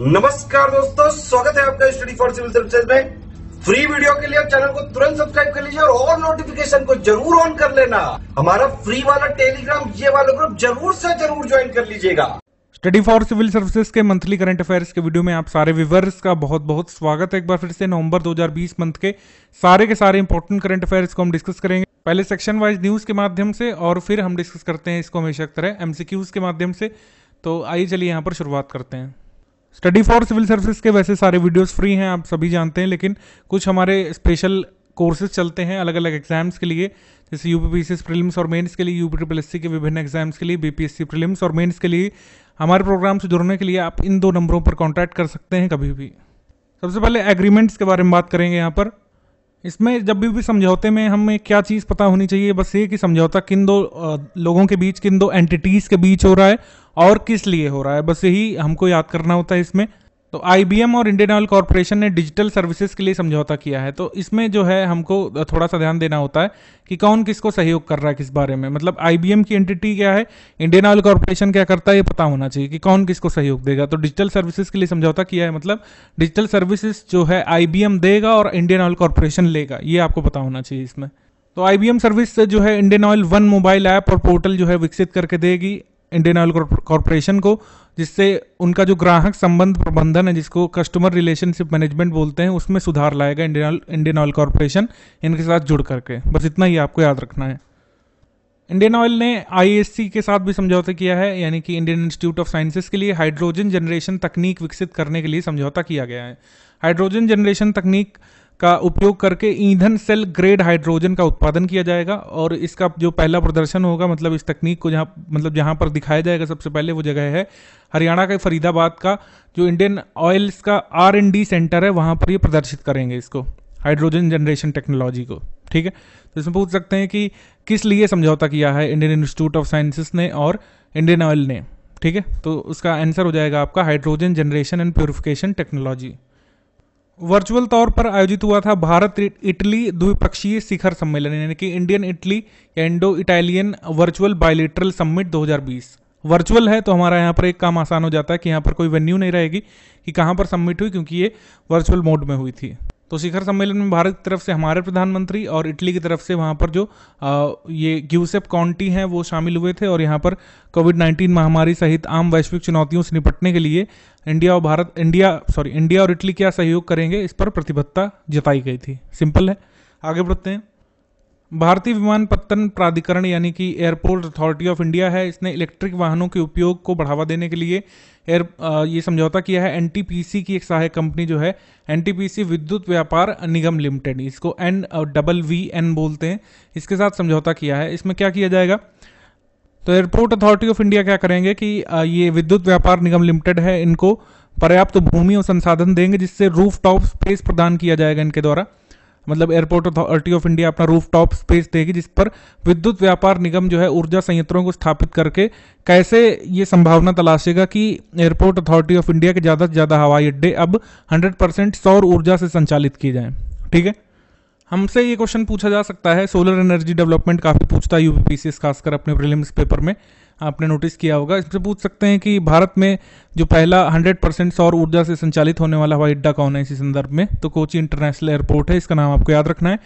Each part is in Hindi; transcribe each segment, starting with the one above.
नमस्कार दोस्तों स्वागत है आपका स्टडी फॉर सिविल सर्विसेज में फ्री वीडियो के लिए चैनल को तुरंत सब्सक्राइब कर लीजिए और, और नोटिफिकेशन को जरूर ऑन कर लेना हमारा फ्री वाला टेलीग्राम ये वाला ग्रुप जरूर से जरूर ज्वाइन कर लीजिएगा स्टडी फॉर सिविल सर्विसेज के मंथली करंट अफेयर्स के वीडियो में आप सारे व्यूवर्स का बहुत बहुत स्वागत है एक बार फिर से नवंबर 2020 मंथ के सारे के सारे इंपॉर्टेंट करंट अफेयर्स को हम डिस्कस करेंगे पहले सेक्शन वाइज न्यूज़ के माध्यम से और फिर हम डिस्कस करते हैं इसको हमेशा तरह एमसीक्यूज़ के माध्यम से तो आइए चलिए यहाँ पर शुरुआत करते हैं स्टडी फॉर सिविल सर्विस के वैसे सारे वीडियोस फ्री हैं आप सभी जानते हैं लेकिन कुछ हमारे स्पेशल कोर्सेज चलते हैं अलग अलग एग्जाम्स के लिए जैसे यू पी प्रीलिम्स और मेंस के लिए यू पी के विभिन्न एग्जाम्स के लिए बीपीएससी प्रीलिम्स और मेंस के लिए हमारे प्रोग्राम से जुड़ने के लिए आप इन दो नंबरों पर कॉन्टैक्ट कर सकते हैं कभी भी सबसे पहले एग्रीमेंट्स के बारे में बात करेंगे यहाँ पर इसमें जब भी भी समझौते में हमें क्या चीज़ पता होनी चाहिए बस ये कि समझौता किन दो लोगों के बीच किन दो एंटिटीज़ के बीच हो रहा है और किस लिए हो रहा है बस यही हमको याद करना होता है इसमें तो आईबीएम और इंडियन ऑयल कॉरपोरेशन ने डिजिटल सर्विसेज के लिए समझौता किया है तो इसमें जो है हमको थोड़ा सा ध्यान देना होता है कि कौन किसको सहयोग कर रहा है किस बारे में मतलब आईबीएम की एंटिटी क्या है इंडियन ऑयल कॉरपोरेशन क्या करता है ये पता होना चाहिए कि कौन किसको सहयोग देगा तो डिजिटल सर्विसेज के लिए समझौता किया है मतलब डिजिटल सर्विसेज जो है आईबीएम देगा और इंडियन ऑयल कॉरपोरेशन लेगा ये आपको पता होना चाहिए इसमें तो आई सर्विस जो है Indian oil one mobile app और पोर्टल जो है विकसित करके देगी इंडियन ऑयल कॉरपोरेशन को जिससे उनका जो ग्राहक संबंध प्रबंधन है जिसको कस्टमर रिलेशनशिप मैनेजमेंट बोलते हैं उसमें सुधार लाएगा इंडियन इंडियन ऑयल कॉरपोरेशन इनके साथ जुड़ करके बस इतना ही आपको याद रखना है इंडियन ऑयल ने आईएससी के साथ भी समझौता किया है यानी कि इंडियन इंस्टीट्यूट ऑफ साइंसेस के लिए हाइड्रोजन जनरेशन तकनीक विकसित करने के लिए समझौता किया गया है हाइड्रोजन जनरेशन तकनीक का उपयोग करके ईंधन सेल ग्रेड हाइड्रोजन का उत्पादन किया जाएगा और इसका जो पहला प्रदर्शन होगा मतलब इस तकनीक को जहाँ मतलब जहाँ पर दिखाया जाएगा सबसे पहले वो जगह है हरियाणा के फरीदाबाद का जो इंडियन ऑयल्स का आर एंड डी सेंटर है वहाँ पर ये प्रदर्शित करेंगे इसको हाइड्रोजन जनरेशन टेक्नोलॉजी को ठीक है तो इसमें पूछ सकते हैं कि किस लिए समझौता किया है इंडियन इंस्टीट्यूट ऑफ साइंसेस ने और इंडियन ऑयल ने ठीक है तो उसका आंसर हो जाएगा आपका hydrogen generation and purification technology virtual तौर पर आयोजित हुआ था भारत इटली द्विपक्षीय शिखर सम्मेलन यानी कि इंडियन इटली या Indo Italian virtual bilateral summit 2020 virtual है तो हमारा यहाँ पर एक काम आसान हो जाता है कि यहाँ पर कोई वेन्यू नहीं रहेगी कि कहाँ पर सम्मिट हुई क्योंकि ये वर्चुअल मोड में हुई थी तो शिखर सम्मेलन में भारत की तरफ से हमारे प्रधानमंत्री और इटली की तरफ से वहाँ पर जो आ, ये ग्यूसेप कॉन्टी हैं वो शामिल हुए थे और यहाँ पर कोविड नाइन्टीन महामारी सहित आम वैश्विक चुनौतियों से निपटने के लिए इंडिया और भारत इंडिया सॉरी इंडिया और इटली क्या सहयोग करेंगे इस पर प्रतिबद्धता जताई गई थी सिंपल है आगे बढ़ते हैं भारतीय विमानपत्तन प्राधिकरण यानी कि एयरपोर्ट अथॉरिटी ऑफ इंडिया है इसने इलेक्ट्रिक वाहनों के उपयोग को बढ़ावा देने के लिए एयर ये समझौता किया है एन की एक सहायक कंपनी जो है एन विद्युत व्यापार निगम लिमिटेड इसको एन डबल वी एन बोलते हैं इसके साथ समझौता किया है इसमें क्या किया जाएगा तो एयरपोर्ट अथॉरिटी ऑफ इंडिया क्या करेंगे कि ये विद्युत व्यापार निगम लिमिटेड है इनको पर्याप्त भूमि और संसाधन देंगे जिससे रूफ टॉप स्पेस प्रदान किया जाएगा इनके द्वारा मतलब एयरपोर्ट अथॉरिटी ऑफ इंडिया अपना रूफ टॉप स्पेस देगी जिस पर विद्युत व्यापार निगम जो है ऊर्जा संयंत्रों को स्थापित करके कैसे ये संभावना तलाशेगा कि एयरपोर्ट अथॉरिटी ऑफ इंडिया के ज़्यादा से ज़्यादा हवाई अड्डे अब हंड्रेड परसेंट सौर ऊर्जा से संचालित किए जाएँ ठीक है हमसे ये क्वेश्चन पूछा जा सकता है सोलर एनर्जी डेवलपमेंट काफ़ी पूछता है यूपीपीसीएस खासकर अपने प्रीलिम्स पेपर में आपने नोटिस किया होगा इससे पूछ सकते हैं कि भारत में जो पहला 100 परसेंट सौर ऊर्जा से संचालित होने वाला हवाई अड्डा कौन है इसी संदर्भ में तो कोची इंटरनेशनल एयरपोर्ट है इसका नाम आपको याद रखना है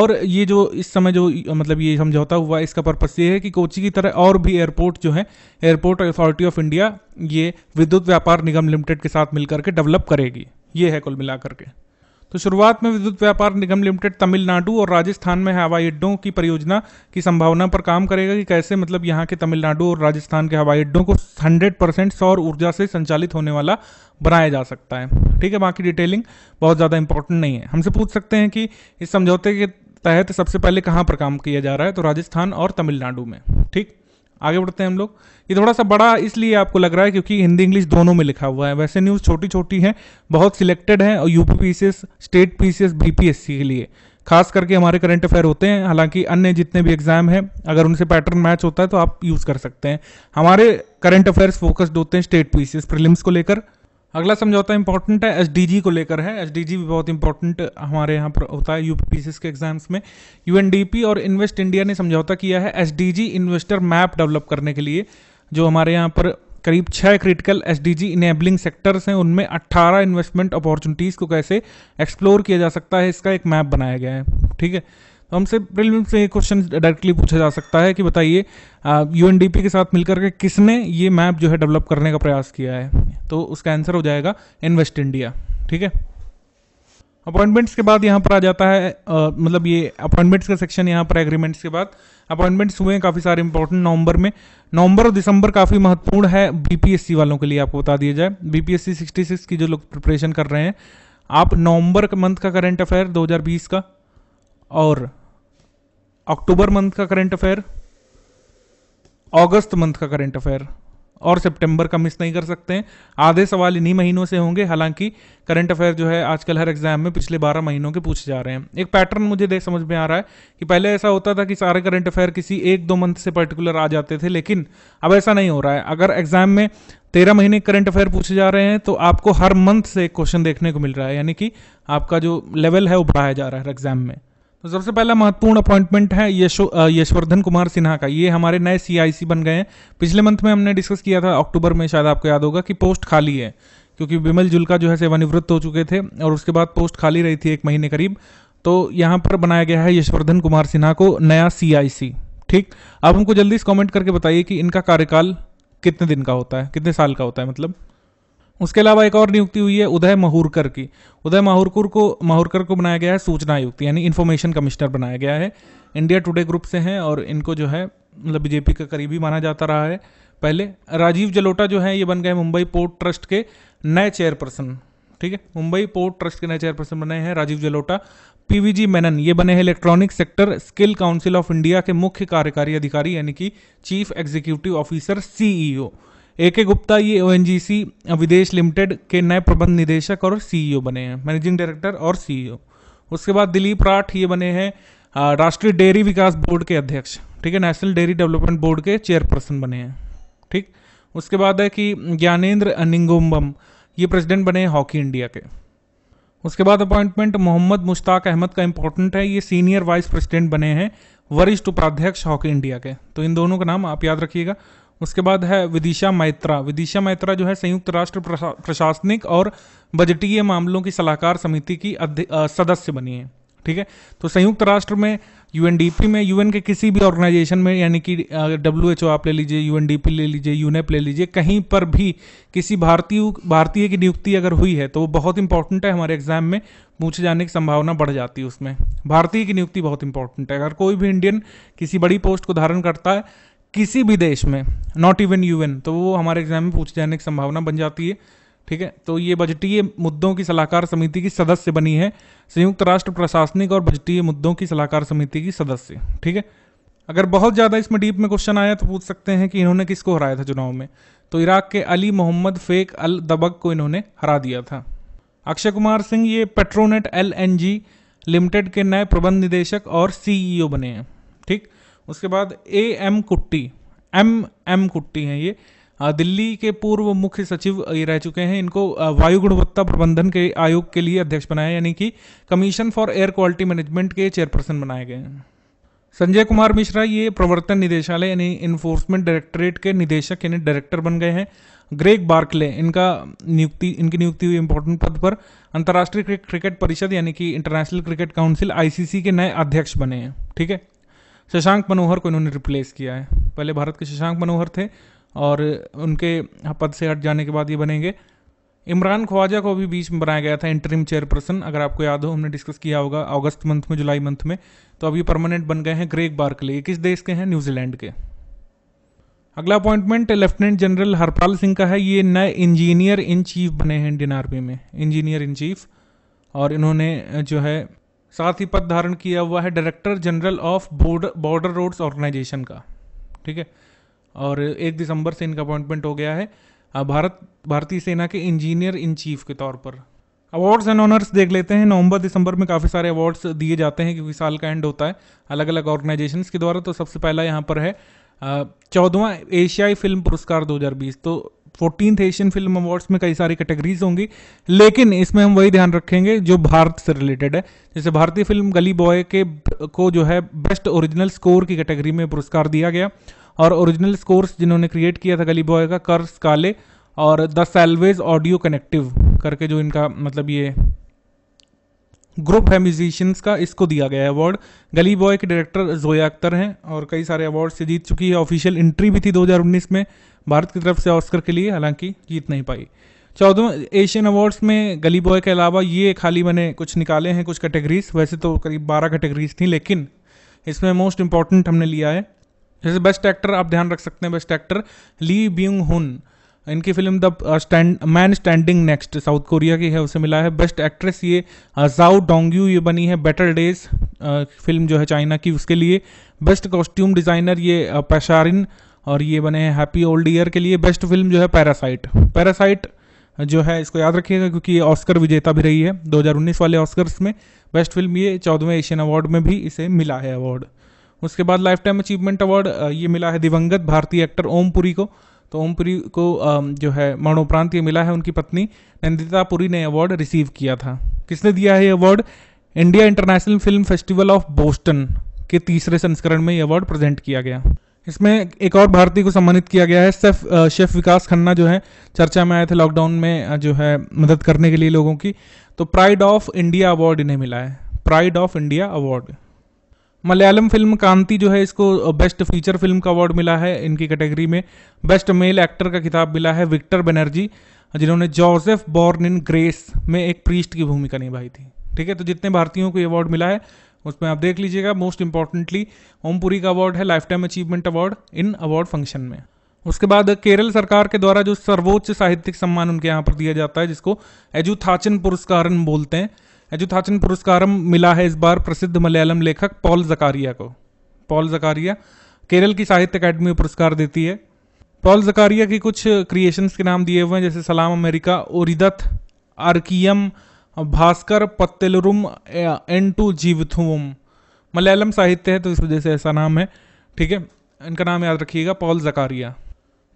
और ये जो इस समय जो मतलब ये समझौता हुआ इसका पर्पस ये है कि कोची की तरह और भी एयरपोर्ट जो है एयरपोर्ट अथॉरिटी ऑफ इंडिया ये विद्युत व्यापार निगम लिमिटेड के साथ मिलकर के डेवलप करेगी ये है कुल मिलाकर के तो शुरुआत में विद्युत व्यापार निगम लिमिटेड तमिलनाडु और राजस्थान में हवाई अड्डों की परियोजना की संभावना पर काम करेगा कि कैसे मतलब यहाँ के तमिलनाडु और राजस्थान के हवाई अड्डों को 100 परसेंट सौर ऊर्जा से संचालित होने वाला बनाया जा सकता है ठीक है बाकी डिटेलिंग बहुत ज़्यादा इंपॉर्टेंट नहीं है हमसे पूछ सकते हैं कि इस समझौते के तहत सबसे पहले कहाँ पर काम किया जा रहा है तो राजस्थान और तमिलनाडु में ठीक आगे बढ़ते हैं हम लोग ये थोड़ा सा बड़ा इसलिए आपको लग रहा है क्योंकि हिंदी इंग्लिश दोनों में लिखा हुआ है वैसे न्यूज़ छोटी छोटी है बहुत सिलेक्टेड है और UP PCS state PCS BPSC के लिए खास करके हमारे करंट अफेयर होते हैं हालांकि अन्य जितने भी एग्जाम हैं अगर उनसे पैटर्न मैच होता है तो आप यूज़ कर सकते हैं हमारे करंट अफेयर्स फोकस्ड होते हैं स्टेट पीसीएस प्रीलिम्स को लेकर अगला समझौता इंपॉर्टेंट है एस को लेकर है एस भी बहुत इंपॉर्टेंट हमारे यहाँ पर होता है यूपीपीसीएस के एग्जाम्स में यूएनडीपी और इन्वेस्ट इंडिया ने समझौता किया है एस इन्वेस्टर मैप डेवलप करने के लिए जो हमारे यहाँ पर करीब छः क्रिटिकल एस इनेबलिंग सेक्टर्स हैं उनमें अट्ठारह इन्वेस्टमेंट अपॉर्चुनिटीज़ को कैसे एक्सप्लोर किया जा सकता है इसका एक मैप बनाया गया है ठीक है तो हमसे प्रिलिम से ये क्वेश्चन डायरेक्टली पूछा जा सकता है कि बताइए यू के साथ मिलकर के किसने ये मैप जो है डेवलप करने का प्रयास किया है तो उसका आंसर हो जाएगा इन वेस्ट इंडिया ठीक है अपॉइंटमेंट्स के बाद यहाँ पर आ जाता है आ, मतलब ये अपॉइंटमेंट्स का सेक्शन यहाँ पर एग्रीमेंट्स के बाद अपॉइंटमेंट्स हुए हैं काफ़ी सारे इंपॉर्टेंट नवंबर में नवंबर और दिसंबर काफ़ी महत्वपूर्ण है बीपीएससी वालों के लिए आपको बता दिया जाए बीपीएससी 66 की जो लोग प्रिपरेशन कर रहे हैं आप नवंबर मंथ का करंट अफेयर 2020 का और अक्टूबर मंथ का करंट अफेयर अगस्त मंथ का करंट अफेयर और सितंबर का मिस नहीं कर सकते हैं आधे सवाल इन्हीं महीनों से होंगे हालांकि करंट अफेयर जो है आजकल हर एग्जाम में पिछले बारह महीनों के पूछे जा रहे हैं एक पैटर्न मुझे देख समझ में आ रहा है कि पहले ऐसा होता था कि सारे करंट अफेयर किसी एक दो मंथ से पर्टिकुलर आ जाते थे लेकिन अब ऐसा नहीं हो रहा है अगर एग्जाम में तेरह महीने करंट अफेयर पूछे जा रहे हैं तो आपको हर मंथ से एक क्वेश्चन देखने को मिल रहा है यानी कि आपका जो लेवल है वो बढ़ाया जा रहा है एग्जाम में तो सबसे पहला महत्वपूर्ण अपॉइंटमेंट है यशो यशवर्धन कुमार सिन्हा का ये हमारे नए सीआईसी बन गए हैं पिछले मंथ में हमने डिस्कस किया था अक्टूबर में शायद आपको याद होगा कि पोस्ट खाली है क्योंकि विमल जुल्का जो है सेवानिवृत्त हो चुके थे और उसके बाद पोस्ट खाली रही थी एक महीने करीब तो यहाँ पर बनाया गया है यशवर्धन कुमार सिन्हा को नया सीआईसी ठीक आप हमको जल्दी से कमेंट करके बताइए कि इनका कार्यकाल कितने दिन का होता है कितने साल का होता है मतलब उसके अलावा एक और नियुक्ति हुई है उदय महुरकर की उदय महुरकर को महुरकर को बनाया गया है सूचना आयुक्त यानी इन्फॉर्मेशन कमिश्नर बनाया गया है इंडिया टुडे ग्रुप से हैं और इनको जो है मतलब बीजेपी का करीबी माना जाता रहा है पहले राजीव जलोटा जो है ये बन गए मुंबई पोर्ट ट्रस्ट के नए चेयरपर्सन ठीक है मुंबई पोर्ट ट्रस्ट के नए चेयरपर्सन बने हैं राजीव जलोटा पीवीजी मेनन ये बने हैं electronic sector skill council of India के मुख्य कार्यकारी अधिकारी यानी कि chief executive officer CEO A K Gupta ये ओ विदेश लिमिटेड के नए प्रबंध निदेशक और सीईओ e बने हैं मैनेजिंग डायरेक्टर और सीईओ e उसके बाद दिलीप राठ ये बने हैं राष्ट्रीय डेयरी विकास बोर्ड के अध्यक्ष ठीक है नेशनल डेयरी डेवलपमेंट बोर्ड के चेयरपर्सन बने हैं ठीक उसके बाद है कि ज्ञानेन्द्र अनिंगोम्बम ये प्रेसिडेंट बने हैं हॉकी इंडिया के उसके बाद अपॉइंटमेंट मोहम्मद मुश्ताक अहमद का इंपॉर्टेंट है ये सीनियर वाइस प्रेसिडेंट बने हैं वरिष्ठ उपाध्यक्ष हॉकी इंडिया के तो इन दोनों का नाम आप याद रखिएगा उसके बाद है विदिशा मैत्रा विदिशा मैत्रा जो है संयुक्त राष्ट्र प्रशा, प्रशासनिक और बजटीय मामलों की सलाहकार समिति की सदस्य बनी है ठीक है तो संयुक्त राष्ट्र में यूएनडीपी में यूएन के किसी भी ऑर्गेनाइजेशन में यानी कि डब्ल्यू एच ओ आप ले लीजिए यूएनडीपी ले लीजिए यूनेप e ले लीजिए कहीं पर भी किसी भारतीय भारतीय की नियुक्ति अगर हुई है तो वो बहुत इंपॉर्टेंट है हमारे एग्जाम में पूछे जाने की संभावना बढ़ जाती है उसमें भारतीय की नियुक्ति बहुत इंपॉर्टेंट है अगर कोई भी इंडियन किसी बड़ी पोस्ट को धारण करता है किसी भी देश में नॉट इवन यूएन तो वो हमारे एग्जाम में पूछे जाने की संभावना बन जाती है ठीक है तो ये बजटीय मुद्दों की सलाहकार समिति की सदस्य बनी है संयुक्त राष्ट्र प्रशासनिक और बजटीय मुद्दों की सलाहकार समिति की सदस्य ठीक है अगर बहुत ज़्यादा इसमें डीप में क्वेश्चन आया तो पूछ सकते हैं कि इन्होंने किसको हराया था चुनाव में तो इराक के Ali Mohammed Faik Al Dabbagh को इन्होंने हरा दिया था अक्षय कुमार सिंह ये पेट्रोनेट एल लिमिटेड के नए प्रबंध निदेशक और सीईओ e बने हैं ठीक उसके बाद A M Kutty M M Kutty हैं ये दिल्ली के पूर्व मुख्य सचिव ये रह चुके हैं इनको वायु गुणवत्ता प्रबंधन के आयोग के लिए अध्यक्ष बनाया यानी कि commission for air quality management के चेयरपर्सन बनाए गए हैं संजय कुमार मिश्रा ये प्रवर्तन निदेशालय यानी इन्फोर्समेंट डायरेक्टरेट के निदेशक यानी डायरेक्टर बन गए हैं ग्रेग बार्कले इनका नियुक्ति इनकी नियुक्ति हुई इंपॉर्टेंट पद पर अंतर्राष्ट्रीय क्रिकेट परिषद यानी कि इंटरनेशनल क्रिकेट काउंसिल आईसीसी के नए अध्यक्ष बने हैं ठीक है शशांक मनोहर को इन्होंने रिप्लेस किया है पहले भारत के शशांक मनोहर थे और उनके पद से हट जाने के बाद ये बनेंगे इमरान ख्वाजा को भी बीच में बनाया गया था इंटरिम चेयरपर्सन अगर आपको याद हो हमने डिस्कस किया होगा अगस्त मंथ में जुलाई मंथ में तो अब ये परमानेंट बन गए हैं ग्रेग बार्कले किस देश के हैं न्यूजीलैंड के अगला appointment lieutenant general Harpal Singh का है ये नए इंजीनियर इन चीफ बने हैं इंडियन आर्मी में इंजीनियर इन चीफ और इन्होंने जो है साथ ही पद धारण किया हुआ है director general of border border roads organisation का ठीक है और एक दिसंबर से इनका अपॉइंटमेंट हो गया है भारत भारतीय सेना के इंजीनियर इन चीफ के तौर पर अवार्ड्स एंड ऑनर्स देख लेते हैं नवंबर दिसंबर में काफ़ी सारे अवार्ड्स दिए जाते हैं क्योंकि साल का एंड होता है अलग अलग ऑर्गेनाइजेशन के द्वारा तो सबसे पहला यहाँ पर है चौदवा एशियाई फिल्म पुरस्कार 2020 तो फोर्टीन एशियन फिल्म अवार्ड्स में कई सारी कैटेगरीज होंगी लेकिन इसमें हम वही ध्यान रखेंगे जो भारत से रिलेटेड है जैसे भारतीय फिल्म गली बॉय के को जो है बेस्ट ओरिजिनल स्कोर की कैटेगरी में पुरस्कार दिया गया और ओरिजिनल स्कोर्स जिन्होंने क्रिएट किया था गली बॉय का कर्स काले और द सेल्वेज ऑडियो कनेक्टिव करके जो इनका मतलब ये ग्रुप है म्यूजिशियंस का इसको दिया गया अवार्ड गली बॉय के डायरेक्टर जोया अख्तर हैं और कई सारे अवार्ड से जीत चुकी है ऑफिशियल एंट्री भी थी 2019 में भारत की तरफ से ऑस्कर के लिए हालांकि जीत नहीं पाई चौदह एशियन अवार्ड्स में गली बॉय के अलावा ये खाली मैंने कुछ निकाले हैं कुछ कैटेगरीज वैसे तो करीब बारह कैटेगरीज थी लेकिन इसमें मोस्ट इंपॉर्टेंट हमने लिया है जैसे बेस्ट एक्टर आप ध्यान रख सकते हैं बेस्ट एक्टर ली ब्यूंग हुन इनकी film the stand man standing next South Korea की है उसे मिला है बेस्ट एक्ट्रेस ये जाओ uh, डोंग्यू ये बनी है बेटर डेज फिल्म जो है चाइना की उसके लिए बेस्ट कॉस्ट्यूम डिज़ाइनर ये पैशारिन uh, और ये बने हैं हैप्पी ओल्ड ईयर के लिए बेस्ट फिल्म जो है पैरासाइट पैरासाइट जो है इसको याद रखिएगा क्योंकि ये ऑस्कर विजेता भी रही है 2019 वाले ऑस्कर्स में बेस्ट फिल्म ये चौदहवें एशियन अवार्ड में भी इसे मिला है अवार्ड उसके बाद लाइफ टाइम अचीवमेंट अवार्ड ये मिला है दिवंगत भारतीय एक्टर ओम पुरी को तो ओम पुरी को जो है मरणोपरांत ये मिला है उनकी पत्नी नंदिता पुरी ने अवार्ड रिसीव किया था किसने दिया है ये award India international film festival of Boston के तीसरे संस्करण में ये अवार्ड प्रेजेंट किया गया इसमें एक और भारतीय को सम्मानित किया गया है सेफ शेफ विकास खन्ना जो है चर्चा में आए थे लॉकडाउन में जो है मदद करने के लिए लोगों की तो प्राइड ऑफ इंडिया अवार्ड इन्हें मिला है pride of India award Malayalam film Kanthi जो है इसको बेस्ट फीचर फिल्म का अवार्ड मिला है इनकी कैटेगरी में बेस्ट मेल एक्टर का खिताब मिला है विक्टर बनर्जी जिन्होंने जोसेफ बॉर्न इन ग्रेस में एक प्रीस्ट की भूमिका निभाई थी ठीक है तो जितने भारतीयों को अवार्ड मिला है उसमें आप देख लीजिएगा मोस्ट इंपॉर्टेंटली ओमपुरी का अवार्ड है lifetime achievement award in award function में उसके बाद केरल सरकार के द्वारा जो सर्वोच्च साहित्यिक सम्मान उनके यहाँ पर दिया जाता है जिसको एजुथाचन पुरस्कार बोलते हैं एजुथाचन पुरस्कार मिला है इस बार प्रसिद्ध मलयालम लेखक पॉल जकारिया को पॉल जकारिया केरल की साहित्य अकेडमी पुरस्कार देती है पॉल जकारिया की कुछ क्रिएशंस के नाम दिए हुए हैं जैसे सलाम अमेरिका ओरिदथ आर्कियम भास्कर पत्तेलुरुम एन टू जीवथुम मलयालम साहित्य है तो इस वजह से ऐसा नाम है ठीक है इनका नाम याद रखिएगा पॉल जकारिया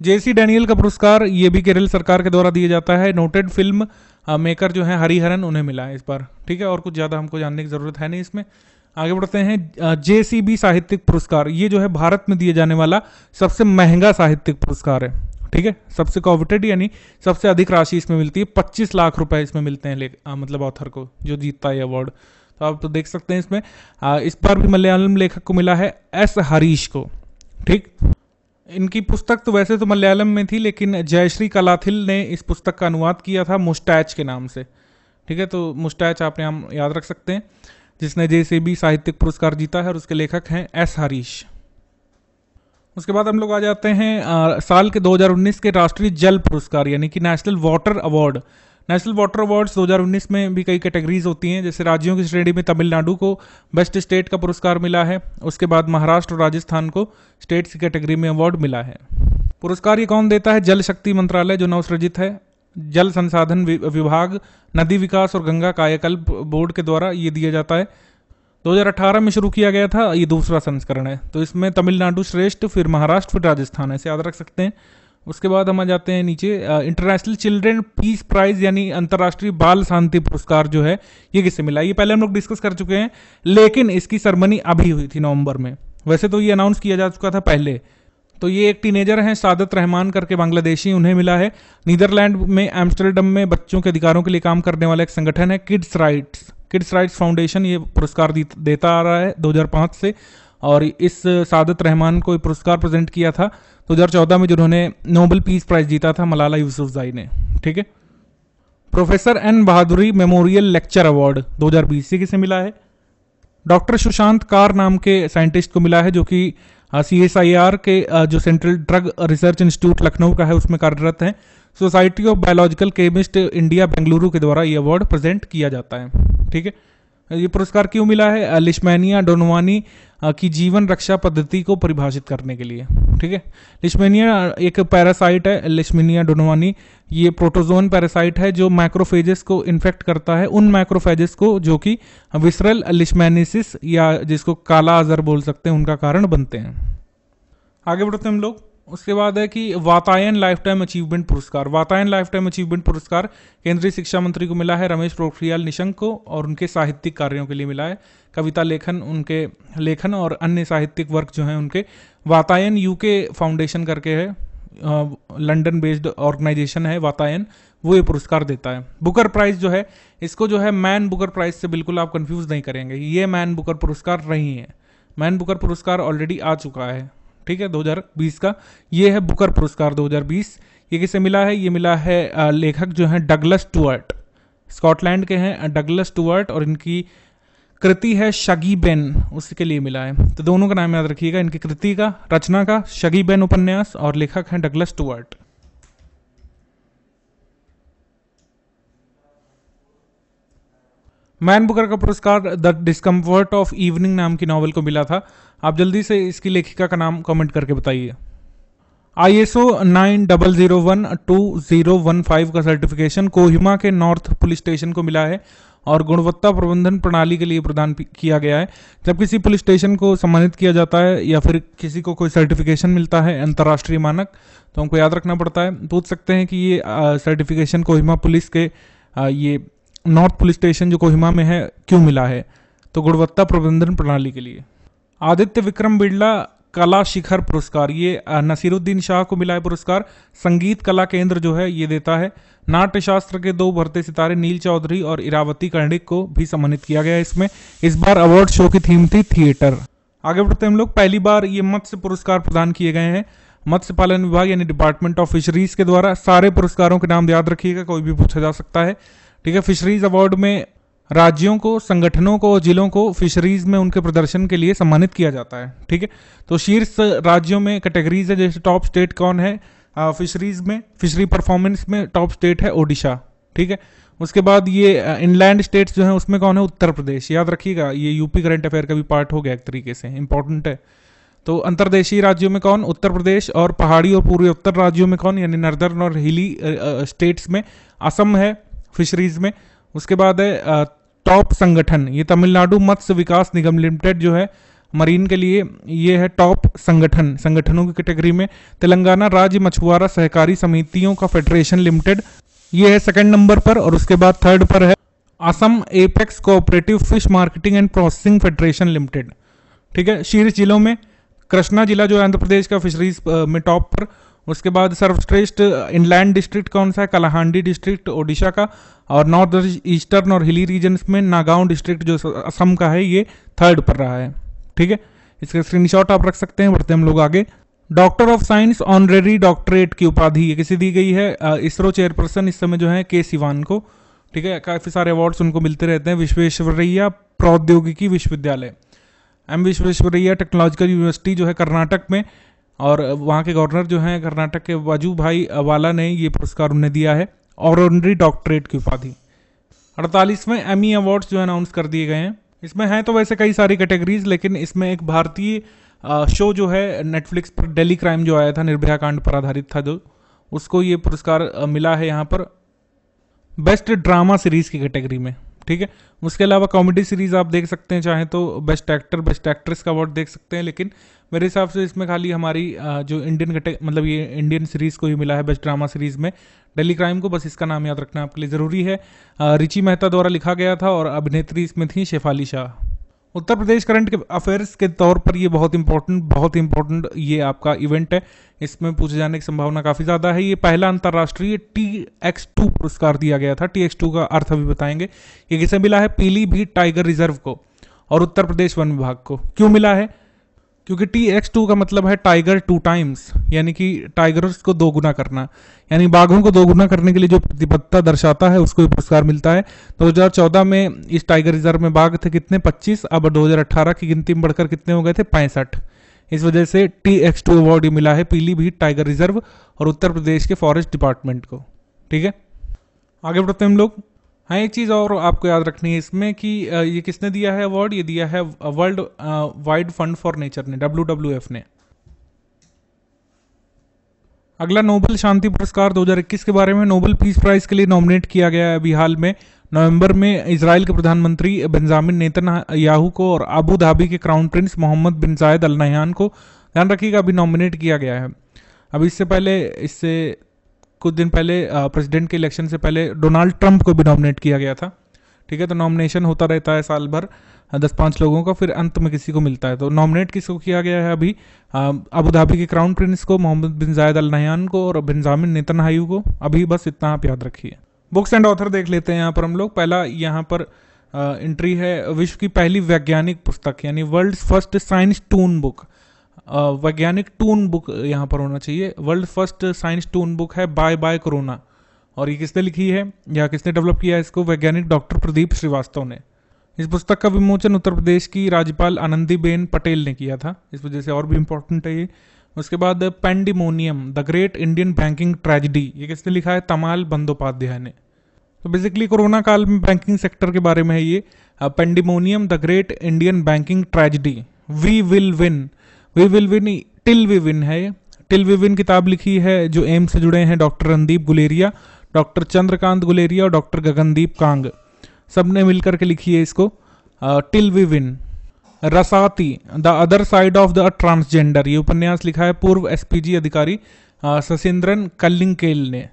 जेसी डैनियल का पुरस्कार ये भी केरल सरकार के द्वारा दिया जाता है नोटेड फिल्म मेकर जो है हरिहरन उन्हें मिला है इस बार ठीक है और कुछ ज़्यादा हमको जानने की ज़रूरत है नहीं इसमें आगे बढ़ते हैं जे साहित्यिक पुरस्कार ये जो है भारत में दिए जाने वाला सबसे महंगा साहित्यिक पुरस्कार है ठीक है सबसे कॉविटेड यानी सबसे अधिक राशि इसमें मिलती है पच्चीस लाख रुपए इसमें मिलते हैं आ, मतलब ऑथर को जो जीतता है अवार्ड तो आप तो देख सकते हैं इसमें आ, इस बार भी मलयालम लेखक को मिला है एस हरीश को ठीक इनकी पुस्तक तो वैसे तो मलयालम में थी लेकिन जयश्री कलाथिल ने इस पुस्तक का अनुवाद किया था मुस्टैच के नाम से ठीक है तो मुस्टैच आपने हम याद रख सकते हैं जिसने जे साहित्यिक पुरस्कार जीता है और उसके लेखक हैं एस हरीश उसके बाद हम लोग आ जाते हैं आ, साल के 2019 के राष्ट्रीय जल पुरस्कार यानी कि national water award national water awards 2019 में भी कई कैटेगरीज होती हैं जैसे राज्यों की श्रेणी में तमिलनाडु को बेस्ट स्टेट का पुरस्कार मिला है उसके बाद महाराष्ट्र और राजस्थान को स्टेट्स की कैटेगरी में अवार्ड मिला है पुरस्कार ये कौन देता है जल शक्ति मंत्रालय जो नवसृजित है जल संसाधन विभाग नदी विकास और गंगा कायाकल्प बोर्ड के द्वारा ये दिया जाता है 2018 में शुरू किया गया था ये दूसरा संस्करण है तो इसमें तमिलनाडु श्रेष्ठ फिर महाराष्ट्र फिर राजस्थान ऐसे याद रख सकते हैं उसके बाद हम आ जाते हैं नीचे इंटरनेशनल चिल्ड्रेन पीस प्राइज यानी अंतर्राष्ट्रीय बाल शांति पुरस्कार जो है ये किससे मिला ये पहले हम लोग डिस्कस कर चुके हैं लेकिन इसकी सरमनी अभी हुई थी नवंबर में वैसे तो ये अनाउंस किया जा चुका था पहले तो ये एक टीनेजर हैं सादत रहमान करके बांग्लादेशी उन्हें मिला है नीदरलैंड में एम्स्टरडम में बच्चों के अधिकारों के लिए काम करने वाला एक संगठन है kids rights kids rights foundation ये पुरस्कार देता आ रहा है 2005 से और इस सादत रहमान को पुरस्कार प्रेजेंट किया था 2014 में जिन्होंने नोबल पीस प्राइज जीता था मलाला यूसुफजाई ने ठीक है professor N Bahaduri memorial lecture award 2020 से किसे मिला है डॉक्टर सुशांत कार नाम के साइंटिस्ट को मिला है जो कि सी एस आई आर के जो central drug research institute Lucknow का है उसमें कार्यरत हैं society of biological chemist India Bengaluru के द्वारा ये अवार्ड प्रेजेंट किया जाता है ठीक है ये पुरस्कार क्यों मिला है लिश्मेनिया डोनवानी की जीवन रक्षा पद्धति को परिभाषित करने के लिए ठीक है लिश्मेनिया एक पैरासाइट है लिस्मिनिया डोनवानी ये प्रोटोजोन पैरासाइट है जो माइक्रोफेजेस को इन्फेक्ट करता है उन माइक्रोफेजेस को जो कि विसरल लिस्मैनिसिस या जिसको काला अजर बोल सकते हैं उनका कारण बनते हैं आगे बढ़ते हैं हम लोग उसके बाद है कि वातायन लाइफ टाइम अचीवमेंट पुरस्कार वातायन लाइफ टाइम अचीवमेंट पुरस्कार केंद्रीय शिक्षा मंत्री को मिला है रमेश पोखरियाल निशंक को और उनके साहित्यिक कार्यों के लिए मिला है कविता लेखन उनके लेखन और अन्य साहित्यिक वर्क जो हैं उनके वातायन यूके फाउंडेशन करके है लंडन बेस्ड ऑर्गेनाइजेशन है वातायन वो ये पुरस्कार देता है बुकर प्राइज जो है इसको जो है मैन बुकर प्राइज से बिल्कुल आप कन्फ्यूज़ नहीं करेंगे ये मैन बुकर पुरस्कार नहीं है मैन बुकर पुरस्कार ऑलरेडी आ चुका है ठीक है 2020 का ये है बुकर पुरस्कार 2020 ये किसे मिला है ये मिला है लेखक जो हैं डगलस टूअर्ट स्कॉटलैंड के हैं डगलस टूअर्ट और इनकी कृति है शगी बेन उसके लिए मिला है तो दोनों का नाम याद रखिएगा इनकी कृति का रचना का शगी बेन उपन्यास और लेखक हैं डगलस टूअर्ट मैन बुकर का पुरस्कार द डिस्कम्फर्ट ऑफ इवनिंग नाम की नॉवल को मिला था आप जल्दी से इसकी लेखिका का नाम कमेंट करके बताइए I S O nine double zero one two zero one five का सर्टिफिकेशन कोहिमा के नॉर्थ पुलिस स्टेशन को मिला है और गुणवत्ता प्रबंधन प्रणाली के लिए प्रदान किया गया है जब किसी पुलिस स्टेशन को सम्मानित किया जाता है या फिर किसी को कोई सर्टिफिकेशन मिलता है अंतर्राष्ट्रीय मानक तो हमको याद रखना पड़ता है पूछ सकते हैं कि ये सर्टिफिकेशन कोहिमा पुलिस के ये नॉर्थ पुलिस स्टेशन जो कोहिमा में है क्यों मिला है तो गुणवत्ता प्रबंधन प्रणाली के लिए आदित्य विक्रम बिरला कला शिखर पुरस्कार ये नसीरुद्दीन शाह को मिला है पुरस्कार संगीत कला केंद्र जो है ये देता है नाट्य शास्त्र के दो भरते सितारे नील चौधरी और इरावती कर्णिक को भी सम्मानित किया गया है इसमें इस बार अवार्ड शो की थीम थी थिएटर आगे बढ़ते हम लोग पहली बार ये मत्स्य पुरस्कार प्रदान किए गए हैं मत्स्य पालन विभाग यानी डिपार्टमेंट ऑफ फिशरीज के द्वारा सारे पुरस्कारों के नाम याद रखिएगा कोई भी पूछा जा सकता है ठीक है फिशरीज अवार्ड में राज्यों को संगठनों को जिलों को फिशरीज में उनके प्रदर्शन के लिए सम्मानित किया जाता है ठीक है तो शीर्ष राज्यों में कैटेगरीज है जैसे टॉप स्टेट कौन है फिशरीज में फिशरी परफॉर्मेंस में टॉप स्टेट है ओडिशा ठीक है उसके बाद ये इनलैंड स्टेट्स जो हैं उसमें कौन है उत्तर प्रदेश याद रखिएगा ये यूपी करंट अफेयर का भी पार्ट हो गया एक तरीके से इंपॉर्टेंट है तो अंतर्देशीय राज्यों में कौन उत्तर प्रदेश और पहाड़ी और पूर्वी उत्तर राज्यों में कौन यानी नर्दर्न और हिली स्टेट्स में असम है फिशरीज में उसके बाद है टॉप संगठन ये तमिलनाडु मत्स्य विकास निगम लिमिटेड जो है मरीन के लिए ये है टॉप संगठन संगठनों की कैटेगरी में तेलंगाना राज्य मछुआरा सहकारी समितियों का फेडरेशन लिमिटेड ये है सेकंड नंबर पर और उसके बाद थर्ड पर है Assam apex cooperative fish marketing and processing federation limited ठीक है शीर्ष जिलों में कृष्णा जिला जो है आंध्र प्रदेश का फिशरीज में टॉप पर उसके बाद सर्वश्रेष्ठ इनलैंड डिस्ट्रिक्ट कौन सा है कलाहांडी डिस्ट्रिक्ट ओडिशा का और नॉर्थ ईस्टर्न और हिली रीजन में नागांव डिस्ट्रिक्ट जो असम का है ये थर्ड पर रहा है ठीक है इसका स्क्रीनशॉट आप रख सकते हैं बढ़ते हम लोग आगे doctor of science honorary doctorate की उपाधि ये किसी दी गई है इसरो चेयरपर्सन इस समय जो है के सिवान को ठीक है काफ़ी सारे अवार्ड्स उनको मिलते रहते हैं विश्वेश्वरैया प्रौद्योगिकी विश्वविद्यालय एम विश्वेश्वरैया टेक्नोलॉजिकल यूनिवर्सिटी जो है कर्नाटक में और वहाँ के गवर्नर जो हैं कर्नाटक के वजू भाई वाला ने ये पुरस्कार उन्हें दिया है ऑर्डनरी डॉक्टरेट की उपाधि अड़तालीसवें एम ई अवार्ड्स जो अनाउंस कर दिए गए हैं इसमें हैं तो वैसे कई सारी कैटेगरीज लेकिन इसमें एक भारतीय शो जो है नेटफ्लिक्स पर डेली क्राइम जो आया था निर्भया कांड पर आधारित था जो उसको ये पुरस्कार मिला है यहाँ पर बेस्ट ड्रामा सीरीज़ की कैटेगरी में ठीक है उसके अलावा कॉमेडी सीरीज़ आप देख सकते हैं चाहे तो बेस्ट एक्टर बेस्ट एक्ट्रेस का अवार्ड देख सकते हैं लेकिन मेरे हिसाब से इसमें खाली हमारी जो इंडियन कटे मतलब ये इंडियन सीरीज़ को ही मिला है बेस्ट ड्रामा सीरीज़ में डेली क्राइम को बस इसका नाम याद रखना आपके लिए ज़रूरी है रिचि मेहता द्वारा लिखा गया था और अभिनेत्री इसमें थी शेफाली शाह उत्तर प्रदेश करंट के अफेयर्स के तौर पर ये बहुत इंपॉर्टेंट बहुत इंपॉर्टेंट ये आपका इवेंट है इसमें पूछे जाने की संभावना काफ़ी ज़्यादा है ये पहला अंतर्राष्ट्रीय टी एक्स टू पुरस्कार दिया गया था टी एक्स टू का अर्थ अभी बताएंगे ये किसे मिला है पीलीभीत टाइगर रिजर्व को और उत्तर प्रदेश वन विभाग को क्यों मिला है क्योंकि टी एक्स टू का मतलब है टाइगर टू टाइम्स यानी कि टाइगर्स को दो गुना करना यानी बाघों को दो गुना करने के लिए जो प्रतिबद्धता दर्शाता है उसको भी पुरस्कार मिलता है तो दो चौदह में इस टाइगर रिजर्व में बाघ थे कितने पच्चीस अब 2018 की गिनती में बढ़कर कितने हो गए थे पैंसठ इस वजह से टी एक्स टू अवार्ड मिला है पीलीभीत टाइगर रिजर्व और उत्तर प्रदेश के फॉरेस्ट डिपार्टमेंट को ठीक है आगे बढ़ते हैं हम लोग हाँ एक चीज़ और आपको याद रखनी है इसमें कि ये किसने दिया है अवार्ड ये दिया है world wide fund for nature ने डब्ल्यू डब्ल्यू एफ ने अगला नोबल शांति पुरस्कार 2021 के बारे में नोबल पीस प्राइज के लिए नॉमिनेट किया गया है अभी हाल में नवंबर में इसराइल के प्रधानमंत्री बेंजामिन नेतन याहू को और अबू धाबी के crown prince Mohammed bin Zayed Al नहान को ध्यान रखिएगा अभी नॉमिनेट किया गया है अब इससे पहले इससे कुछ दिन पहले प्रेसिडेंट के इलेक्शन से पहले डोनाल्ड ट्रंप को भी नॉमिनेट किया गया था ठीक है तो नॉमिनेशन होता रहता है साल भर दस पांच लोगों का फिर अंत में किसी को मिलता है तो नॉमिनेट किसको किया गया है अभी अबू धाबी के क्राउन प्रिंस को Mohammed bin Zayed Al Nahyan को और बिनजामिन हायू को अभी बस इतना आप याद रखिए बुक्स एंड ऑथर देख लेते हैं यहाँ पर हम लोग पहला यहाँ पर एंट्री है विश्व की पहली वैज्ञानिक पुस्तक यानी world first science toon book वैज्ञानिक टून बुक यहाँ पर होना चाहिए world first science toon book है बाय बाय कोरोना और ये किसने लिखी है या किसने डेवलप किया है इसको वैज्ञानिक डॉक्टर प्रदीप श्रीवास्तव ने इस पुस्तक का विमोचन उत्तर प्रदेश की राज्यपाल आनंदीबेन पटेल ने किया था इस वजह से और भी इम्पोर्टेंट है ये उसके बाद pandemonium the great Indian banking tragedy ये किसने लिखा है तमाल बंदोपाध्याय ने तो बेसिकली कोरोना काल में बैंकिंग सेक्टर के बारे में है ये pandemonium the great Indian banking tragedy we will win we will win till we win है टिल वी विन किताब लिखी है जो एम से जुड़े हैं डॉक्टर रणदीप गुलेरिया डॉक्टर चंद्रकांत गुलेरिया और डॉक्टर गगनदीप कांग सब ने मिलकर के लिखी है इसको टिल वी विन रसाती the other side of the transgender ये उपन्यास लिखा है पूर्व एसपीजी अधिकारी uh, सशिंद्रन कलिंगकेल ने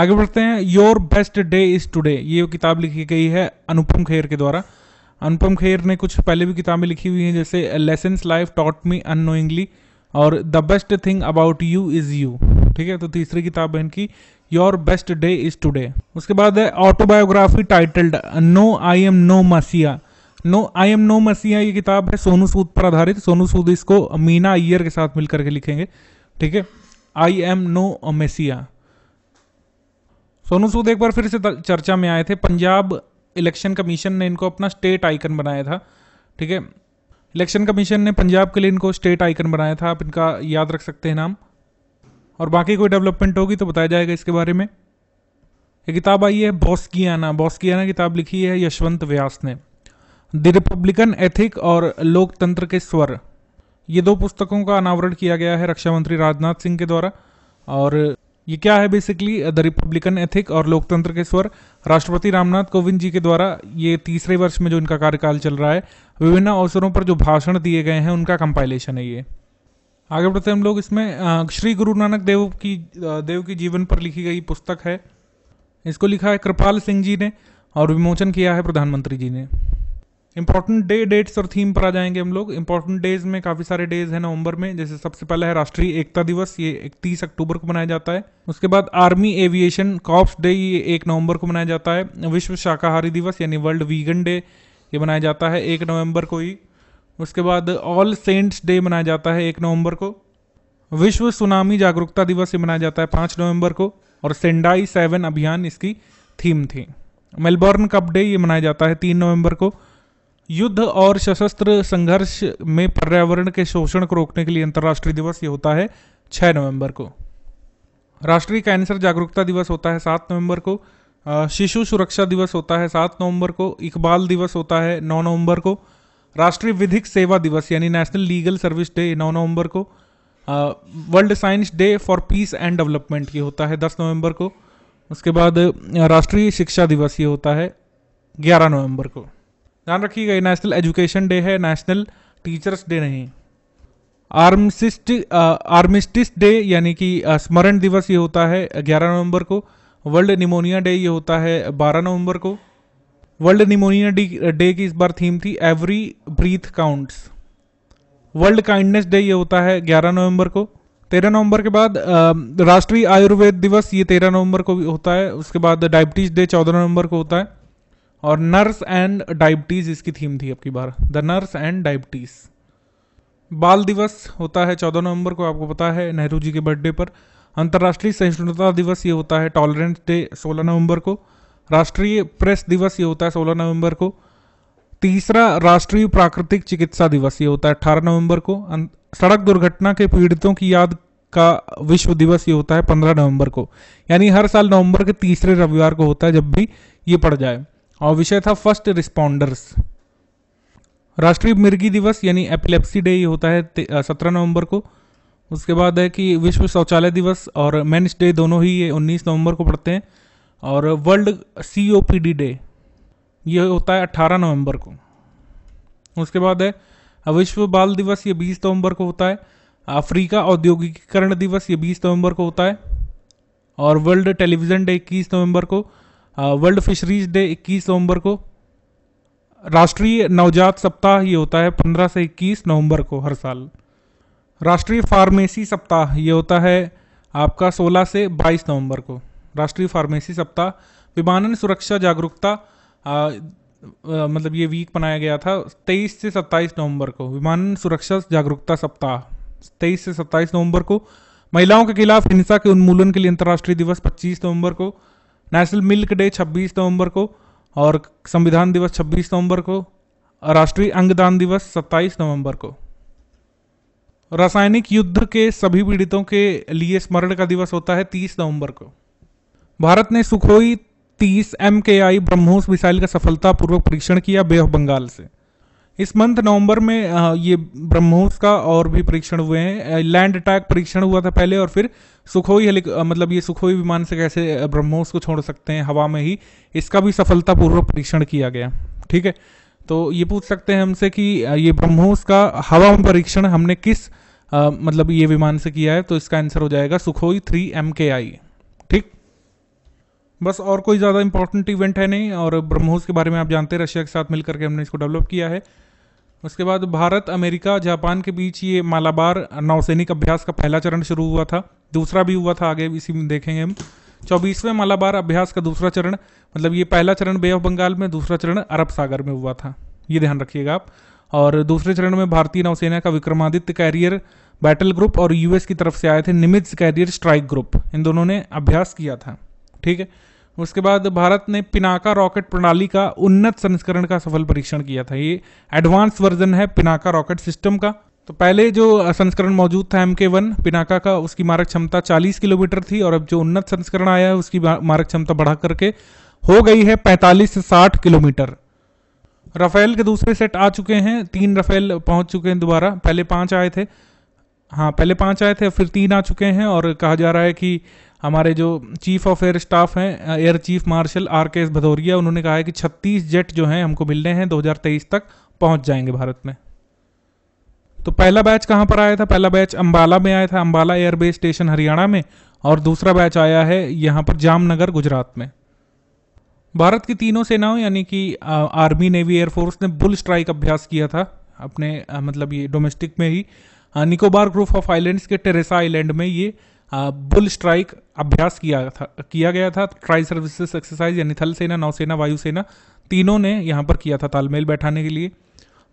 आगे बढ़ते हैं your best day is today ये किताब लिखी गई है अनुपम खेर के द्वारा अनुपम खेर ने कुछ पहले भी किताबें लिखी हुई हैं जैसे lessons life taught me unknowingly और the best thing about you is you ठीक है तो तीसरी किताब है इनकी your best day is today उसके बाद है autobiography titled no I am no messiah no I am no messiah ये किताब है सोनू सूद पर आधारित सोनू सूद इसको मीना अय्यर के साथ मिलकर के लिखेंगे ठीक है I am no messiah Sonu Sood एक बार फिर से चर्चा में आए थे पंजाब इलेक्शन कमीशन ने इनको अपना स्टेट आइकन बनाया था ठीक है इलेक्शन कमीशन ने पंजाब के लिए इनको स्टेट आइकन बनाया था आप इनका याद रख सकते हैं नाम और बाकी कोई डेवलपमेंट होगी तो बताया जाएगा इसके बारे में ये किताब आई है बॉस्कियाना बॉस्कियाना किताब लिखी है यशवंत व्यास ने द रिपब्लिकन एथिक और लोकतंत्र के स्वर ये दो पुस्तकों का अनावरण किया गया है रक्षा मंत्री राजनाथ सिंह के द्वारा और ये क्या है बेसिकली द रिपब्लिकन एथिक और लोकतंत्र के स्वर राष्ट्रपति रामनाथ कोविंद जी के द्वारा ये तीसरे वर्ष में जो इनका कार्यकाल चल रहा है विभिन्न अवसरों पर जो भाषण दिए गए हैं उनका कंपाइलेशन है ये आगे बढ़ते हम लोग इसमें uh, श्री गुरु नानक देव की uh, देव की जीवन पर लिखी गई पुस्तक है इसको लिखा है कृपाल सिंह जी ने और विमोचन किया है प्रधानमंत्री जी ने इंपॉर्टेंट डे डेट्स और थीम पर आ जाएंगे हम लोग इंपॉर्टेंट डेज में काफ़ी सारे डेज हैं नवंबर में जैसे सबसे पहला है राष्ट्रीय एकता दिवस ये इकतीस अक्टूबर को मनाया जाता है उसके बाद आर्मी एविएशन कॉप्स डे ये एक नवंबर को मनाया जाता है विश्व शाकाहारी दिवस यानी वर्ल्ड वीगन डे ये मनाया जाता है एक नवंबर को ही उसके बाद ऑल सेंट्स डे मनाया जाता है एक नवंबर को विश्व सुनामी जागरूकता दिवस ये मनाया जाता है पाँच नवंबर को और सेंडाई सेवन अभियान इसकी थीम थी मेलबॉर्न कप डे ये मनाया जाता है तीन नवंबर को युद्ध और सशस्त्र संघर्ष में पर्यावरण के शोषण को रोकने के लिए अंतर्राष्ट्रीय दिवस ये होता है 6 नवंबर को राष्ट्रीय कैंसर जागरूकता दिवस होता है 7 नवंबर को शिशु सुरक्षा दिवस होता है 7 नवंबर को इकबाल दिवस होता है 9 नवंबर को राष्ट्रीय विधिक सेवा दिवस यानी नेशनल लीगल सर्विस डे 9 नवंबर को world science day for peace and development ये होता है 10 नवंबर को उसके बाद राष्ट्रीय शिक्षा दिवस ये होता है 11 नवंबर को ध्यान रखिएगा ये नेशनल एजुकेशन डे है नेशनल टीचर्स डे नहीं आर्मसिस्ट आर्मिस्टिस डे यानी कि uh, स्मरण दिवस ये होता है 11 नवंबर को वर्ल्ड निमोनिया डे ये होता है 12 नवंबर को वर्ल्ड निमोनिया डे की इस बार थीम थी every breath counts world kindness day ये होता है 11 नवंबर को 13 नवंबर के बाद uh, राष्ट्रीय आयुर्वेद दिवस ये 13 नवंबर को होता है उसके बाद डायबिटीज डे 14 नवंबर को होता है और नर्स एंड डायबिटीज इसकी थीम थी आपकी बार द नर्स एंड डायबिटीज बाल दिवस होता है चौदह नवंबर को आपको पता है नेहरू जी के बर्थडे पर अंतर्राष्ट्रीय सहिष्णुता दिवस ये होता है टॉलरेंस डे सोलह नवंबर को राष्ट्रीय प्रेस दिवस ये होता है सोलह नवंबर को तीसरा राष्ट्रीय प्राकृतिक चिकित्सा दिवस ये होता है अठारह नवंबर को अं, सड़क दुर्घटना के पीड़ितों की याद का विश्व दिवस ये होता है पंद्रह नवंबर को यानी हर साल नवंबर के तीसरे रविवार को होता है जब भी ये पड़ जाए और विषय था फर्स्ट रिस्पॉन्डर्स राष्ट्रीय मिर्गी दिवस यानी एपिलेप्सी डे होता है सत्रह नवंबर को उसके बाद है कि विश्व शौचालय दिवस और मेन्स डे दोनों ही ये उन्नीस नवंबर को पड़ते हैं और world C O P D day ये होता है अट्ठारह नवंबर को उसके बाद है विश्व बाल दिवस ये बीस नवंबर को होता है अफ्रीका औद्योगिकीकरण दिवस ये बीस नवंबर को होता है और वर्ल्ड टेलीविज़न डे इक्कीस नवंबर को वर्ल्ड फिशरीज डे 21 नवंबर को राष्ट्रीय नवजात सप्ताह ये होता है 15 से 21 नवंबर को हर साल राष्ट्रीय फार्मेसी सप्ताह ये होता है आपका 16 से 22 नवंबर को राष्ट्रीय फार्मेसी सप्ताह विमानन सुरक्षा जागरूकता मतलब ये वीक बनाया गया था 23 से 27 नवंबर को विमानन सुरक्षा जागरूकता सप्ताह 23 से 27 नवंबर को महिलाओं के खिलाफ हिंसा के उन्मूलन के लिए अंतर्राष्ट्रीय दिवस 25 नवंबर को नेशनल मिल्क डे 26 नवंबर को और संविधान दिवस 26 नवंबर को राष्ट्रीय अंगदान दिवस 27 नवंबर को रासायनिक युद्ध के सभी पीड़ितों के लिए स्मरण का दिवस होता है 30 नवंबर को भारत ने सुखोई 30 एम के आई ब्रह्मोस मिसाइल का सफलतापूर्वक परीक्षण किया बे ऑफ बंगाल से इस मंथ नवंबर में ये ब्रह्मोस का और भी परीक्षण हुए हैं लैंड अटैक परीक्षण हुआ था पहले और फिर सुखोई हेलिक मतलब ये सुखोई विमान से कैसे ब्रह्मोस को छोड़ सकते हैं हवा में ही इसका भी सफलतापूर्वक परीक्षण किया गया ठीक है तो ये पूछ सकते हैं हमसे कि ये ब्रह्मोस का हवा में परीक्षण हमने किस आ, मतलब ये विमान से किया है तो इसका आंसर हो जाएगा सुखोई थ्री एम के आई ठीक बस और कोई ज़्यादा इंपॉर्टेंट इवेंट है नहीं और ब्रह्मोस के बारे में आप जानते हैं रशिया के साथ मिलकर के हमने इसको डेवलप किया है उसके बाद भारत अमेरिका जापान के बीच ये मालाबार नौसैनिक अभ्यास का पहला चरण शुरू हुआ था दूसरा भी हुआ था आगे इसी में देखेंगे हम चौबीसवें मालाबार अभ्यास का दूसरा चरण मतलब ये पहला चरण बे ऑफ बंगाल में दूसरा चरण अरब सागर में हुआ था ये ध्यान रखिएगा आप और दूसरे चरण में भारतीय नौसेना का विक्रमादित्य कैरियर बैटल ग्रुप और यूएस की तरफ से आए थे निमित्स कैरियर स्ट्राइक ग्रुप इन दोनों ने अभ्यास किया था ठीक है उसके बाद भारत ने पिनाका रॉकेट प्रणाली का उन्नत संस्करण का सफल परीक्षण किया था ये एडवांस वर्जन है पिनाका रॉकेट सिस्टम का तो पहले जो संस्करण मौजूद था एम के वन पिनाका का उसकी मारक क्षमता 40 किलोमीटर थी और अब जो उन्नत संस्करण आया है उसकी मारक क्षमता बढ़ा करके हो गई है 45 से 60 किलोमीटर राफेल के दूसरे सेट आ चुके हैं तीन राफेल पहुंच चुके हैं दोबारा पहले पांच आए थे हाँ पहले पांच आए थे फिर तीन आ चुके हैं और कहा जा रहा है कि हमारे जो चीफ ऑफ एयर स्टाफ हैं air chief marshal R K S Bhadauria उन्होंने कहा है कि 36 जेट जो हैं हमको मिलने हैं 2023 तक पहुंच जाएंगे भारत में तो पहला बैच कहां पर आया था पहला बैच अंबाला में आया था अंबाला एयरबेस स्टेशन हरियाणा में और दूसरा बैच आया है यहाँ पर जामनगर गुजरात में भारत की तीनों सेनाओं यानी कि आर्मी नेवी एयरफोर्स ने बुल स्ट्राइक अभ्यास किया था अपने मतलब ये डोमेस्टिक में ही निकोबार ग्रुप ऑफ आइलैंड्स के टेरेसा आइलैंड में ये बुल स्ट्राइक अभ्यास किया था किया गया था ट्राई सर्विसेज एक्सरसाइज यानी थल सेना नौसेना वायुसेना तीनों ने यहाँ पर किया था तालमेल बैठाने के लिए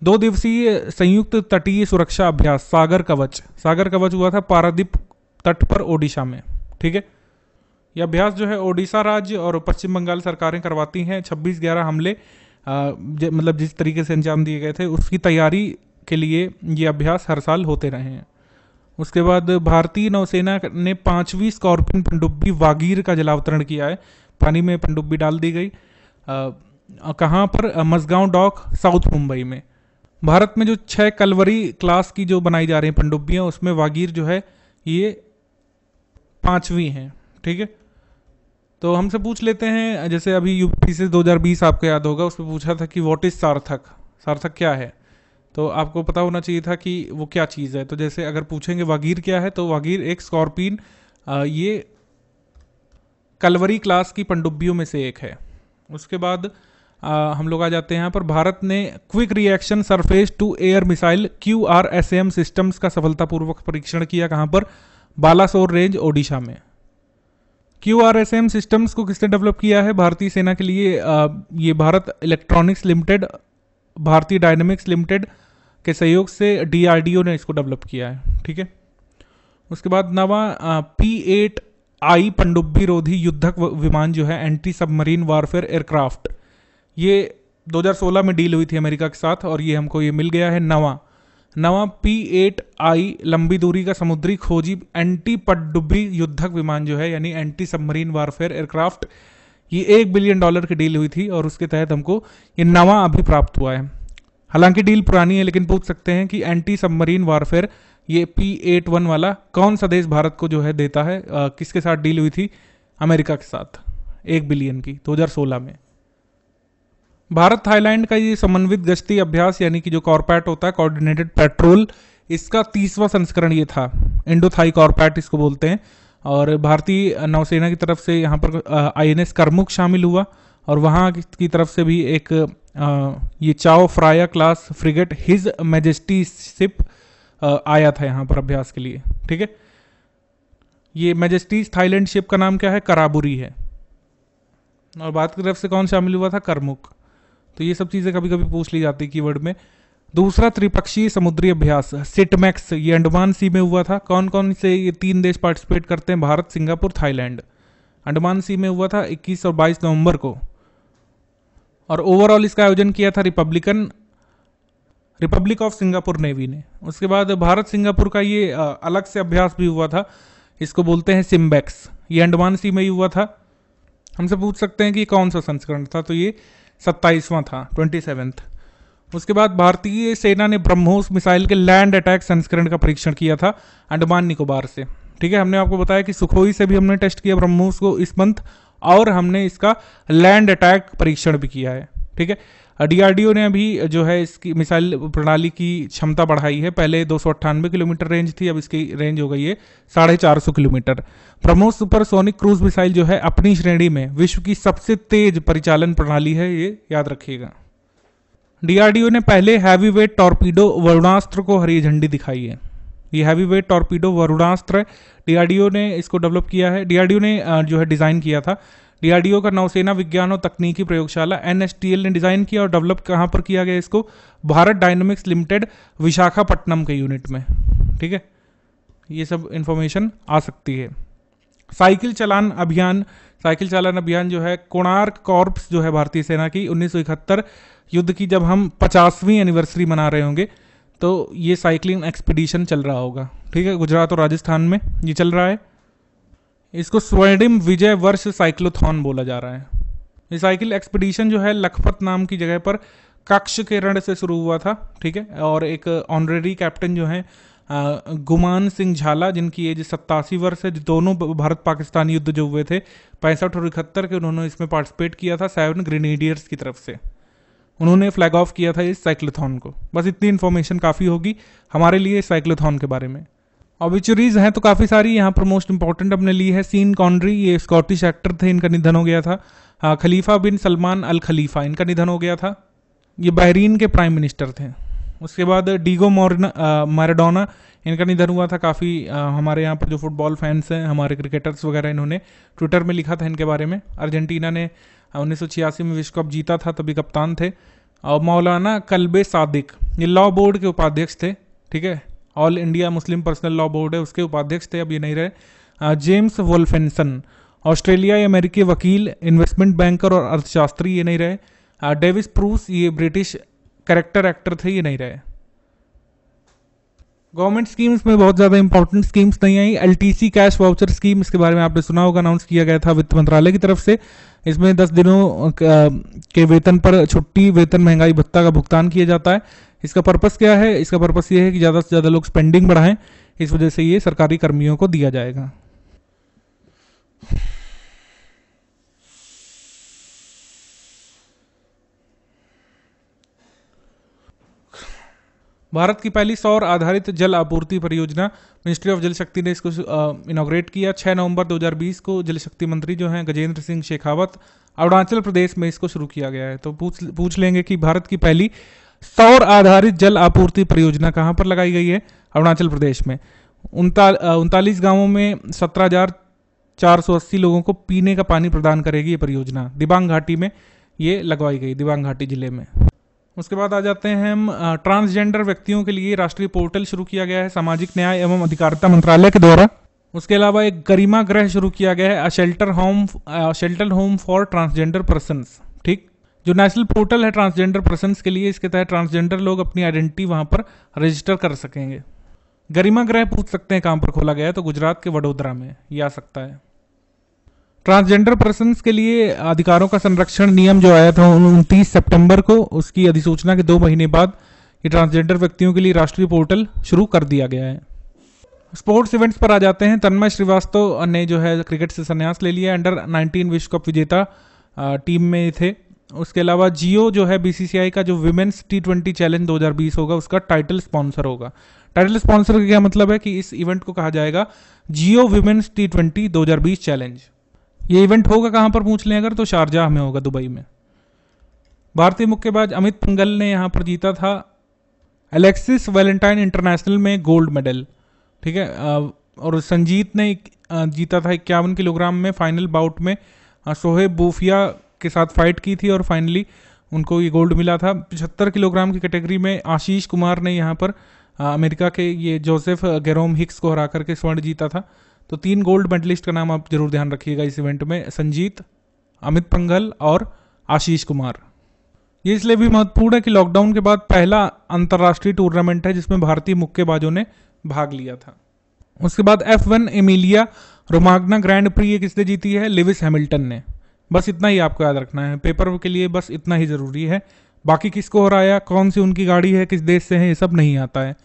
दो दिवसीय संयुक्त तटीय सुरक्षा अभ्यास सागर कवच सागर कवच हुआ था पारादीप तट पर ओडिशा में ठीक है यह अभ्यास जो है ओडिशा राज्य और पश्चिम बंगाल सरकारें करवाती हैं छब्बीस ग्यारह हमले मतलब जिस तरीके से अंजाम दिए गए थे उसकी तैयारी के लिए ये अभ्यास हर साल होते रहे हैं उसके बाद भारतीय नौसेना ने पांचवी स्कॉर्पियन पनडुब्बी वागीर का जलावतरण किया है पानी में पनडुब्बी डाल दी गई कहाँ पर मजगांव डॉक साउथ मुंबई में भारत में जो छः कलवरी क्लास की जो बनाई जा रही हैं पनडुब्बियाँ उसमें वागीर जो है ये पाँचवीं हैं ठीक है तो हमसे पूछ लेते हैं जैसे अभी यूपी से 2020 आपको याद होगा उसमें पूछा था कि वॉट इज़ सार्थक सार्थक क्या है तो आपको पता होना चाहिए था कि वो क्या चीज़ है तो जैसे अगर पूछेंगे वागीर क्या है तो वागीर एक स्कॉर्पिन ये कलवरी क्लास की पनडुब्बियों में से एक है उसके बाद आ, हम लोग आ जाते हैं यहाँ पर भारत ने quick reaction surface to air missile Q R S M systems का सफलतापूर्वक परीक्षण किया कहाँ पर बालासोर रेंज ओडिशा में Q R S M systems को किसने डेवलप किया है भारतीय सेना के लिए आ, ये भारत इलेक्ट्रॉनिक्स लिमिटेड भारतीय डायनेमिक्स लिमिटेड के सहयोग से डीआरडीओ ने इसको डेवलप किया है ठीक है उसके बाद नवा पी एट आई पनडुब्बी रोधी युद्धक विमान जो है एंटी सबमरीन वारफेयर एयरक्राफ्ट ये 2016 में डील हुई थी अमेरिका के साथ और ये हमको ये मिल गया है नवा नवा पी एट आई लंबी दूरी का समुद्री खोजी एंटी पंडुब्बी युद्धक विमान जो है यानी एंटी सबमरीन वारफेयर एयरक्राफ्ट ये एक बिलियन डॉलर की डील हुई थी और उसके तहत हमको ये नवा अभी प्राप्त हुआ है हालांकि डील पुरानी है लेकिन पूछ सकते हैं कि एंटी सबमरीन वारफेयर ये पी एट वन वाला कौन सा देश भारत को जो है देता है आ, किसके साथ डील हुई थी अमेरिका के साथ एक बिलियन की 2016 में भारत थाईलैंड का ये समन्वित गश्ती अभ्यास यानी कि जो कॉरपैट होता है कोऑर्डिनेटेड पेट्रोल इसका तीसवा संस्करण ये था इंडो थाई कॉरपैट इसको बोलते हैं और भारतीय नौसेना की तरफ से यहाँ पर आई एन एस करमुख शामिल हुआ और वहाँ की तरफ से भी एक ये Chao Phraya class frigate his majesty ship आया था यहाँ पर अभ्यास के लिए ठीक है ये मेजेस्टीज थाईलैंड शिप का नाम क्या है कराबुरी है और बात की तरफ से कौन शामिल हुआ था करमुक तो ये सब चीज़ें कभी कभी पूछ ली जाती की वर्ड में दूसरा त्रिपक्षीय समुद्री अभ्यास सिटमैक्स ये अंडमान सी में हुआ था कौन कौन से ये तीन देश पार्टिसिपेट करते हैं Bharat Singapore Thailand Andaman sea में हुआ था 21 और 22 नवंबर को और ओवरऑल इसका आयोजन किया था republican republic of Singapore navy ने उसके बाद भारत सिंगापुर का ये अलग से अभ्यास भी हुआ था इसको बोलते हैं सिम्बैक्स ये अंडमान सी में ही हुआ था हमसे पूछ सकते हैं कि कौन सा संस्करण था तो ये सत्ताईसवां था ट्वेंटी सेवेंथ उसके बाद भारतीय सेना ने ब्रह्मोस मिसाइल के लैंड अटैक संस्करण का परीक्षण किया था अंडमान निकोबार से ठीक है हमने आपको बताया कि सुखोई से भी हमने टेस्ट किया ब्रह्मोस को इस मंथ और हमने इसका लैंड अटैक परीक्षण भी किया है ठीक है डीआरडीओ ने अभी जो है इसकी मिसाइल प्रणाली की क्षमता बढ़ाई है पहले दो किलोमीटर रेंज थी अब इसकी रेंज हो गई है साढ़े चार सौ kilometre BrahMos supersonic cruise missile जो है अपनी श्रेणी में विश्व की सबसे तेज परिचालन प्रणाली है ये याद रखिएगा डीआरडीओ ने पहले हैवी वेट टॉर्पीडो वरुणास्त्र को हरी झंडी दिखाई है ये heavy weight torpedo Varunastra DRDO ने इसको डेवलप किया है डीआरडीओ ने जो है डिज़ाइन किया था डीआरडीओ का नौसेना विज्ञान और तकनीकी प्रयोगशाला एन ने डिज़ाइन किया और डेवलप कहाँ पर किया गया इसको भारत डायनामिक्स लिमिटेड विशाखापट्टनम के यूनिट में ठीक है ये सब इन्फॉर्मेशन आ सकती है साइकिल चलान अभियान साइकिल चालन अभियान जो है कोणार्क कॉर्प्स जो है भारतीय सेना की 1971 युद्ध की जब हम पचासवीं एनिवर्सरी मना रहे होंगे तो ये साइकिलिंग एक्सपीडिशन चल रहा होगा ठीक है गुजरात और राजस्थान में ये चल रहा है इसको स्वर्णिम विजय वर्ष साइक्लोथॉन बोला जा रहा है ये साइकिल एक्सपीडिशन जो है लखपत नाम की जगह पर कक्ष के रण से शुरू हुआ था ठीक है और एक ऑनरेरी कैप्टन जो है गुमान सिंह झाला जिनकी एज सत्तासी वर्ष है दोनों भारत पाकिस्तान युद्ध जो हुए थे पैंसठ और इकहत्तर के उन्होंने इसमें पार्टिसिपेट किया था सेवन ग्रेनेडियर्स की तरफ से उन्होंने फ्लैग ऑफ किया था इस साइक्लोथॉन को बस इतनी इन्फॉर्मेशन काफ़ी होगी हमारे लिए साइक्लोथॉन के बारे में ऑबिचुरीज हैं तो काफ़ी सारी यहाँ पर मोस्ट इंपॉर्टेंट अपने लिए है सीन कॉन्ड्री ये स्कॉटिश एक्टर थे इनका निधन हो गया था आ, खलीफा बिन सलमान अल खलीफा इनका निधन हो गया था ये बहरीन के प्राइम मिनिस्टर थे उसके बाद डीगो मोरना मैराडोना इनका निधन हुआ था काफ़ी हमारे यहाँ पर जो फुटबॉल फैंस हैं हमारे क्रिकेटर्स वगैरह इन्होंने ट्विटर में लिखा था इनके बारे में अर्जेंटीना ने उन्नीस में विश्व कप जीता था तभी कप्तान थे और मौलाना कल्बे सादिक ये लॉ बोर्ड के उपाध्यक्ष थे ठीक है all India Muslim personal law board है उसके उपाध्यक्ष थे अब ये नहीं रहे जेम्स वोल्फेंसन ऑस्ट्रेलिया अमेरिकी वकील इन्वेस्टमेंट बैंकर और अर्थशास्त्री ये नहीं रहे डेविस प्रूस ये ब्रिटिश करेक्टर एक्टर थे ये नहीं रहे गवर्नमेंट स्कीम्स में बहुत ज़्यादा इंपॉर्टेंट स्कीम्स नहीं I L cash voucher scheme इसके बारे में आपने सुना होगा अनाउंस किया गया था वित्त मंत्रालय की तरफ से इसमें दस दिनों के वेतन पर छुट्टी वेतन महंगाई भत्ता का भुगतान किया जाता है इसका पर्पस क्या है इसका पर्पस ये है कि ज़्यादा से ज़्यादा लोग स्पेंडिंग बढ़ाएं इस वजह से ये सरकारी कर्मियों को दिया जाएगा भारत की पहली सौर आधारित जल आपूर्ति परियोजना मिनिस्ट्री ऑफ जल शक्ति ने इसको इनाग्रेट किया 6 नवंबर 2020 को जल शक्ति मंत्री जो हैं गजेंद्र सिंह शेखावत अरुणाचल प्रदेश में इसको शुरू किया गया है तो पूछ पूछ लेंगे कि भारत की पहली सौर आधारित जल आपूर्ति परियोजना कहाँ पर लगाई गई है अरुणाचल प्रदेश में उनता उनतालीस गाँवों में सत्रह लोगों को पीने का पानी प्रदान करेगी ये परियोजना दिबांग घाटी में ये लगवाई गई दिबांग घाटी जिले में उसके बाद आ जाते हैं हम ट्रांसजेंडर व्यक्तियों के लिए राष्ट्रीय पोर्टल शुरू किया गया है सामाजिक न्याय एवं अधिकारिता मंत्रालय के द्वारा उसके अलावा एक गरिमा ग्रह शुरू किया गया है shelter home shelter home for transgender person ठीक जो नेशनल पोर्टल है ट्रांसजेंडर पर्सन के लिए इसके तहत ट्रांसजेंडर लोग अपनी आइडेंटिटी वहां पर रजिस्टर कर सकेंगे गरिमा ग्रह पूछ सकते हैं कहाँ पर खोला गया है तो गुजरात के वडोदरा में ये आ सकता है ट्रांसजेंडर पर्सन के लिए अधिकारों का संरक्षण नियम जो आया था उनतीस सितंबर को उसकी अधिसूचना के दो महीने बाद ये ट्रांसजेंडर व्यक्तियों के लिए राष्ट्रीय पोर्टल शुरू कर दिया गया है स्पोर्ट्स इवेंट्स पर आ जाते हैं तन्मय श्रीवास्तव ने जो है क्रिकेट से संन्यास ले लिया अंडर 19 विश्व कप विजेता टीम में थे उसके अलावा जियो जो है बीसीसीआई का जो विमेन्स टी ट्वेंटी चैलेंज 2020 होगा उसका टाइटल स्पॉन्सर होगा टाइटल स्पॉन्सर का क्या मतलब है कि इस इवेंट को कहा जाएगा Jio women's T twenty challenge ये इवेंट होगा कहाँ पर पूछ लें अगर तो शारजाह में होगा दुबई में भारतीय मुक्केबाज अमित पंगल ने यहाँ पर जीता था एलेक्सिस वैलेंटाइन इंटरनेशनल में गोल्ड मेडल ठीक है और संजीत ने जीता था इक्यावन किलोग्राम में फाइनल बाउट में सोहेब बूफिया के साथ फाइट की थी और फाइनली उनको ये गोल्ड मिला था पचहत्तर किलोग्राम की कैटेगरी में आशीष कुमार ने यहाँ पर अमेरिका के ये जोसेफ गेरोम हिक्स को हरा करके स्वर्ण जीता था तो तीन गोल्ड मेडलिस्ट का नाम आप जरूर ध्यान रखिएगा इस इवेंट में संजीत अमित पंगल और आशीष कुमार ये इसलिए भी महत्वपूर्ण है कि लॉकडाउन के बाद पहला अंतर्राष्ट्रीय टूर्नामेंट है जिसमें भारतीय मुक्केबाजों ने भाग लिया था उसके बाद F one Emilia Romagna grand prix ये किसने जीती है लिविस हैमिल्टन ने बस इतना ही आपको याद रखना है पेपर के लिए बस इतना ही ज़रूरी है बाकी किसको हराया कौन सी उनकी गाड़ी है किस देश से है ये सब नहीं आता है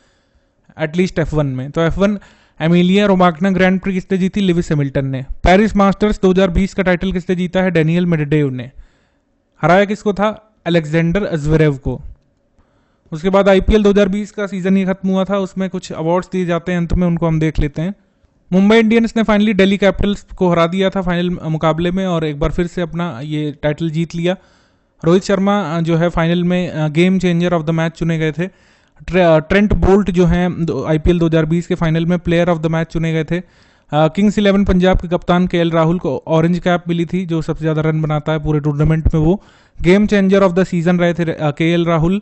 एटलीस्ट एफ वन में तो F one Emilia Romagna grand prix किसने जीती लिविस हेमिल्टन ने पेरिस मास्टर्स 2020 का टाइटल किसने जीता है डेनियल मेडडेव ने हराया किसको था अलेक्जेंडर अजवरेव को उसके बाद आईपीएल 2020 का सीजन ही खत्म हुआ था उसमें कुछ अवार्ड्स दिए जाते हैं अंत में उनको हम देख लेते हैं मुंबई इंडियंस ने फाइनली डेली कैपिटल्स को हरा दिया था फाइनल मुकाबले में और एक बार फिर से अपना ये टाइटल जीत लिया रोहित शर्मा जो है फाइनल में game changer of the match चुने गए थे ट्रेंट बोल्ट जो हैं आईपीएल 2020 के फाइनल में प्लेयर ऑफ द मैच चुने गए थे किंग्स इलेवन पंजाब के कप्तान के राहुल को ऑरेंज कैप मिली थी जो सबसे ज़्यादा रन बनाता है पूरे टूर्नामेंट में वो game changer of the season रहे थे के राहुल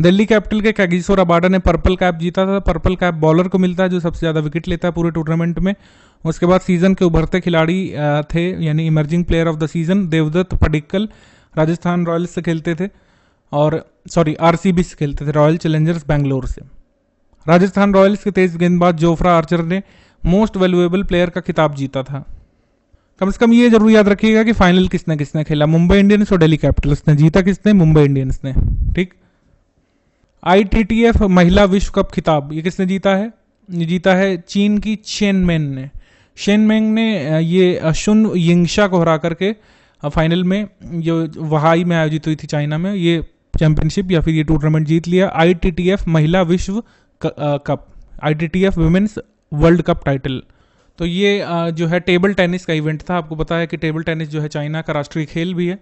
दिल्ली कैपिटल के कैगिशोर अबाडा ने पर्पल कैप जीता था पर्पल कैप बॉलर को मिलता है जो सबसे ज़्यादा विकेट लेता है पूरे टूर्नामेंट में उसके बाद सीजन के उभरते खिलाड़ी थे यानी emerging player of the season Devdutt Padikkal Rajasthan Royals से खेलते थे और सॉरी आर से खेलते थे रॉयल चैलेंजर्स बैंगलोर से राजस्थान रॉयल्स के तेज गेंदबाज जोफ्रा आर्चर ने मोस्ट वैल्यूएबल प्लेयर का खिताब जीता था कम से कम ये जरूर याद रखिएगा कि फाइनल किसने किसने खेला मुंबई इंडियंस और डेली कैपिटल्स ने जीता किसने मुंबई इंडियंस ने ठीक आईटीटीएफ महिला विश्व कप खिताब ये किसने जीता है ये जीता है चीन की चेन मैन ने शेन मैंग ने ये शुन यिंगशा को हरा करके फाइनल में जो वहाई में आयोजित हुई थी चाइना में ये चैंपियनशिप या फिर ये टूर्नामेंट जीत लिया आई महिला विश्व cup I T women's world cup title तो ये जो है टेबल टेनिस का इवेंट था आपको पता है कि टेबल टेनिस जो है चाइना का राष्ट्रीय खेल भी है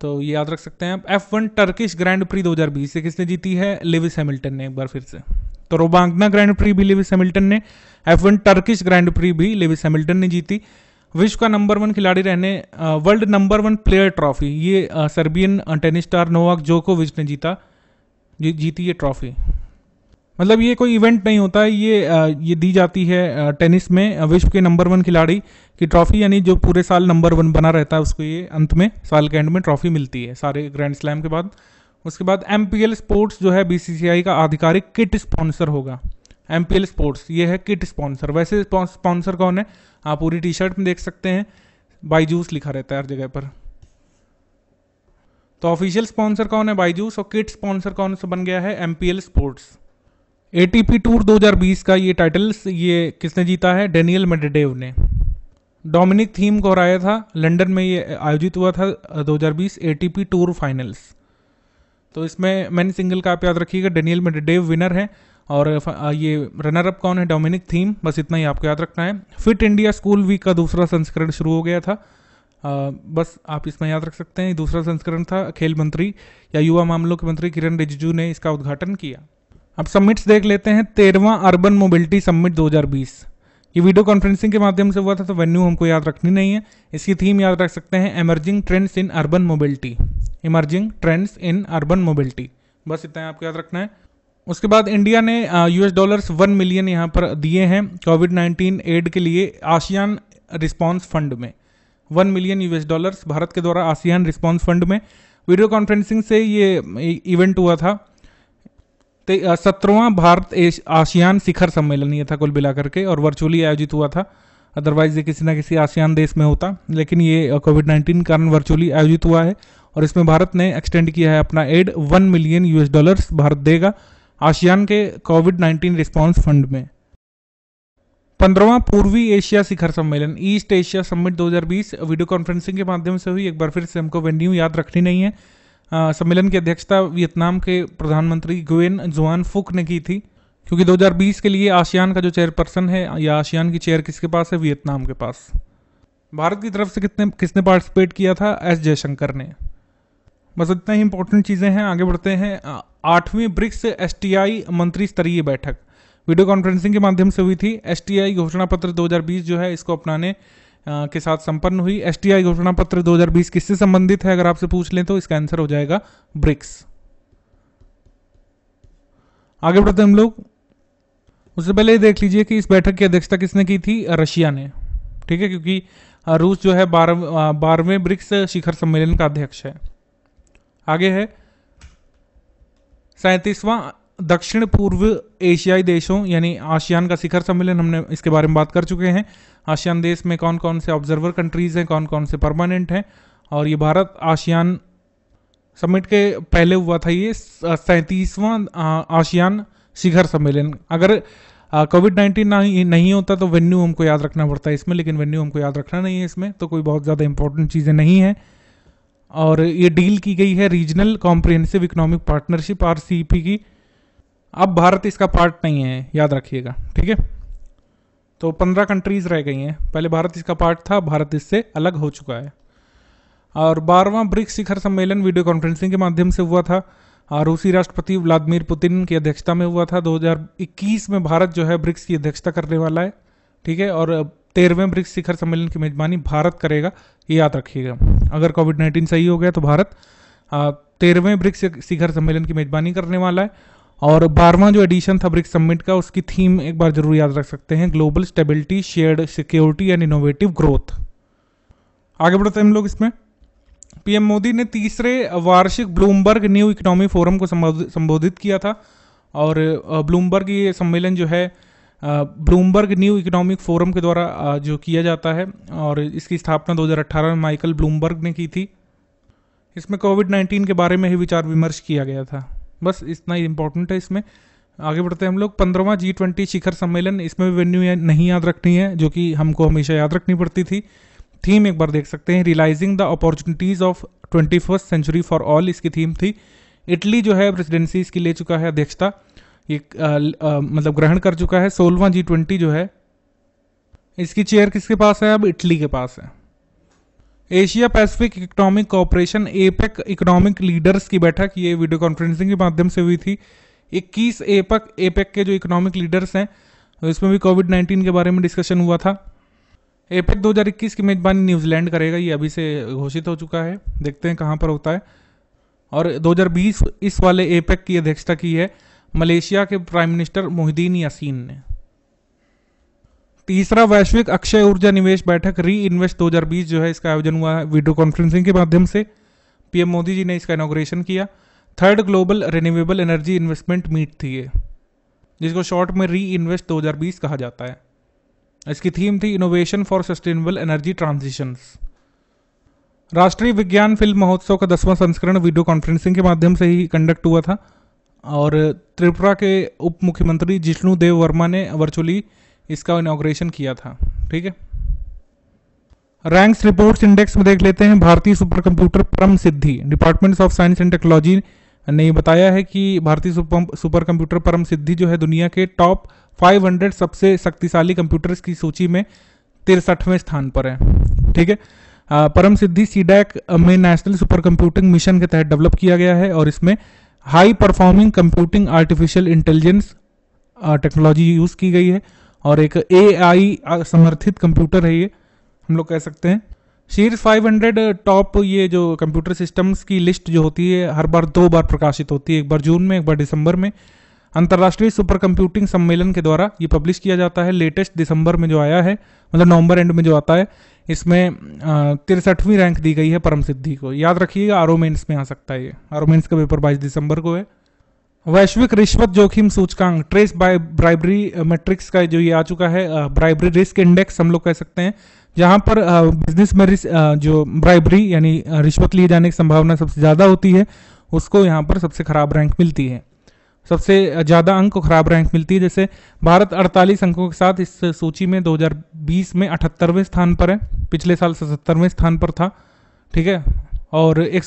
तो ये याद रख सकते हैं आप F one Turkish grand prix 2020 से किसने जीती है लिविस हैमिल्टन ने एक बार फिर से तो रोबांगना ग्रैंड प्री भी लिविस हैमिल्टन ने F one Turkish grand prix भी लिविस हैमिल्टन ने जीती विश्व का नंबर वन खिलाड़ी रहने world number one player trophy ये सर्बियन टेनिस स्टार नोवाक जोकोविच ने जीता जी, जीती ये ट्रॉफी मतलब ये कोई इवेंट नहीं होता है ये ये दी जाती है टेनिस में विश्व के नंबर वन खिलाड़ी की ट्रॉफी यानी जो पूरे साल नंबर वन बना रहता है उसको ये अंत में साल के एंड में ट्रॉफी मिलती है सारे ग्रैंड स्लैम के बाद उसके बाद एम स्पोर्ट्स जो है बीसीसीआई का आधिकारिक किट स्पॉन्सर होगा एम स्पोर्ट्स ये है किट स्पॉन्सर वैसे स्पॉन्सर कौन है आप पूरी टी शर्ट में देख सकते हैं बाईजूस लिखा रहता है हर जगह पर तो ऑफिशियल स्पॉन्सर कौन है बाईजूस और किट स्पॉन्सर कौन सा बन गया है एम स्पोर्ट्स ए टूर 2020 का ये टाइटल ये किसने जीता है डेनियल मेडेडेव ने डोमिनिक थीम को हराया था लंदन में ये आयोजित हुआ था 2020 एटीपी टूर फाइनल्स तो इसमें मैंने सिंगल का आप याद रखिएगा डेनियल मेडेडेव विनर है और ये रनर अप कौन है डोमिनिक थीम बस इतना ही आपको याद रखना है फिट इंडिया स्कूल वीक का दूसरा संस्करण शुरू हो गया था आ, बस आप इसमें याद रख सकते हैं दूसरा संस्करण था खेल मंत्री या युवा मामलों के मंत्री किरण रिजिजू ने इसका उद्घाटन किया अब समिट्स देख लेते हैं तेरवा अर्बन मोबिलिटी समिट 2020 ये वीडियो कॉन्फ्रेंसिंग के माध्यम से हुआ था तो वेन्यू हमको याद रखनी नहीं है इसकी थीम याद रख सकते हैं emerging trends in urban mobility emerging trends in urban mobility बस इतना आपको याद रखना है उसके बाद इंडिया ने यूएस डॉलर्स वन मिलियन यहाँ पर दिए हैं कोविड नाइन्टीन एड के लिए आसियान रिस्पॉन्स फंड में one million US dollars Bharat के द्वारा आसियान रिस्पॉन्स फंड में वीडियो कॉन्फ्रेंसिंग से ये इवेंट हुआ था सत्रवा भारत आसियान शिखर सम्मेलन ये था कुल मिलाकर के और वर्चुअली आयोजित हुआ था अदरवाइज ये किसी ना किसी आसियान देश में होता लेकिन ये कोविड नाइन्टीन कारण वर्चुअली आयोजित हुआ है और इसमें भारत ने एक्सटेंड किया है अपना aid one million US dollars Bharat देगा आसियान के कोविड 19 रिस्पांस फंड में पंद्रहवा पूर्वी एशिया शिखर सम्मेलन East Asia Summit 2020 video conferencing के माध्यम से हुई एक बार फिर से हमको वेन्यू याद रखनी नहीं है आ, सम्मेलन की अध्यक्षता वियतनाम के प्रधानमंत्री गुएन जुआन फुक ने की थी क्योंकि 2020 के लिए आसियान का जो चेयरपर्सन है या आसियान की चेयर किसके पास है वियतनाम के पास भारत की तरफ से कितने किसने पार्टिसिपेट किया था एस जयशंकर ने बस इतना ही इंपॉर्टेंट चीज़ें हैं आगे बढ़ते हैं आठवीं ब्रिक्स एस मंत्री स्तरीय बैठक वीडियो कॉन्फ्रेंसिंग के माध्यम से हुई थी एस घोषणा पत्र 2020 जो है इसको अपनाने के साथ संपन्न हुई एस घोषणा पत्र 2020 किससे संबंधित है अगर आपसे पूछ लें तो इसका आंसर हो जाएगा ब्रिक्स आगे बढ़ते हम लोग उससे पहले देख लीजिए कि इस बैठक की अध्यक्षता किसने की थी रशिया ने ठीक है क्योंकि रूस जो है बारह बारहवें ब्रिक्स शिखर सम्मेलन का अध्यक्ष है आगे है सैंतीसवां दक्षिण पूर्व एशियाई देशों यानी आसियान का शिखर सम्मेलन हमने इसके बारे में बात कर चुके हैं आसियान देश में कौन कौन से ऑब्जर्वर कंट्रीज हैं कौन कौन से परमानेंट हैं और ये भारत आसियान समिट के पहले हुआ था ये सैंतीसवां आसियान शिखर सम्मेलन अगर कोविड नाइन्टीन नहीं नहीं होता तो वेन्यू हमको याद रखना पड़ता है इसमें लेकिन वेन्यू हमको याद रखना नहीं है इसमें तो कोई बहुत ज़्यादा इंपॉर्टेंट चीज़ें नहीं है और ये डील की गई है रीजनल कॉम्प्रिहेंसिव इकोनॉमिक पार्टनरशिप आर की अब भारत इसका पार्ट नहीं है याद रखिएगा ठीक है तो पंद्रह कंट्रीज रह गई हैं पहले भारत इसका पार्ट था भारत इससे अलग हो चुका है और बारहवां ब्रिक्स शिखर सम्मेलन वीडियो कॉन्फ्रेंसिंग के माध्यम से हुआ था और रूसी राष्ट्रपति व्लादिमीर पुतिन की अध्यक्षता में हुआ था 2021 में भारत जो है ब्रिक्स की अध्यक्षता करने वाला है ठीक है और तेरहवें ब्रिक्स शिखर सम्मेलन की मेजबानी भारत करेगा ये याद रखिएगा अगर कोविड नाइन्टीन सही हो गया तो भारत तेरहवें ब्रिक्स शिखर सम्मेलन की मेजबानी करने वाला है और बारहवां जो एडिशन था ब्रिक्स समिट का उसकी थीम एक बार जरूर याद रख सकते हैं global stability shared security and innovative growth आगे बढ़ते हैं हम लोग इसमें पीएम मोदी ने तीसरे वार्षिक ब्लूमबर्ग न्यू इकोनॉमी फोरम को संबोधित किया था और ब्लूमबर्ग ये सम्मेलन जो है ब्लूमबर्ग न्यू इकोनॉमिक फोरम के द्वारा जो किया जाता है और इसकी स्थापना 2018 में माइकल ब्लूमबर्ग ने की थी इसमें कोविड 19 के बारे में ही विचार विमर्श किया गया था बस इतना ही इम्पोर्टेंट है इसमें आगे बढ़ते हैं हम लोग पंद्रहवा जी ट्वेंटी शिखर सम्मेलन इसमें भी वेन्यू नहीं याद रखनी है जो कि हमको हमेशा याद रखनी पड़ती थी थीम एक बार देख सकते हैं realising the opportunities of twenty first century for all इसकी थीम थी इटली जो है प्रेसिडेंसी इसकी ले चुका है अध्यक्षता ये आ, आ, मतलब ग्रहण कर चुका है सोलवा जी ट्वेंटी जो है इसकी चेयर किसके पास है अब इटली के पास है Asia Pacific Economic Cooperation APEC economic leaders की बैठक ये वीडियो कॉन्फ्रेंसिंग के माध्यम से हुई थी 21 एपक एपेक के जो इकोनॉमिक लीडर्स हैं इसमें भी कोविड 19 के बारे में डिस्कशन हुआ था एपेक e 2021 की मेजबानी न्यूजीलैंड करेगा ये अभी से घोषित हो चुका है देखते हैं कहाँ पर होता है और 2020 इस वाले एपेक e की अध्यक्षता की है मलेशिया के प्राइम मिनिस्टर मोहिदीन यासीन ने तीसरा वैश्विक अक्षय ऊर्जा निवेश बैठक री इन्वेस्ट 2020 जो है इसका आयोजन हुआ है वीडियो कॉन्फ्रेंसिंग के माध्यम से पीएम मोदी जी ने इसका इनोग्रेशन किया third global renewable energy investment meet थी ये जिसको शॉर्ट में री इन्वेस्ट 2020 कहा जाता है इसकी थीम थी innovation for sustainable energy transitions राष्ट्रीय विज्ञान फिल्म महोत्सव का दसवां संस्करण वीडियो कॉन्फ्रेंसिंग के माध्यम से ही कंडक्ट हुआ था और त्रिपुरा के उप मुख्यमंत्री जिष्णु देव वर्मा ने वर्चुअली इसका इनाग्रेशन किया था ठीक है रैंक्स रिपोर्ट्स इंडेक्स में देख लेते हैं भारतीय supercomputer Param Siddhi departments of science and technology ने बताया है कि भारतीय सुपर कंप्यूटर परम सिद्धि जो है दुनिया के टॉप 500 सबसे शक्तिशाली कंप्यूटर्स की सूची में तिरसठवें स्थान पर है ठीक है परम सिद्धि सीडैक में नेशनल सुपर कंप्यूटिंग मिशन के तहत डेवलप किया गया है और इसमें high performing computing artificial intelligence technology use की गई है और एक ए समर्थित कंप्यूटर है ये हम लोग कह सकते हैं शीर्ष 500 टॉप ये जो कंप्यूटर सिस्टम्स की लिस्ट जो होती है हर बार दो बार प्रकाशित होती है एक बार जून में एक बार दिसंबर में अंतर्राष्ट्रीय सुपर कंप्यूटिंग सम्मेलन के द्वारा ये पब्लिश किया जाता है लेटेस्ट दिसंबर में जो आया है मतलब नवंबर एंड में जो आता है इसमें तिरसठवीं रैंक दी गई है परम सिद्धि को याद रखिएगा आरोमेंस में आ सकता है ये आरोमेंस का पेपर बाईस दिसंबर को है वैश्विक रिश्वत जोखिम सूचकांक ट्रेस बाय ब्राइबरी मैट्रिक्स का जो ये आ चुका है ब्राइबरी रिस्क इंडेक्स हम लोग कह सकते हैं जहां पर बिजनेस में जो ब्राइबरी यानी रिश्वत लिए जाने की संभावना सबसे ज़्यादा होती है उसको यहाँ पर सबसे खराब रैंक मिलती है सबसे ज़्यादा अंक को खराब रैंक मिलती है जैसे भारत 48 अंकों के साथ इस सूची में 2020 में अठहत्तरवें स्थान पर है पिछले साल सतहत्तरवें स्थान पर था ठीक है और एक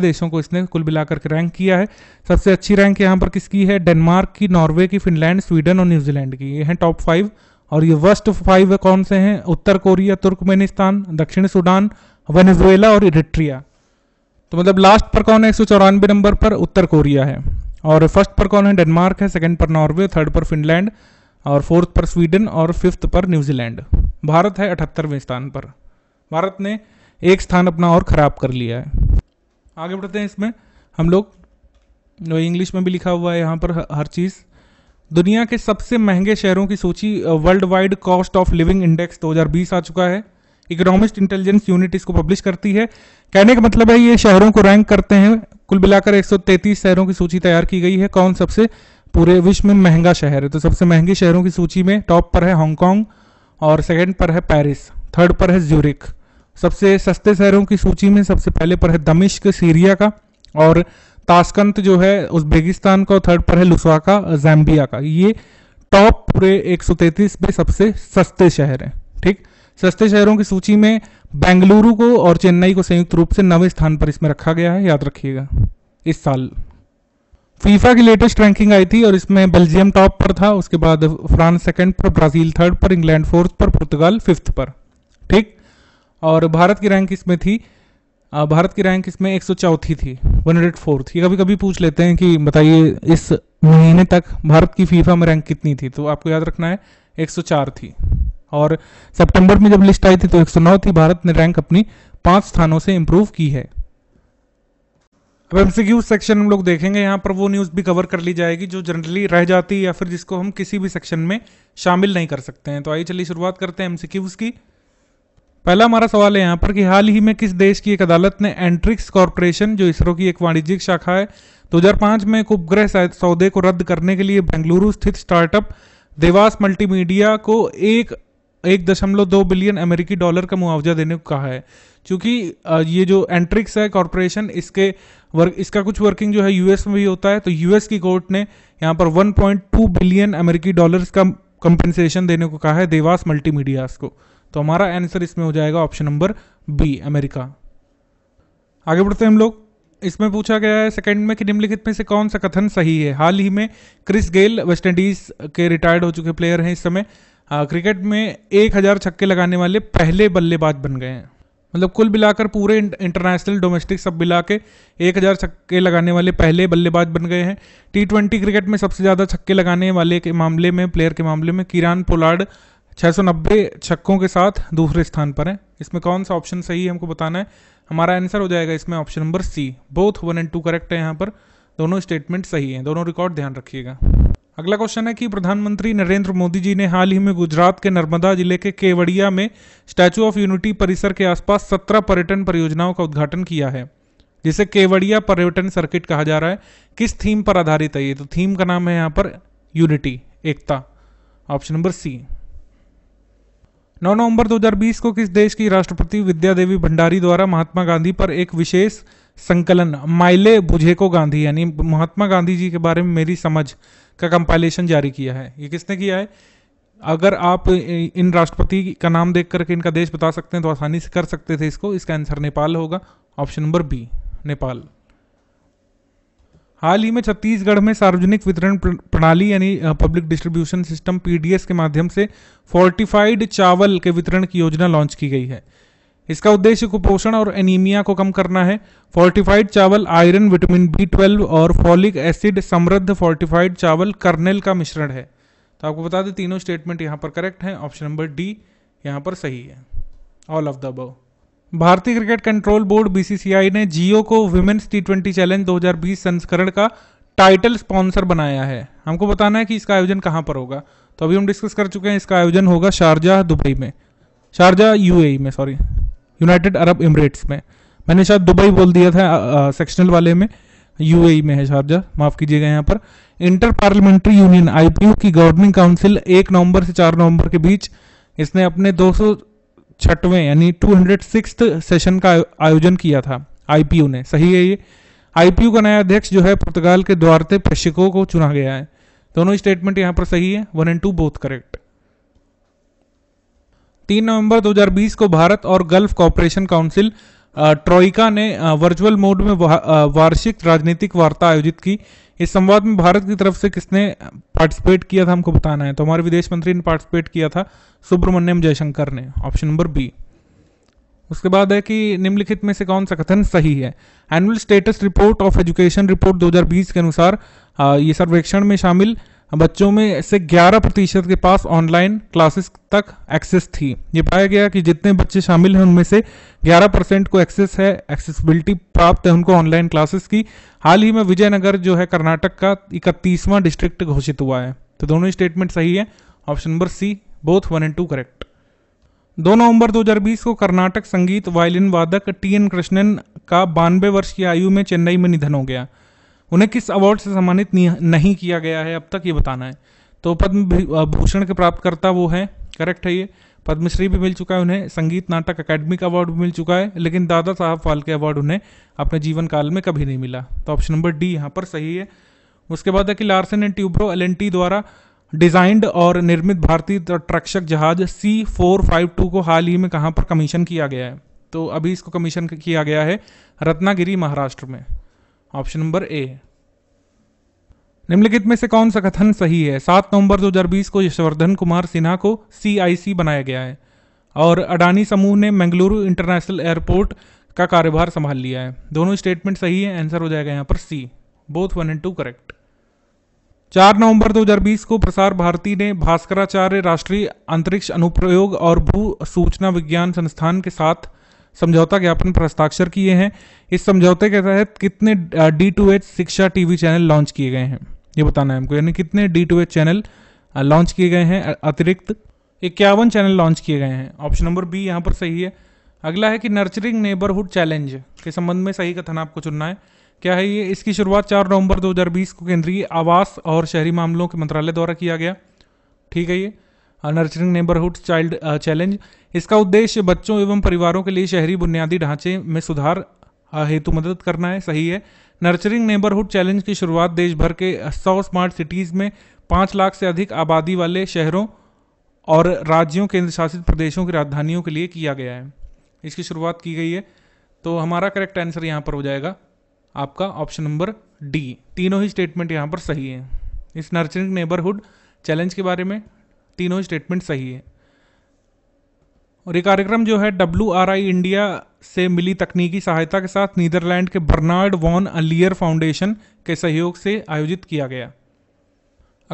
देशों को इसने कुल मिलाकर के रैंक किया है सबसे अच्छी रैंक यहाँ पर किसकी है डेनमार्क की नॉर्वे की फिनलैंड स्वीडन और न्यूजीलैंड की ये हैं टॉप फाइव और ये वर्स्ट फाइव कौन से हैं उत्तर कोरिया तुर्कमेनिस्तान दक्षिण सूडान वेनेजुएला और इरिट्रिया तो मतलब लास्ट पर कौन है एक नंबर पर उत्तर कोरिया है और फर्स्ट पर कौन है डेनमार्क है सेकंड पर नॉर्वे थर्ड पर फिनलैंड और फोर्थ पर स्वीडन और फिफ्थ पर न्यूजीलैंड भारत है अठहत्तरवें स्थान पर भारत ने एक स्थान अपना और ख़राब कर लिया है आगे बढ़ते हैं इसमें हम लोग इंग्लिश में भी लिखा हुआ है यहाँ पर हर चीज़ दुनिया के सबसे महंगे शहरों की सूची worldwide cost of living index 2020 आ चुका है इकोनॉमिस्ट इंटेलिजेंस यूनिट इसको पब्लिश करती है कहने का मतलब है ये शहरों को रैंक करते हैं कुल मिलाकर 133 शहरों की सूची तैयार की गई है कौन सबसे पूरे विश्व में महंगा शहर है तो सबसे महंगे शहरों की सूची में टॉप पर है हांगकॉन्ग और सेकेंड पर है पेरिस थर्ड पर है ज्यूरिक सबसे सस्ते शहरों की सूची में सबसे पहले पर है दमिश्क सीरिया का और ताशकंत जो है उज्बेगिस्तान का और थर्ड पर है का जैम्बिया का ये टॉप पूरे 133 में सबसे सस्ते शहर हैं ठीक सस्ते शहरों की सूची में बेंगलुरु को और चेन्नई को संयुक्त रूप से नवे स्थान पर इसमें रखा गया है याद रखिएगा इस साल फीफा की लेटेस्ट रैंकिंग आई थी और इसमें बेल्जियम टॉप पर था उसके बाद फ्रांस सेकंड पर ब्राजील थर्ड पर इंग्लैंड फोर्थ पर पुर्तगाल फिफ्थ पर ठीक और भारत की रैंक इसमें थी भारत की रैंक इसमें एक थी वन हंड्रेड फोर्थ ये कभी कभी पूछ लेते हैं कि बताइए इस महीने तक भारत की फीफा में रैंक कितनी थी तो आपको याद रखना है 104 थी और सितंबर में जब लिस्ट आई थी तो 109 थी भारत ने रैंक अपनी पांच स्थानों से इंप्रूव की है अब एमसीक्यू सेक्शन हम लोग देखेंगे यहां पर वो न्यूज़ भी कवर कर ली जाएगी जो जनरली रह जाती है या फिर जिसको हम किसी भी सेक्शन में शामिल नहीं कर सकते हैं तो आइए चलिए शुरुआत करते हैं एमसीक्यूज की पहला हमारा सवाल है यहाँ पर कि हाल ही में किस देश की एक अदालत ने एंट्रिक्स कॉरपोरेशन जो इसरो की एक वाणिज्यिक शाखा है 2005 में एक उपग्रह सौदे को रद्द करने के लिए बेंगलुरु स्थित स्टार्टअप देवास मल्टीमीडिया को एक एक दशमलव दो बिलियन अमेरिकी डॉलर का मुआवजा देने को कहा है क्योंकि ये जो एंट्रिक्स है कॉरपोरेशन इसके वर्क इसका कुछ वर्किंग जो है यूएस में भी होता है तो यूएस की कोर्ट ने यहाँ पर 1.2 बिलियन अमेरिकी डॉलर्स का कंपनसेशन देने को कहा है देवास मल्टीमीडियास को तो हमारा आंसर इसमें हो जाएगा ऑप्शन नंबर बी अमेरिका आगे बढ़ते हैं हम लोग इसमें पूछा गया है सेकंड में कि निम्नलिखित में से कौन सा कथन सही है हाल ही में क्रिस गेल वेस्टइंडीज के रिटायर्ड हो चुके प्लेयर हैं इस समय क्रिकेट हाँ, में एक हज़ार छक्के लगाने वाले पहले बल्लेबाज बन गए हैं मतलब कुल मिलाकर पूरे इंटरनेशनल डोमेस्टिक सब मिला के एक हज़ार छक्के लगाने वाले पहले बल्लेबाज बन गए हैं टी ट्वेंटी क्रिकेट में सबसे ज़्यादा छक्के लगाने वाले के मामले में प्लेयर के मामले में किरान पोलार्ड नब्बे छक्कों के साथ दूसरे स्थान पर हैं इसमें कौन सा ऑप्शन सही है हमको बताना है हमारा आंसर हो जाएगा इसमें option number C both one and two correct है यहाँ पर दोनों स्टेटमेंट सही हैं दोनों रिकॉर्ड ध्यान रखिएगा अगला क्वेश्चन है कि प्रधानमंत्री नरेंद्र मोदी जी ने हाल ही में गुजरात के नर्मदा जिले के केवड़िया में स्टैचू ऑफ यूनिटी परिसर के आसपास सत्रह पर्यटन परियोजनाओं का उद्घाटन किया है जिसे केवड़िया पर्यटन सर्किट कहा जा रहा है किस थीम पर आधारित है ये तो थीम का नाम है यहाँ पर यूनिटी एकता ऑप्शन नंबर सी 9 नवंबर 2020 को किस देश की राष्ट्रपति विद्या देवी भंडारी द्वारा महात्मा गांधी पर एक विशेष संकलन माइले बुझे को गांधी यानी महात्मा गांधी जी के बारे में मेरी समझ का कंपाइलेशन जारी किया है ये किसने किया है अगर आप इन राष्ट्रपति का नाम देख करके इनका देश बता सकते हैं तो आसानी से कर सकते थे इसको इसका आंसर नेपाल होगा ऑप्शन नंबर बी नेपाल हाल ही में छत्तीसगढ़ में सार्वजनिक वितरण प्रणाली यानी पब्लिक डिस्ट्रीब्यूशन सिस्टम पीडीएस के माध्यम से फोर्टिफाइड चावल के वितरण की योजना लॉन्च की गई है इसका उद्देश्य कुपोषण और एनीमिया को कम करना है फोर्टिफाइड चावल आयरन विटामिन बी ट्वेल्व और फॉलिक एसिड समृद्ध फोर्टिफाइड चावल कर्नेल का मिश्रण है तो आपको बता दें तीनों स्टेटमेंट यहाँ पर करेक्ट हैं ऑप्शन नंबर डी यहाँ पर सही है ऑल ऑफ द अब भारतीय क्रिकेट कंट्रोल बोर्ड बीसीसीआई ने जियो को वुमेन्स टी ट्वेंटी चैलेंज 2020 संस्करण का टाइटल स्पॉन्सर बनाया है हमको बताना है कि इसका आयोजन कहाँ पर होगा तो अभी हम डिस्कस कर चुके हैं इसका आयोजन होगा शारजाह दुबई में शारजाह यूएई e में सॉरी यूनाइटेड अरब इमरेट्स में मैंने शायद दुबई बोल दिया था सेक्शनल वाले में यू में है शारजा माफ कीजिएगा यहाँ पर इंटर पार्लियामेंट्री यूनियन आई की गवर्निंग काउंसिल एक नवंबर से चार नवंबर के बीच इसने अपने दो छठवें यानी टू सेशन का आयोजन किया था आई ने सही है ये आई का नया अध्यक्ष जो है पुर्तगाल के द्वारते प्रेक्षकों को चुना गया है दोनों स्टेटमेंट यहाँ पर सही है one and two both correct तीन नवंबर 2020 को भारत और गल्फ कॉपरेशन काउंसिल ट्रोइका ने वर्चुअल मोड में वार्षिक राजनीतिक वार्ता आयोजित की इस संवाद में भारत की तरफ से किसने पार्टिसिपेट किया था हमको बताना है तो हमारे विदेश मंत्री ने पार्टिसिपेट किया था सुब्रमण्यम जयशंकर ने ऑप्शन नंबर बी उसके बाद है कि निम्नलिखित में से कौन सा कथन सही है annual status report of education report 2020 के अनुसार ये सर्वेक्षण में शामिल बच्चों में से 11 प्रतिशत के पास ऑनलाइन क्लासेस तक एक्सेस थी ये पाया गया कि जितने बच्चे शामिल हैं उनमें से 11 परसेंट को एक्सेस है एक्सेसिबिलिटी प्राप्त है उनको ऑनलाइन क्लासेस की हाल ही में विजयनगर जो है कर्नाटक का इकतीसवां डिस्ट्रिक्ट घोषित हुआ है तो दोनों स्टेटमेंट सही है option number C both one and two correct दो नवंबर 2020 को कर्नाटक संगीत वायलिन वादक टी एन कृष्णन का बानवे वर्ष की आयु में चेन्नई में निधन हो गया उन्हें किस अवार्ड से सम्मानित नहीं किया गया है अब तक ये बताना है तो पद्म भूषण के प्राप्तकर्ता वो है करेक्ट है ये पद्मश्री भी मिल चुका है उन्हें संगीत नाटक अकेडमिक अवार्ड भी मिल चुका है लेकिन दादा साहब फाल्के अवार्ड उन्हें अपने जीवन काल में कभी नहीं मिला तो ऑप्शन नंबर डी यहाँ पर सही है उसके बाद है कि लार्सन एंड ट्यूब्रो एल द्वारा डिजाइंड और निर्मित भारतीय ट्रक्षक जहाज सी फोर फाइव टू को हाल ही में कहाँ पर कमीशन किया गया है तो अभी इसको कमीशन किया गया है रत्नागिरी महाराष्ट्र में ऑप्शन नंबर ए निम्नलिखित में से कौन सा कथन सही है सात नवंबर 2020 को यशवर्धन कुमार सिन्हा को सीआईसी बनाया गया है और अडानी समूह ने मंगलुरु इंटरनेशनल एयरपोर्ट का कार्यभार संभाल लिया है दोनों स्टेटमेंट सही है आंसर हो जाएगा यहाँ पर C both one and two correct चार नवंबर 2020 को प्रसार भारती ने भास्कराचार्य राष्ट्रीय अंतरिक्ष अनुप्रयोग और भू सूचना विज्ञान संस्थान के साथ समझौता ज्ञापन पर हस्ताक्षर किए हैं इस समझौते के तहत कितने डी टू एच शिक्षा टीवी चैनल लॉन्च किए गए हैं ये बताना है हमको यानी कितने D to H channel launch किए गए हैं अतिरिक्त इक्यावन चैनल लॉन्च किए गए हैं ऑप्शन नंबर बी यहाँ पर सही है अगला है कि नर्चरिंग नेबरहुड चैलेंज के संबंध में सही कथन आपको चुनना है क्या है ये इसकी शुरुआत 4 नवंबर 2020 को केंद्रीय आवास और शहरी मामलों के मंत्रालय द्वारा किया गया ठीक है ये नर्चरिंग नेबरहुड चाइल्ड चैलेंज इसका उद्देश्य बच्चों एवं परिवारों के लिए शहरी बुनियादी ढांचे में सुधार uh, हेतु मदद करना है सही है नर्चरिंग नेबरहुड चैलेंज की शुरुआत देश भर के सौ स्मार्ट सिटीज़ में पाँच लाख से अधिक आबादी वाले शहरों और राज्यों केंद्र शासित प्रदेशों की राजधानियों के लिए किया गया है इसकी शुरुआत की गई है तो हमारा करेक्ट आंसर यहाँ पर हो जाएगा आपका ऑप्शन नंबर डी तीनों ही स्टेटमेंट यहाँ पर सही है इस नर्चरिंग नेबरहुड चैलेंज के बारे में तीनों स्टेटमेंट सही है और ये कार्यक्रम जो है डब्ल्यू आर आई इंडिया से मिली तकनीकी सहायता के साथ नीदरलैंड के बर्नार्ड वॉन अलियर फाउंडेशन के सहयोग से आयोजित किया गया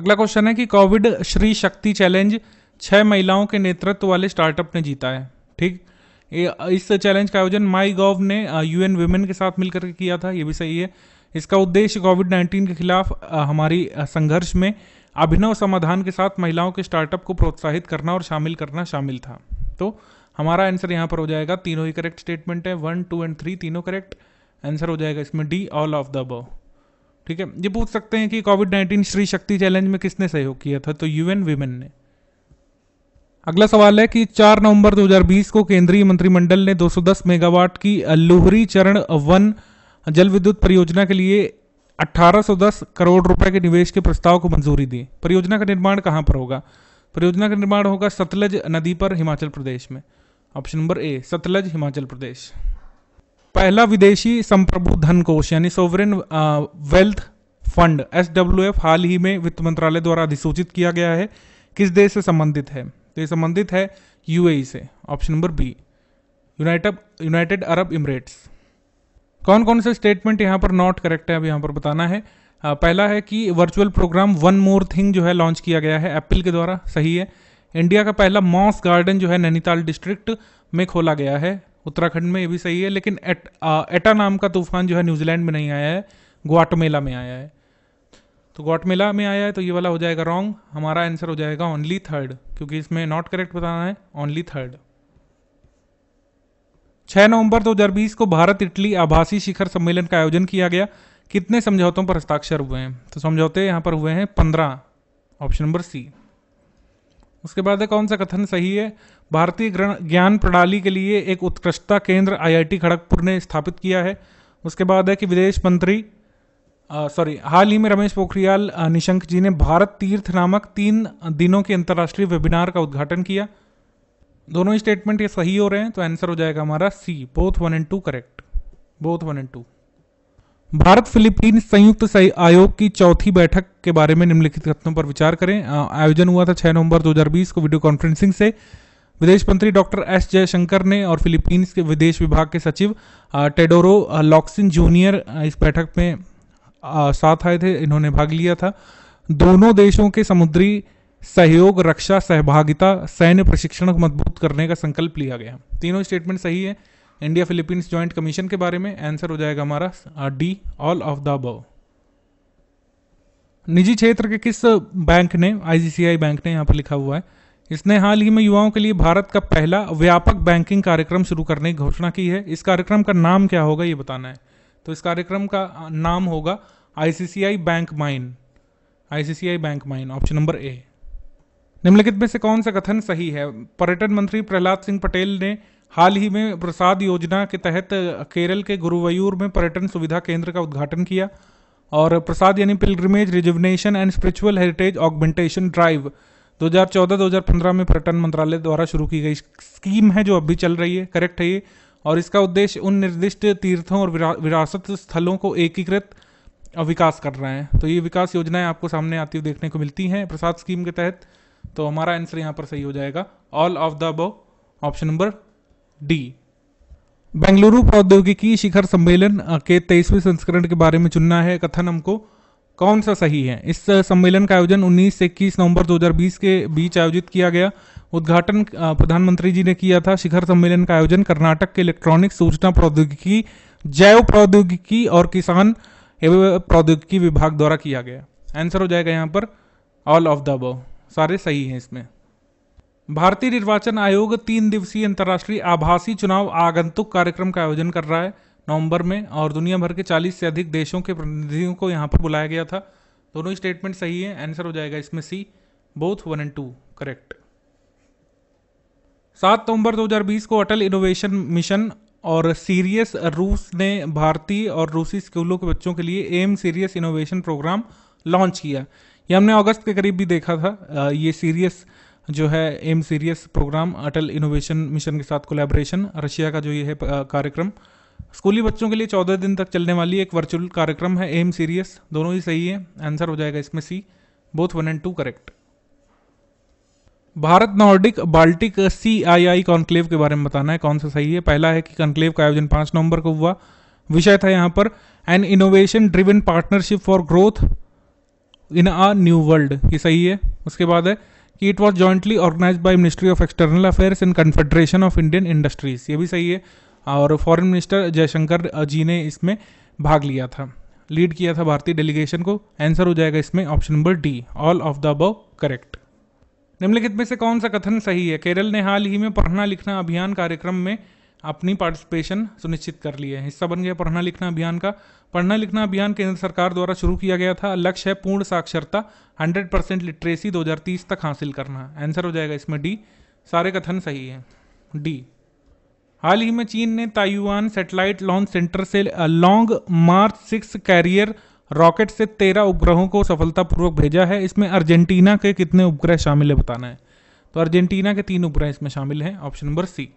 अगला क्वेश्चन है कि कोविड श्री शक्ति चैलेंज छः महिलाओं के नेतृत्व वाले स्टार्टअप ने जीता है ठीक इस चैलेंज का आयोजन माई गोव ने यूएन वुमेन के साथ मिलकर किया था ये भी सही है इसका उद्देश्य कोविड नाइन्टीन के खिलाफ हमारी संघर्ष में अभिनव समाधान के साथ महिलाओं के स्टार्टअप को प्रोत्साहित करना और शामिल करना शामिल था तो हमारा आंसर यहाँ पर हो जाएगा तीनों ही करेक्ट स्टेटमेंट है वन टू एंड थ्री तीनों करेक्ट आंसर हो जाएगा इसमें D all of the above ठीक है ये पूछ सकते हैं कि कोविड नाइन्टीन श्री शक्ति चैलेंज में किसने सहयोग किया था तो यूएन वीमेन ने अगला सवाल है कि 4 नवंबर 2020 को केंद्रीय मंत्रिमंडल ने 210 मेगावाट की लुहरी चरण वन जल विद्युत परियोजना के लिए 1810 करोड़ रुपए के निवेश के प्रस्ताव को मंजूरी दी परियोजना का निर्माण कहाँ पर होगा परियोजना का निर्माण होगा सतलज नदी पर हिमाचल प्रदेश में option number A Satluj Himachal Pradesh पहला विदेशी संप्रभु धन कोष यानी सोवरेन वेल्थ फंड एस हाल ही में वित्त मंत्रालय द्वारा अधिसूचित किया गया है किस देश से संबंधित है तो ये संबंधित है यूएई से option number B United United Arab Emirates कौन कौन से स्टेटमेंट यहाँ पर नॉट करेक्ट है अब यहाँ पर बताना है आ, पहला है कि virtual programme one more thing जो है लॉन्च किया गया है एप्पल के द्वारा सही है इंडिया का पहला मॉस गार्डन जो है नैनीताल डिस्ट्रिक्ट में खोला गया है उत्तराखंड में ये भी सही है लेकिन एट, आ, एटा नाम का तूफान जो है न्यूजीलैंड में नहीं आया है ग्वाटमेला में आया है तो ग्वाटमेला में आया है तो ये वाला हो जाएगा रॉन्ग हमारा आंसर हो जाएगा ओनली थर्ड क्योंकि इसमें नॉट करेक्ट बताना है ओनली थर्ड 6 नवंबर 2020 को भारत इटली आभासी शिखर सम्मेलन का आयोजन किया गया कितने समझौतों पर हस्ताक्षर हुए हैं तो समझौते यहाँ पर हुए हैं पंद्रह ऑप्शन नंबर सी उसके बाद है कौन सा कथन सही है भारतीय ज्ञान प्रणाली के लिए एक उत्कृष्टता केंद्र आईआईटी खड़गपुर ने स्थापित किया है उसके बाद है कि विदेश मंत्री सॉरी हाल ही में रमेश पोखरियाल निशंक जी ने भारत तीर्थ नामक तीन दिनों के अंतर्राष्ट्रीय वेबिनार का उद्घाटन किया दोनों स्टेटमेंट ये सही हो रहे हैं तो आंसर हो जाएगा हमारा C both one and two correct both one and two Bharat Philippine संयुक्त आयोग की चौथी बैठक के बारे में निम्नलिखित कथनों पर विचार करें आयोजन हुआ था 6 नवंबर 2020 को वीडियो कॉन्फ्रेंसिंग से विदेश मंत्री डॉक्टर एस जयशंकर ने और फिलीपींस के विदेश विभाग के सचिव टेडोरो लॉक्सिन जूनियर इस बैठक में साथ आए थे इन्होंने भाग लिया था दोनों देशों के समुद्री सहयोग रक्षा सहभागिता सैन्य प्रशिक्षण को मजबूत करने का संकल्प लिया गया तीनों स्टेटमेंट सही है इंडिया फिलीपींस ज्वाइंट कमीशन के बारे में आंसर हो जाएगा हमारा D all of the above निजी क्षेत्र के किस बैंक ने आईसीसीआई बैंक ने यहाँ पर लिखा हुआ है इसने हाल ही में युवाओं के लिए भारत का पहला व्यापक बैंकिंग कार्यक्रम शुरू करने की घोषणा की है इस कार्यक्रम का नाम क्या होगा ये बताना है तो इस कार्यक्रम का uh, नाम होगा ICCI bank mine ICCI bank mine option number A निम्नलिखित में से कौन सा कथन सही है पर्यटन मंत्री प्रहलाद सिंह पटेल ने हाल ही में प्रसाद योजना के तहत केरल के गुरुवयूर में पर्यटन सुविधा केंद्र का उद्घाटन किया और प्रसाद यानी pilgrimage rejuvenation and spiritual heritage augmentation drive 2014-2015 में पर्यटन मंत्रालय द्वारा शुरू की गई स्कीम है जो अभी चल रही है करेक्ट है ये और इसका उद्देश्य उन निर्दिष्ट तीर्थों और विरासत स्थलों को एकीकृत विकास कर रहे हैं तो ये विकास योजनाएं आपको सामने आती हुई देखने को मिलती हैं प्रसाद स्कीम के तहत तो हमारा आंसर यहाँ पर सही हो जाएगा all of the above option number D Bengaluru प्रौद्योगिकी शिखर सम्मेलन के तेईसवें संस्करण के बारे में चुनना है कथन हमको कौन सा सही है इस सम्मेलन का आयोजन 19 से इक्कीस नवंबर 2020 के बीच आयोजित किया गया उद्घाटन प्रधानमंत्री जी ने किया था शिखर सम्मेलन का आयोजन कर्नाटक के इलेक्ट्रॉनिक सूचना प्रौद्योगिकी जैव प्रौद्योगिकी और किसान एवं प्रौद्योगिकी विभाग द्वारा किया गया आंसर हो जाएगा यहाँ पर ऑल ऑफ द अबव सारे सही हैं इसमें भारतीय निर्वाचन आयोग तीन दिवसीय अंतर्राष्ट्रीय आभासी चुनाव आगंतुक कार्यक्रम का आयोजन कर रहा है नवंबर में और दुनिया भर के 40 से अधिक देशों के प्रतिनिधियों को यहाँ पर बुलाया गया था दोनों ही स्टेटमेंट सही है आंसर हो जाएगा इसमें C both one and two correct सात नवंबर 2020 को अटल इनोवेशन मिशन और सीरियस रूस ने भारतीय और रूसी स्कूलों के बच्चों के लिए M Sirius innovation programme launch किया ये हमने अगस्त के करीब भी देखा था ये सीरियस जो है M Sirius programme Atal innovation mission के साथ कोलेबोरेशन रशिया का जो ये है कार्यक्रम स्कूली बच्चों के लिए चौदह दिन तक चलने वाली एक वर्चुअल कार्यक्रम है एम सीरियस दोनों ही सही है आंसर हो जाएगा इसमें C both one and two correct Bharat Nordic Baltic C I I conclave के बारे में बताना है कौन सा सही है पहला है कि कॉन्क्लेव का आयोजन पांच नवंबर को हुआ विषय था यहाँ पर an innovation driven partnership for growth in a new world ये सही है उसके बाद है कि it was jointly organise by ministry of external affairs and confederation of Indian industries ये भी सही है और फॉरेन मिनिस्टर जयशंकर जी ने इसमें भाग लिया था लीड किया था भारतीय डेलीगेशन को आंसर हो जाएगा इसमें option number D all of the above correct निम्नलिखित में से कौन सा कथन सही है केरल ने हाल ही में पढ़ना लिखना अभियान कार्यक्रम में अपनी पार्टिसिपेशन सुनिश्चित कर ली है हिस्सा बन गया पढ़ना लिखना अभियान का पढ़ना लिखना अभियान केंद्र सरकार द्वारा शुरू किया गया था लक्ष्य है पूर्ण साक्षरता 100 परसेंट लिटरेसी 2030 तक हासिल करना आंसर हो जाएगा इसमें डी सारे कथन सही है डी हाल ही में चीन ने ताइवान सेटेलाइट लॉन्च सेंटर से Long March six carrier rocket से तेरह उपग्रहों को सफलतापूर्वक भेजा है इसमें अर्जेंटीना के कितने उपग्रह शामिल है बताना है तो अर्जेंटीना के तीन उपग्रह इसमें शामिल हैं ऑप्शन नंबर सी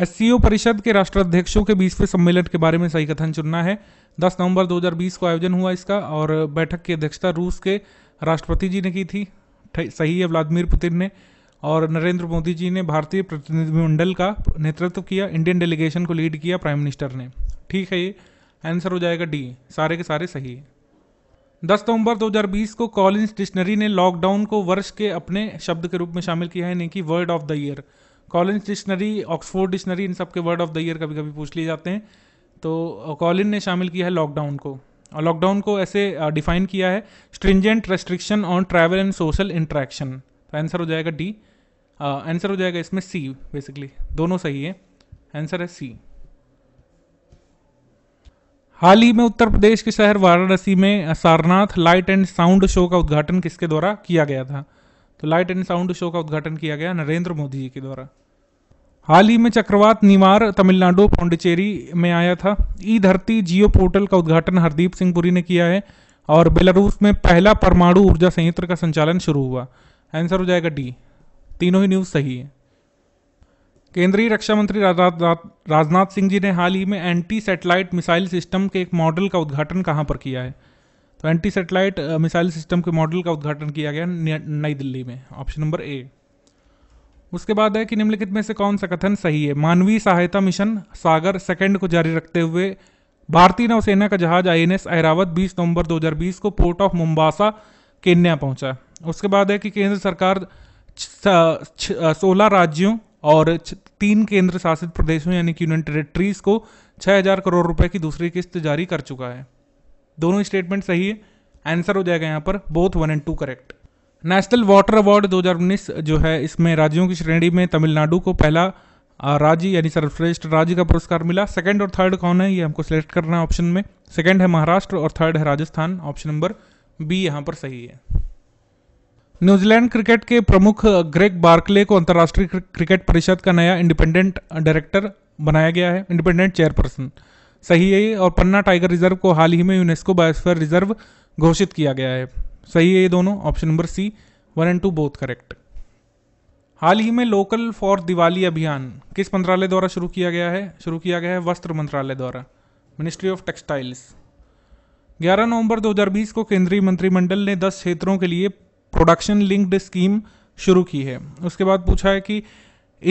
एस परिषद के राष्ट्राध्यक्षों के बीसवें सम्मेलन के बारे में सही कथन चुनना है 10 नवंबर 2020 को आयोजन हुआ इसका और बैठक की अध्यक्षता रूस के राष्ट्रपति जी ने की थी सही है व्लादिमीर पुतिन ने और नरेंद्र मोदी जी ने भारतीय प्रतिनिधिमंडल का नेतृत्व किया इंडियन डेलीगेशन को लीड किया प्राइम मिनिस्टर ने ठीक है ये आंसर हो जाएगा डी सारे के सारे सही है दस नवंबर 2020 को कॉलिंस डिक्शनरी ने लॉकडाउन को वर्ष के अपने शब्द के रूप में शामिल किया है यानी कि word of the year Collins dictionary Oxford dictionary इन सबके वर्ड ऑफ द ईयर कभी कभी पूछ लिए जाते हैं तो कॉलिन ने शामिल किया है लॉकडाउन को और लॉकडाउन को ऐसे डिफाइन किया है stringent restriction on travel and social interaction तो आंसर हो जाएगा डी आंसर हो जाएगा इसमें सी बेसिकली दोनों सही है आंसर है सी हाल ही में उत्तर प्रदेश के शहर वाराणसी में Sarnath light and sound show का उद्घाटन किसके द्वारा किया गया था तो लाइट एंड साउंड शो का उद्घाटन किया गया नरेंद्र मोदी जी के द्वारा हाल ही में चक्रवात निवार तमिलनाडु पौंडिचेरी में आया था ई धरती जियो पोर्टल का उद्घाटन हरदीप सिंह पुरी ने किया है और बेलारूस में पहला परमाणु ऊर्जा संयंत्र का संचालन शुरू हुआ आंसर हो जाएगा डी तीनों ही न्यूज़ सही है केंद्रीय रक्षा मंत्री राजनाथ सिंह जी ने हाल ही में एंटी सैटेलाइट मिसाइल सिस्टम के एक मॉडल का उद्घाटन कहाँ पर किया है तो एंटी सैटेलाइट मिसाइल सिस्टम के मॉडल का उद्घाटन किया गया नई दिल्ली में ऑप्शन नंबर ए उसके बाद है कि निम्नलिखित में से कौन सा कथन सही है मानवीय सहायता मिशन सागर सेकंड को जारी रखते हुए भारतीय नौसेना का जहाज आई एन एस अहरावत बीस नवंबर दो को पोर्ट ऑफ मुंबासा केन्या पहुंचा उसके बाद है कि केंद्र सरकार सोलह राज्यों और तीन केंद्र शासित प्रदेशों यानी कि यूनियन टेरेटरीज को हजार करोड़ रुपए की दूसरी किस्त जारी कर चुका है दोनों स्टेटमेंट सही है आंसर हो जाएगा यहाँ पर both one and two correct national water award 2019 जो है इसमें राज्यों की श्रेणी में तमिलनाडु को पहला राज्य यानी सर्वश्रेष्ठ राज्य का पुरस्कार मिला सेकंड और थर्ड कौन है ये हमको सिलेक्ट करना है ऑप्शन में सेकंड है महाराष्ट्र और थर्ड है राजस्थान ऑप्शन नंबर बी यहाँ पर सही है न्यूजीलैंड क्रिकेट के प्रमुख ग्रेग बार्कले को अंतर्राष्ट्रीय क्रिकेट परिषद का नया इंडिपेंडेंट डायरेक्टर बनाया गया है इंडिपेंडेंट चेयरपर्सन सही है और पन्ना टाइगर रिजर्व को हाल ही में यूनेस्को बायोस्फीयर रिजर्व घोषित किया गया है सही है ये दोनों option number C one and two both correct हाल ही में लोकल फॉर दिवाली अभियान किस मंत्रालय द्वारा शुरू किया गया है शुरू किया गया है वस्त्र मंत्रालय द्वारा मिनिस्ट्री ऑफ टेक्सटाइल्स 11 नवंबर 2020 को केंद्रीय मंत्रिमंडल ने 10 क्षेत्रों के लिए प्रोडक्शन लिंक्ड स्कीम शुरू की है उसके बाद पूछा है कि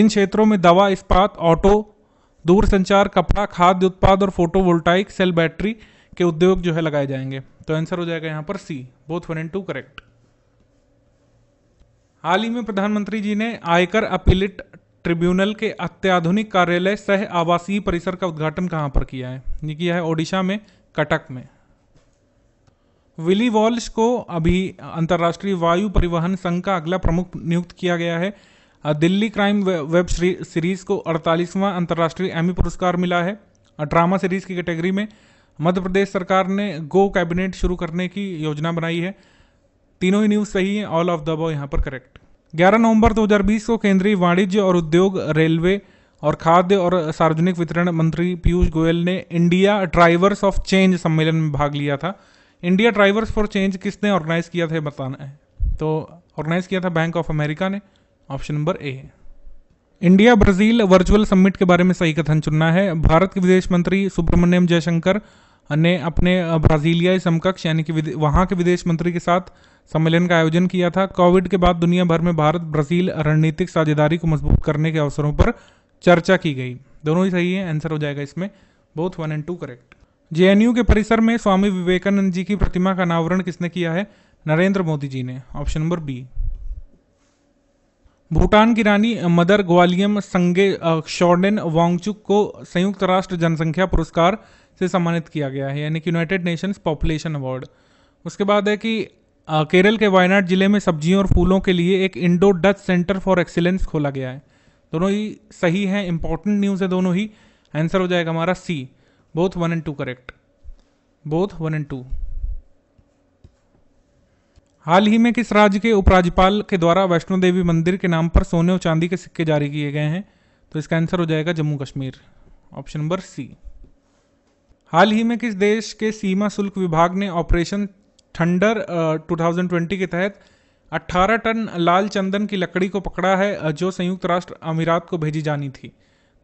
इन क्षेत्रों में दवा इस्पात ऑटो दूरसंचार कपड़ा खाद्य उत्पाद और फोटोवोल्टाइक सेल बैटरी के उद्योग जो है लगाए जाएंगे तो आंसर हो जाएगा यहाँ पर C both one and two correct हाल ही में प्रधानमंत्री जी ने आयकर अपीलिट ट्रिब्यूनल के अत्याधुनिक कार्यालय सह आवासीय परिसर का उद्घाटन कहाँ पर किया है ये किया है ओडिशा में कटक में विली वॉल्स को अभी अंतर्राष्ट्रीय वायु परिवहन संघ का अगला प्रमुख नियुक्त किया गया है दिल्ली क्राइम वेब सीरीज को 48वां अंतर्राष्ट्रीय एमी पुरस्कार मिला है ड्रामा सीरीज की कैटेगरी में मध्य प्रदेश सरकार ने गो कैबिनेट शुरू करने की योजना बनाई है तीनों ही न्यूज़ सही है ऑल ऑफ द बो यहाँ पर करेक्ट 11 नवंबर 2020 को केंद्रीय वाणिज्य और उद्योग रेलवे और खाद्य और सार्वजनिक वितरण मंत्री पीयूष गोयल ने इंडिया ड्राइवर्स ऑफ चेंज सम्मेलन में भाग लिया था इंडिया ड्राइवर्स फॉर चेंज किसने ऑर्गेनाइज किया था बताना है तो ऑर्गेनाइज किया था बैंक ऑफ अमेरिका ने option number A India Brazil virtual summit के बारे में सही कथन चुनना है भारत के विदेश मंत्री सुब्रमण्यम जयशंकर ने अपने ब्राज़ीलियाई समकक्ष यानी कि वहाँ के विदेश मंत्री के साथ सम्मेलन का आयोजन किया था कोविड के बाद दुनिया भर में भारत ब्राज़ील रणनीतिक साझेदारी को मजबूत करने के अवसरों पर चर्चा की गई दोनों ही सही है आंसर हो जाएगा इसमें both one and two correct J K परिसर में स्वामी विवेकानंद जी की प्रतिमा का अनावरण किसने किया है नरेंद्र मोदी जी ने ऑप्शन नंबर बी भूटान की रानी मदर ग्वालियम संगे शॉर्डेन वांगचुक को संयुक्त राष्ट्र जनसंख्या पुरस्कार से सम्मानित किया गया है यानी कि यूनाइटेड नेशंस पॉपुलेशन अवार्ड उसके बाद है कि आ, केरल के वायनाड जिले में सब्जियों और फूलों के लिए एक Indo Dutch centre for excellence खोला गया है दोनों ही सही हैं इंपॉर्टेंट न्यूज़ है दोनों ही आंसर हो जाएगा हमारा C both one and two correct both one and two हाल ही में किस राज्य के उपराज्यपाल के द्वारा वैष्णो देवी मंदिर के नाम पर सोने और चांदी के सिक्के जारी किए गए हैं तो इसका आंसर हो जाएगा Jammu Kashmir option number C हाल ही में किस देश के सीमा शुल्क विभाग ने ऑपरेशन थंडर 2020 के तहत 18 टन लाल चंदन की लकड़ी को पकड़ा है जो संयुक्त राष्ट्र अमीरात को भेजी जानी थी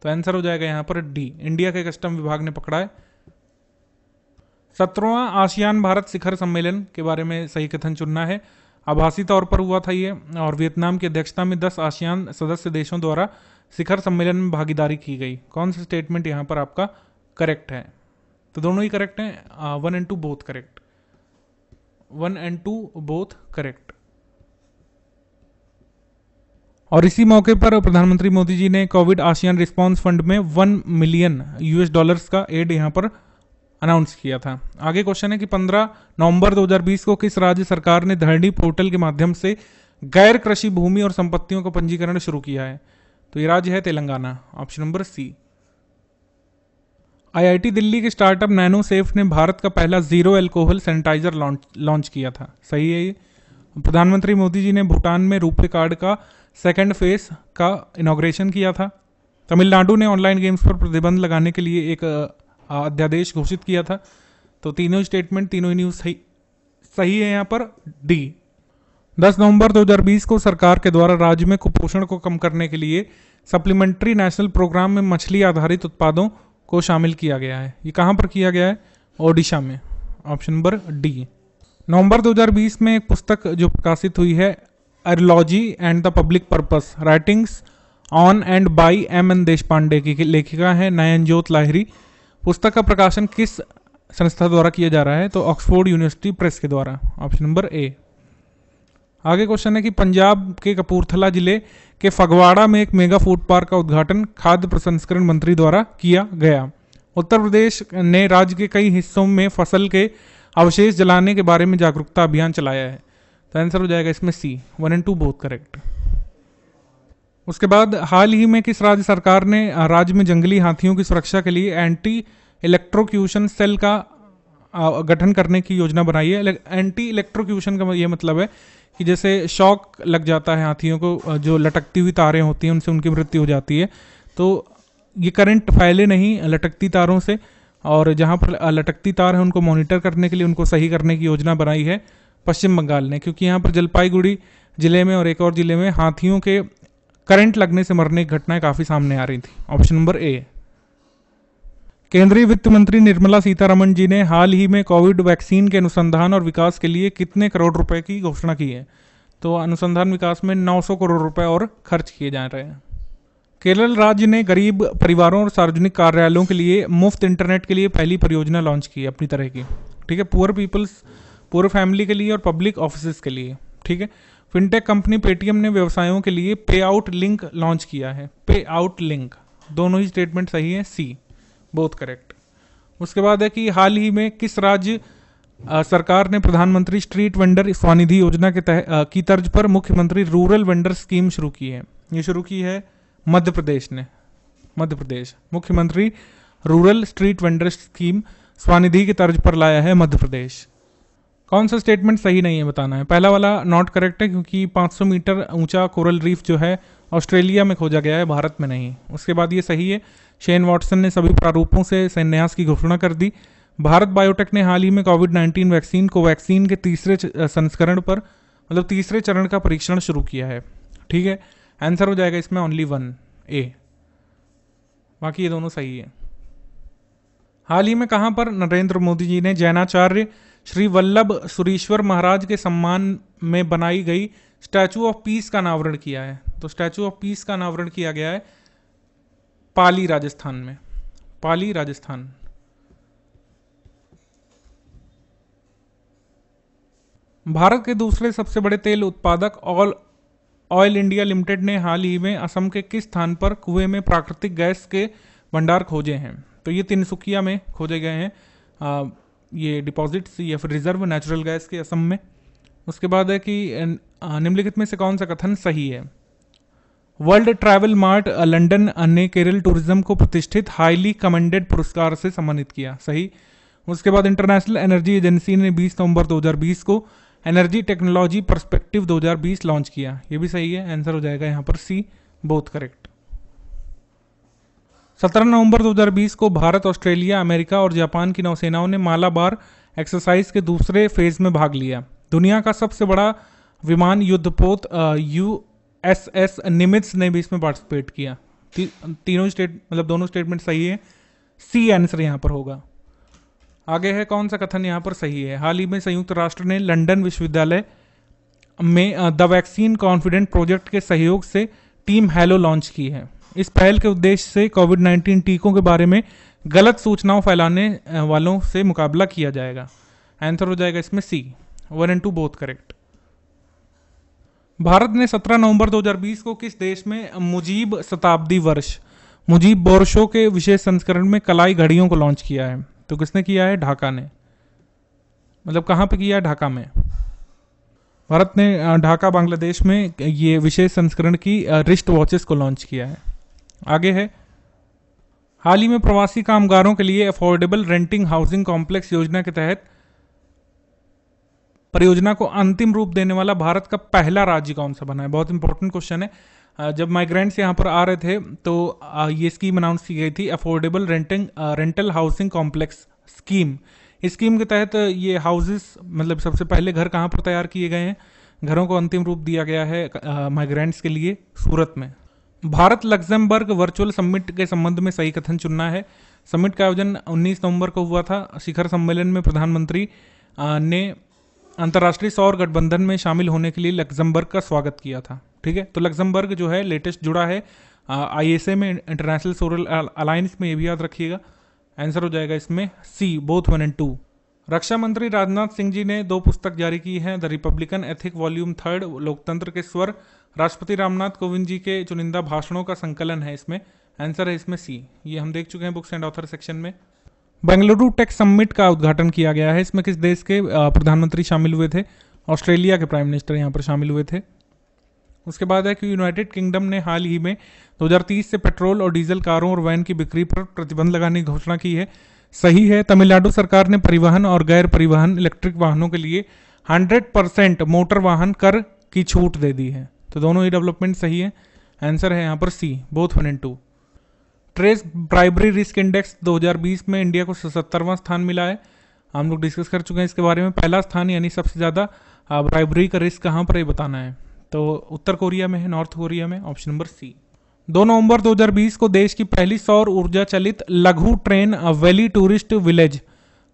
तो आंसर हो जाएगा यहाँ पर डी इंडिया के कस्टम विभाग ने पकड़ा है सत्रहवा आसियान भारत शिखर सम्मेलन के बारे में सही कथन चुनना है आभासी तौर पर हुआ था ये और वियतनाम की अध्यक्षता में 10 आसियान सदस्य देशों द्वारा शिखर सम्मेलन में भागीदारी की गई कौन सा स्टेटमेंट यहाँ पर आपका करेक्ट है तो दोनों ही करेक्ट हैं one and two both correct one and two both correct और इसी मौके पर प्रधानमंत्री मोदी जी ने कोविड आसियान रिस्पांस फंड में वन मिलियन यूएस डॉलर्स का एड यहां पर अनाउंस किया था आगे क्वेश्चन है कि 15 नवंबर 2020 को किस राज्य सरकार ने धरणी पोर्टल के माध्यम से गैर कृषि भूमि और संपत्तियों का पंजीकरण शुरू किया है तो ये राज्य है Telangana option number C IIT Delhi के स्टार्टअप नैनो सेफ ने भारत का पहला zero alcohol sanitiser launch launch किया था सही है ये प्रधानमंत्री मोदी जी ने भूटान में रूपे कार्ड का सेकेंड फेज का इनाग्रेशन किया था तमिलनाडु ने ऑनलाइन गेम्स पर प्रतिबंध लगाने के लिए एक अध्यादेश घोषित किया था तो तीनों स्टेटमेंट तीनों ही न्यूज़ सही सही है यहाँ पर डी 10 नवंबर 2020 को सरकार के द्वारा राज्य में कुपोषण को कम करने के लिए सप्लीमेंट्री नेशनल प्रोग्राम में मछली आधारित उत्पादों को शामिल किया गया है ये कहाँ पर किया गया है ओडिशा में ऑप्शन नंबर डी नवंबर 2020 में एक पुस्तक जो प्रकाशित हुई है अर्लॉजी and the public purpose writings on and by M N Deshpande की लेखिका है नयनज्योत लाहिरी पुस्तक का प्रकाशन किस संस्था द्वारा किया जा रहा है तो ऑक्सफोर्ड यूनिवर्सिटी प्रेस के द्वारा ऑप्शन नंबर ए आगे क्वेश्चन है कि पंजाब के कपूरथला जिले के फगवाड़ा में एक मेगा फूड पार्क का उद्घाटन खाद्य प्रसंस्करण मंत्री द्वारा किया गया उत्तर प्रदेश ने राज्य के कई हिस्सों में फसल के अवशेष जलाने के बारे में जागरूकता अभियान चलाया है तो आंसर हो जाएगा इसमें C one and two both correct उसके बाद हाल ही में किस राज्य सरकार ने राज्य में जंगली हाथियों की सुरक्षा के लिए एंटी इलेक्ट्रोक्यूशन सेल का गठन करने की योजना बनाई है एंटी इलेक्ट्रोक्यूशन का ये मतलब है कि जैसे शौक लग जाता है हाथियों को जो लटकती हुई तारें होती हैं उनसे उनकी मृत्यु हो जाती है तो ये करंट फैले नहीं लटकती तारों से और जहाँ पर लटकती तार हैं उनको मॉनिटर करने के लिए उनको सही करने की योजना बनाई है पश्चिम बंगाल ने क्योंकि यहाँ पर जलपाईगुड़ी ज़िले में और एक और ज़िले में हाथियों के करंट लगने से मरने की घटनाएं काफ़ी सामने आ रही थी ऑप्शन नंबर ए केंद्रीय वित्त मंत्री निर्मला सीतारमण जी ने हाल ही में कोविड वैक्सीन के अनुसंधान और विकास के लिए कितने करोड़ रुपए की घोषणा की है तो अनुसंधान विकास में 900 करोड़ रुपए और खर्च किए जा रहे हैं केरल राज्य ने गरीब परिवारों और सार्वजनिक कार्यालयों के लिए मुफ्त इंटरनेट के लिए पहली परियोजना लॉन्च की है अपनी तरह की ठीक है पुअर पीपल्स पुअर फैमिली के लिए और पब्लिक ऑफिस के लिए ठीक है फिनटेक कंपनी पेटीएम ने व्यवसायों के लिए पे आउट लिंक लॉन्च किया है पे आउट लिंक दोनों ही स्टेटमेंट सही है सी बोथ करेक्ट उसके बाद है कि हाल ही में किस राज्य सरकार ने प्रधानमंत्री स्ट्रीट वेंडर स्वनिधि योजना के तहत की तर्ज पर मुख्यमंत्री रूरल वेंडर स्कीम शुरू की है ये शुरू की है मध्य प्रदेश ने मध्य प्रदेश मुख्यमंत्री rural street vendor scheme Svanidhi की तर्ज पर लाया है मध्य प्रदेश कौन सा स्टेटमेंट सही नहीं है बताना है पहला वाला नॉट करेक्ट है क्योंकि 500 मीटर ऊंचा कोरल रीफ जो है ऑस्ट्रेलिया में खोजा गया है भारत में नहीं उसके बाद ये सही है शेन वॉटसन ने सभी प्रारूपों से संन्यास की घोषणा कर दी भारत बायोटेक ने हाल ही में कोविड 19 वैक्सीन को वैक्सीन के तीसरे संस्करण पर मतलब तीसरे चरण का परीक्षण शुरू किया है ठीक है आंसर हो जाएगा इसमें ओनली वन ए बाकी ये दोनों सही है हाल ही में कहाँ पर नरेंद्र मोदी जी ने जैनाचार्य श्री वल्लभ सुरीश्वर महाराज के सम्मान में बनाई गई स्टैचू ऑफ पीस का अनावरण किया है तो स्टैचू ऑफ पीस का अनावरण किया गया है पाली राजस्थान में पाली राजस्थान भारत के दूसरे सबसे बड़े तेल उत्पादक ऑल ऑयल इंडिया लिमिटेड ने हाल ही में असम के किस स्थान पर कुएं में प्राकृतिक गैस के भंडार खोजे हैं तो ये तिनसुकिया में खोजे गए हैं आ, ये डिपॉजिट्स या फिर रिजर्व नेचुरल गैस के असम में उसके बाद है कि निम्नलिखित में से कौन सा कथन सही है वर्ल्ड ट्रैवल मार्ट लंदन ने केरल टूरिज्म को प्रतिष्ठित हाईली कमेंडेड पुरस्कार से सम्मानित किया सही उसके बाद इंटरनेशनल एनर्जी एजेंसी ने 20 नवंबर 2020 को एनर्जी टेक्नोलॉजी परस्पेक्टिव 2020 लॉन्च किया ये भी सही है आंसर हो जाएगा यहाँ पर सी बोथ करेक्ट 17 नवंबर 2020 को भारत ऑस्ट्रेलिया अमेरिका और जापान की नौसेनाओं ने मालाबार एक्सरसाइज के दूसरे फेज में भाग लिया दुनिया का सबसे बड़ा विमान युद्धपोत यू एस एस निमित्स ने भी इसमें पार्टिसिपेट किया ती, तीनों स्टेट मतलब दोनों स्टेटमेंट सही है सी आंसर यहाँ पर होगा आगे है कौन सा कथन यहाँ पर सही है हाल ही में संयुक्त राष्ट्र ने लंदन विश्वविद्यालय में द वैक्सीन कॉन्फिडेंट प्रोजेक्ट के सहयोग से टीम हेलो लॉन्च की है इस पहल के उद्देश्य से कोविड 19 टीकों के बारे में गलत सूचनाओं फैलाने वालों से मुकाबला किया जाएगा आंसर हो जाएगा इसमें C one and two both correct Bharat ने 17 नवंबर 2020 को किस देश में मुजीब शताब्दी वर्ष मुजीब बोर्शो के विशेष संस्करण में कलाई घड़ियों को लॉन्च किया है तो किसने किया है ढाका ने मतलब कहाँ पे किया है ढाका में भारत ने ढाका बांग्लादेश में ये विशेष संस्करण की रिस्ट वॉचेस को लॉन्च किया है आगे है हाल ही में प्रवासी कामगारों के लिए अफोर्डेबल रेंटिंग हाउसिंग कॉम्प्लेक्स योजना के तहत परियोजना को अंतिम रूप देने वाला भारत का पहला राज्य कौन सा बना है बहुत इंपॉर्टेंट क्वेश्चन है जब माइग्रेंट्स यहाँ पर आ रहे थे तो ये स्कीम अनाउंस की गई थी affordable renting rental housing complex scheme इस स्कीम के तहत ये हाउसेस मतलब सबसे पहले घर कहाँ पर तैयार किए गए हैं घरों को अंतिम रूप दिया गया है माइग्रेंट्स के लिए सूरत में भारत लग्जमबर्ग वर्चुअल समिट के संबंध में सही कथन चुनना है समिट का आयोजन 19 नवंबर को हुआ था शिखर सम्मेलन में प्रधानमंत्री ने अंतर्राष्ट्रीय सौर गठबंधन में शामिल होने के लिए लग्जमबर्ग का स्वागत किया था ठीक है तो लग्जमबर्ग जो है लेटेस्ट जुड़ा है आई एस ए में इंटरनेशनल सोरल अलायंस में ये भी याद रखिएगा आंसर हो जाएगा इसमें C both one and two रक्षा मंत्री राजनाथ सिंह जी ने दो पुस्तक जारी की हैं the republican ethic volume third Loktantra ke स्वर राष्ट्रपति रामनाथ कोविंद जी के चुनिंदा भाषणों का संकलन है इसमें आंसर है इसमें सी ये हम देख चुके हैं बुक्स एंड ऑथर सेक्शन में बेंगलुरु टेक समिट का उद्घाटन किया गया है इसमें किस देश के प्रधानमंत्री शामिल हुए थे ऑस्ट्रेलिया के प्राइम मिनिस्टर यहाँ पर शामिल हुए थे उसके बाद है कि यूनाइटेड किंगडम ने हाल ही में 2030 से पेट्रोल और डीजल कारों और वैन की बिक्री पर प्रतिबंध लगाने की घोषणा की है सही है तमिलनाडु सरकार ने परिवहन और गैर परिवहन इलेक्ट्रिक वाहनों के लिए 100 परसेंट मोटर वाहन कर की छूट दे दी है तो दोनों ही डेवलपमेंट सही है आंसर है यहाँ पर C both one and two trace primary risk index 2020 में इंडिया को सत्तरवां स्थान मिला है हम लोग डिस्कस कर चुके हैं इसके बारे में पहला स्थान यानी सबसे ज़्यादा ब्राइबरी का रिस्क कहाँ पर ये बताना है तो उत्तर कोरिया में है नॉर्थ कोरिया में ऑप्शन नंबर सी दो नवंबर 2020 को देश की पहली सौर ऊर्जा चलित लघु train valley tourist village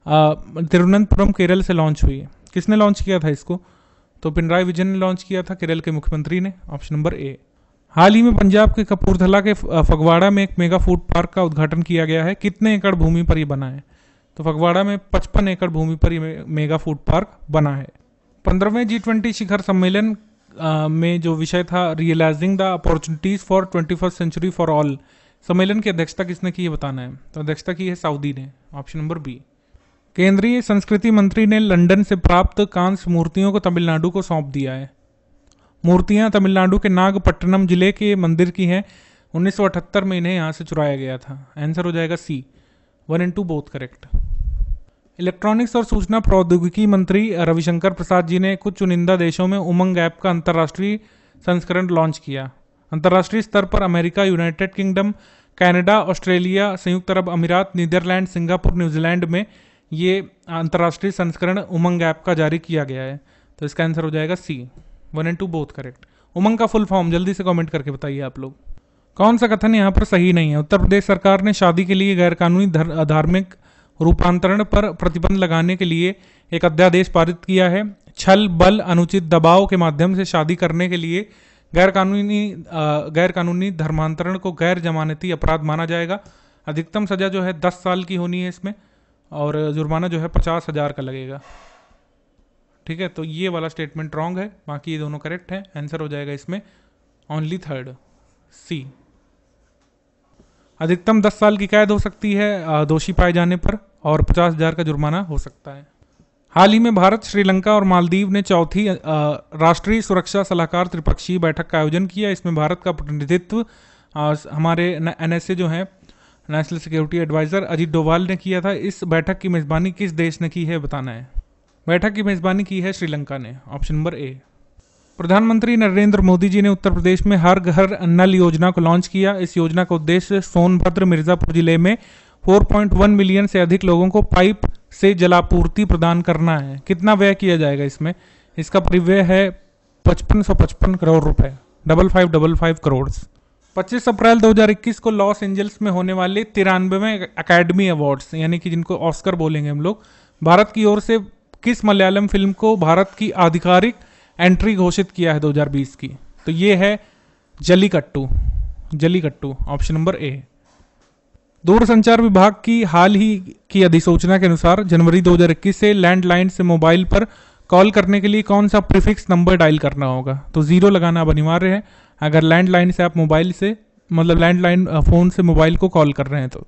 Thiruvananthapuram Kerala से लॉन्च हुई है किसने लॉन्च किया था इसको तो पिनराय विजय ने लॉन्च किया था केरल के मुख्यमंत्री ने ऑप्शन नंबर ए हाल ही में पंजाब के कपूरथला के फगवाड़ा में एक मेगा फूड पार्क का उद्घाटन किया गया है कितने एकड़ भूमि पर यह बना है तो फगवाड़ा में पचपन एकड़ भूमि पर मेगा फूड पार्क बना है पंद्रहवें जी ट्वेंटी शिखर सम्मेलन में जो विषय था realising the opportunities for twenty first century for all सम्मेलन की अध्यक्षता किसने की बताना है तो अध्यक्षता की है सऊदी ने ऑप्शन नंबर बी केंद्रीय संस्कृति मंत्री ने लंदन से प्राप्त कांस्य मूर्तियों को तमिलनाडु को सौंप दिया है मूर्तियां तमिलनाडु के नागपट्टनम जिले के मंदिर की हैं 1978 में इन्हें यहाँ से चुराया गया था आंसर हो जाएगा C one and two both correct electronics और सूचना प्रौद्योगिकी मंत्री रविशंकर प्रसाद जी ने कुछ चुनिंदा देशों में उमंग ऐप का अंतर्राष्ट्रीय संस्करण लॉन्च किया अंतर्राष्ट्रीय स्तर पर America United Kingdom Canada Australia संयुक्त अरब अमीरात नीदरलैंड सिंगापुर न्यूजीलैंड में ये अंतर्राष्ट्रीय संस्करण उमंग ऐप का जारी किया गया है तो इसका आंसर हो जाएगा C one and two both correct Umang का फुल फॉर्म जल्दी से कमेंट करके बताइए आप लोग कौन सा कथन यहाँ पर सही नहीं है उत्तर प्रदेश सरकार ने शादी के लिए गैरकानूनी धार्मिक रूपांतरण पर प्रतिबंध लगाने के लिए एक अध्यादेश पारित किया है छल बल अनुचित दबाव के माध्यम से शादी करने के लिए गैरकानूनी गैरकानूनी धर्मांतरण को गैर जमानती अपराध माना जाएगा अधिकतम सजा जो है दस साल की होनी है इसमें और जुर्माना जो है पचास हज़ार का लगेगा ठीक है तो ये वाला स्टेटमेंट रॉन्ग है बाकी ये दोनों करेक्ट है आंसर हो जाएगा इसमें ओनली थर्ड सी अधिकतम 10 साल की कैद हो सकती है दोषी पाए जाने पर और पचास हजार का जुर्माना हो सकता है हाल ही में भारत श्रीलंका और मालदीव ने चौथी राष्ट्रीय सुरक्षा सलाहकार त्रिपक्षीय बैठक का आयोजन किया इसमें भारत का प्रतिनिधित्व हमारे एन जो है national security adviser Ajit Doval ने किया था इस बैठक की मेज़बानी किस देश ने की है बताना है बैठक की मेजबानी की है श्रीलंका ने ऑप्शन नंबर ए प्रधानमंत्री नरेंद्र मोदी जी ने उत्तर प्रदेश में हर घर नल योजना को लॉन्च किया इस योजना का उद्देश्य सोनभद्र मिर्जापुर जिले में 4.1 मिलियन से अधिक लोगों को पाइप से जलापूर्ति प्रदान करना है कितना व्यय किया जाएगा इसमें इसका परिव्यय है पचपन सौ पचपन करोड़ रुपए double five double five crore पच्चीस अप्रैल 2021 को लॉस एंजल्स में होने वाले तिरानवेवें अकेडमी अवार्ड्स यानी कि जिनको ऑस्कर बोलेंगे हम लोग भारत की ओर से किस मलयालम फिल्म को भारत की आधिकारिक एंट्री घोषित किया है 2020 की तो ये है jallikattu jallikattu option number A दूरसंचार विभाग की हाल ही की अधिसूचना के अनुसार जनवरी 2021 से लैंडलाइन से मोबाइल पर कॉल करने के लिए कौन सा प्रीफिक्स नंबर डायल करना होगा तो ज़ीरो लगाना अब अनिवार्य है अगर लैंडलाइन से आप मोबाइल से मतलब लैंडलाइन फ़ोन से मोबाइल को कॉल कर रहे हैं तो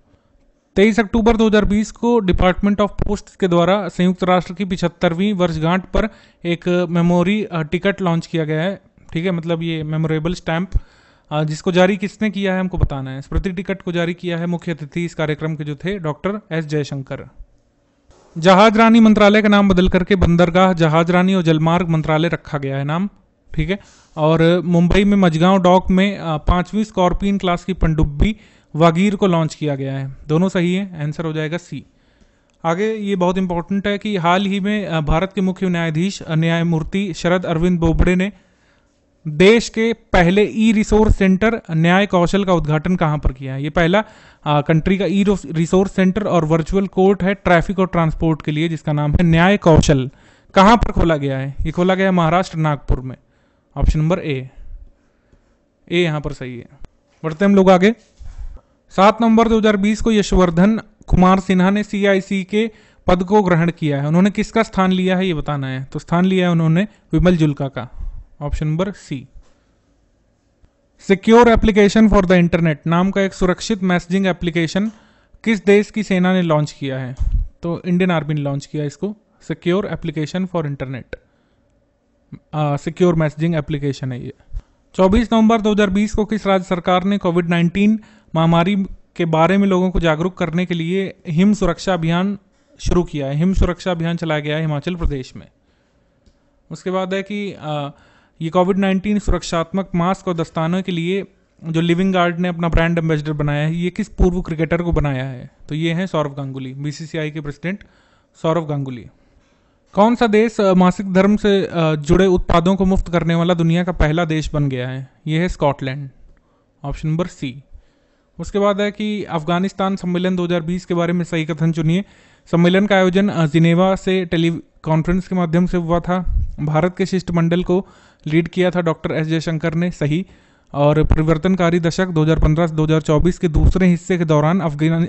तेईस अक्टूबर 2020 को डिपार्टमेंट ऑफ पोस्ट के द्वारा संयुक्त राष्ट्र की पिछहत्तरवीं वर्षगांठ पर एक मेमोरी टिकट लॉन्च किया गया है ठीक है मतलब ये मेमोरेबल स्टैंप जिसको जारी किसने किया है हमको बताना है स्मृति टिकट को जारी किया है मुख्य अतिथि इस कार्यक्रम के जो थे डॉक्टर एस जयशंकर जहाज रानी मंत्रालय का नाम बदल करके बंदरगाह जहाज रानी और जलमार्ग मंत्रालय रखा गया है नाम ठीक है और मुंबई में मजगांव डॉक में पांचवी स्कॉर्पियन क्लास की पनडुब्बी वागीर को लॉन्च किया गया है दोनों सही है आंसर हो जाएगा सी आगे ये बहुत इंपॉर्टेंट है कि हाल ही में भारत के मुख्य न्यायाधीश न्यायमूर्ति शरद अरविंद बोबड़े ने देश के पहले ई रिसोर्स सेंटर न्याय कौशल का उद्घाटन कहाँ पर किया है ये पहला आ, कंट्री का ई रिसोर्स सेंटर और वर्चुअल कोर्ट है ट्रैफिक और ट्रांसपोर्ट के लिए जिसका नाम है न्याय कौशल कहाँ पर खोला गया है ये खोला गया है महाराष्ट्र नागपुर में ऑप्शन नंबर ए ए यहाँ पर सही है बढ़ते हम लोग आगे सात नवंबर 2020 को यशवर्धन कुमार सिन्हा ने सीआईसी के पद को ग्रहण किया है उन्होंने किसका स्थान लिया है ये बताना है तो स्थान लिया है उन्होंने विमल जुल्का का option number C secure application for the internet नाम का एक सुरक्षित मैसेजिंग एप्लीकेशन किस देश की सेना ने लॉन्च किया है तो इंडियन आर्मी ने लॉन्च किया इसको secure application for internet secure messaging application है ये 24 नवंबर 2020 को किस राज्य सरकार ने कोविड महामारी के बारे में लोगों को जागरूक करने के लिए हिम सुरक्षा अभियान शुरू किया है हिम सुरक्षा अभियान चलाया गया है हिमाचल प्रदेश में उसके बाद है कि आ, ये कोविड नाइन्टीन सुरक्षात्मक मास्क और दस्तानों के लिए जो लिविंग गार्ड ने अपना ब्रांड एम्बेसडर बनाया है ये किस पूर्व क्रिकेटर को बनाया है तो ये हैं सौरव गांगुली बीसीसीआई के प्रेसिडेंट सौरव गांगुली कौन सा देश मासिक धर्म से जुड़े उत्पादों को मुफ्त करने वाला दुनिया का पहला देश बन गया है ये है स्कॉटलैंड ऑप्शन नंबर सी उसके बाद है कि अफगानिस्तान सम्मेलन 2020 के बारे में सही कथन चुनिए सम्मेलन का आयोजन जिनेवा से टेली कॉन्फ्रेंस के माध्यम से हुआ था भारत के शिष्टमंडल को लीड किया था डॉक्टर एस जयशंकर ने सही और परिवर्तनकारी दशक 2015 से 2024 के दूसरे हिस्से के दौरान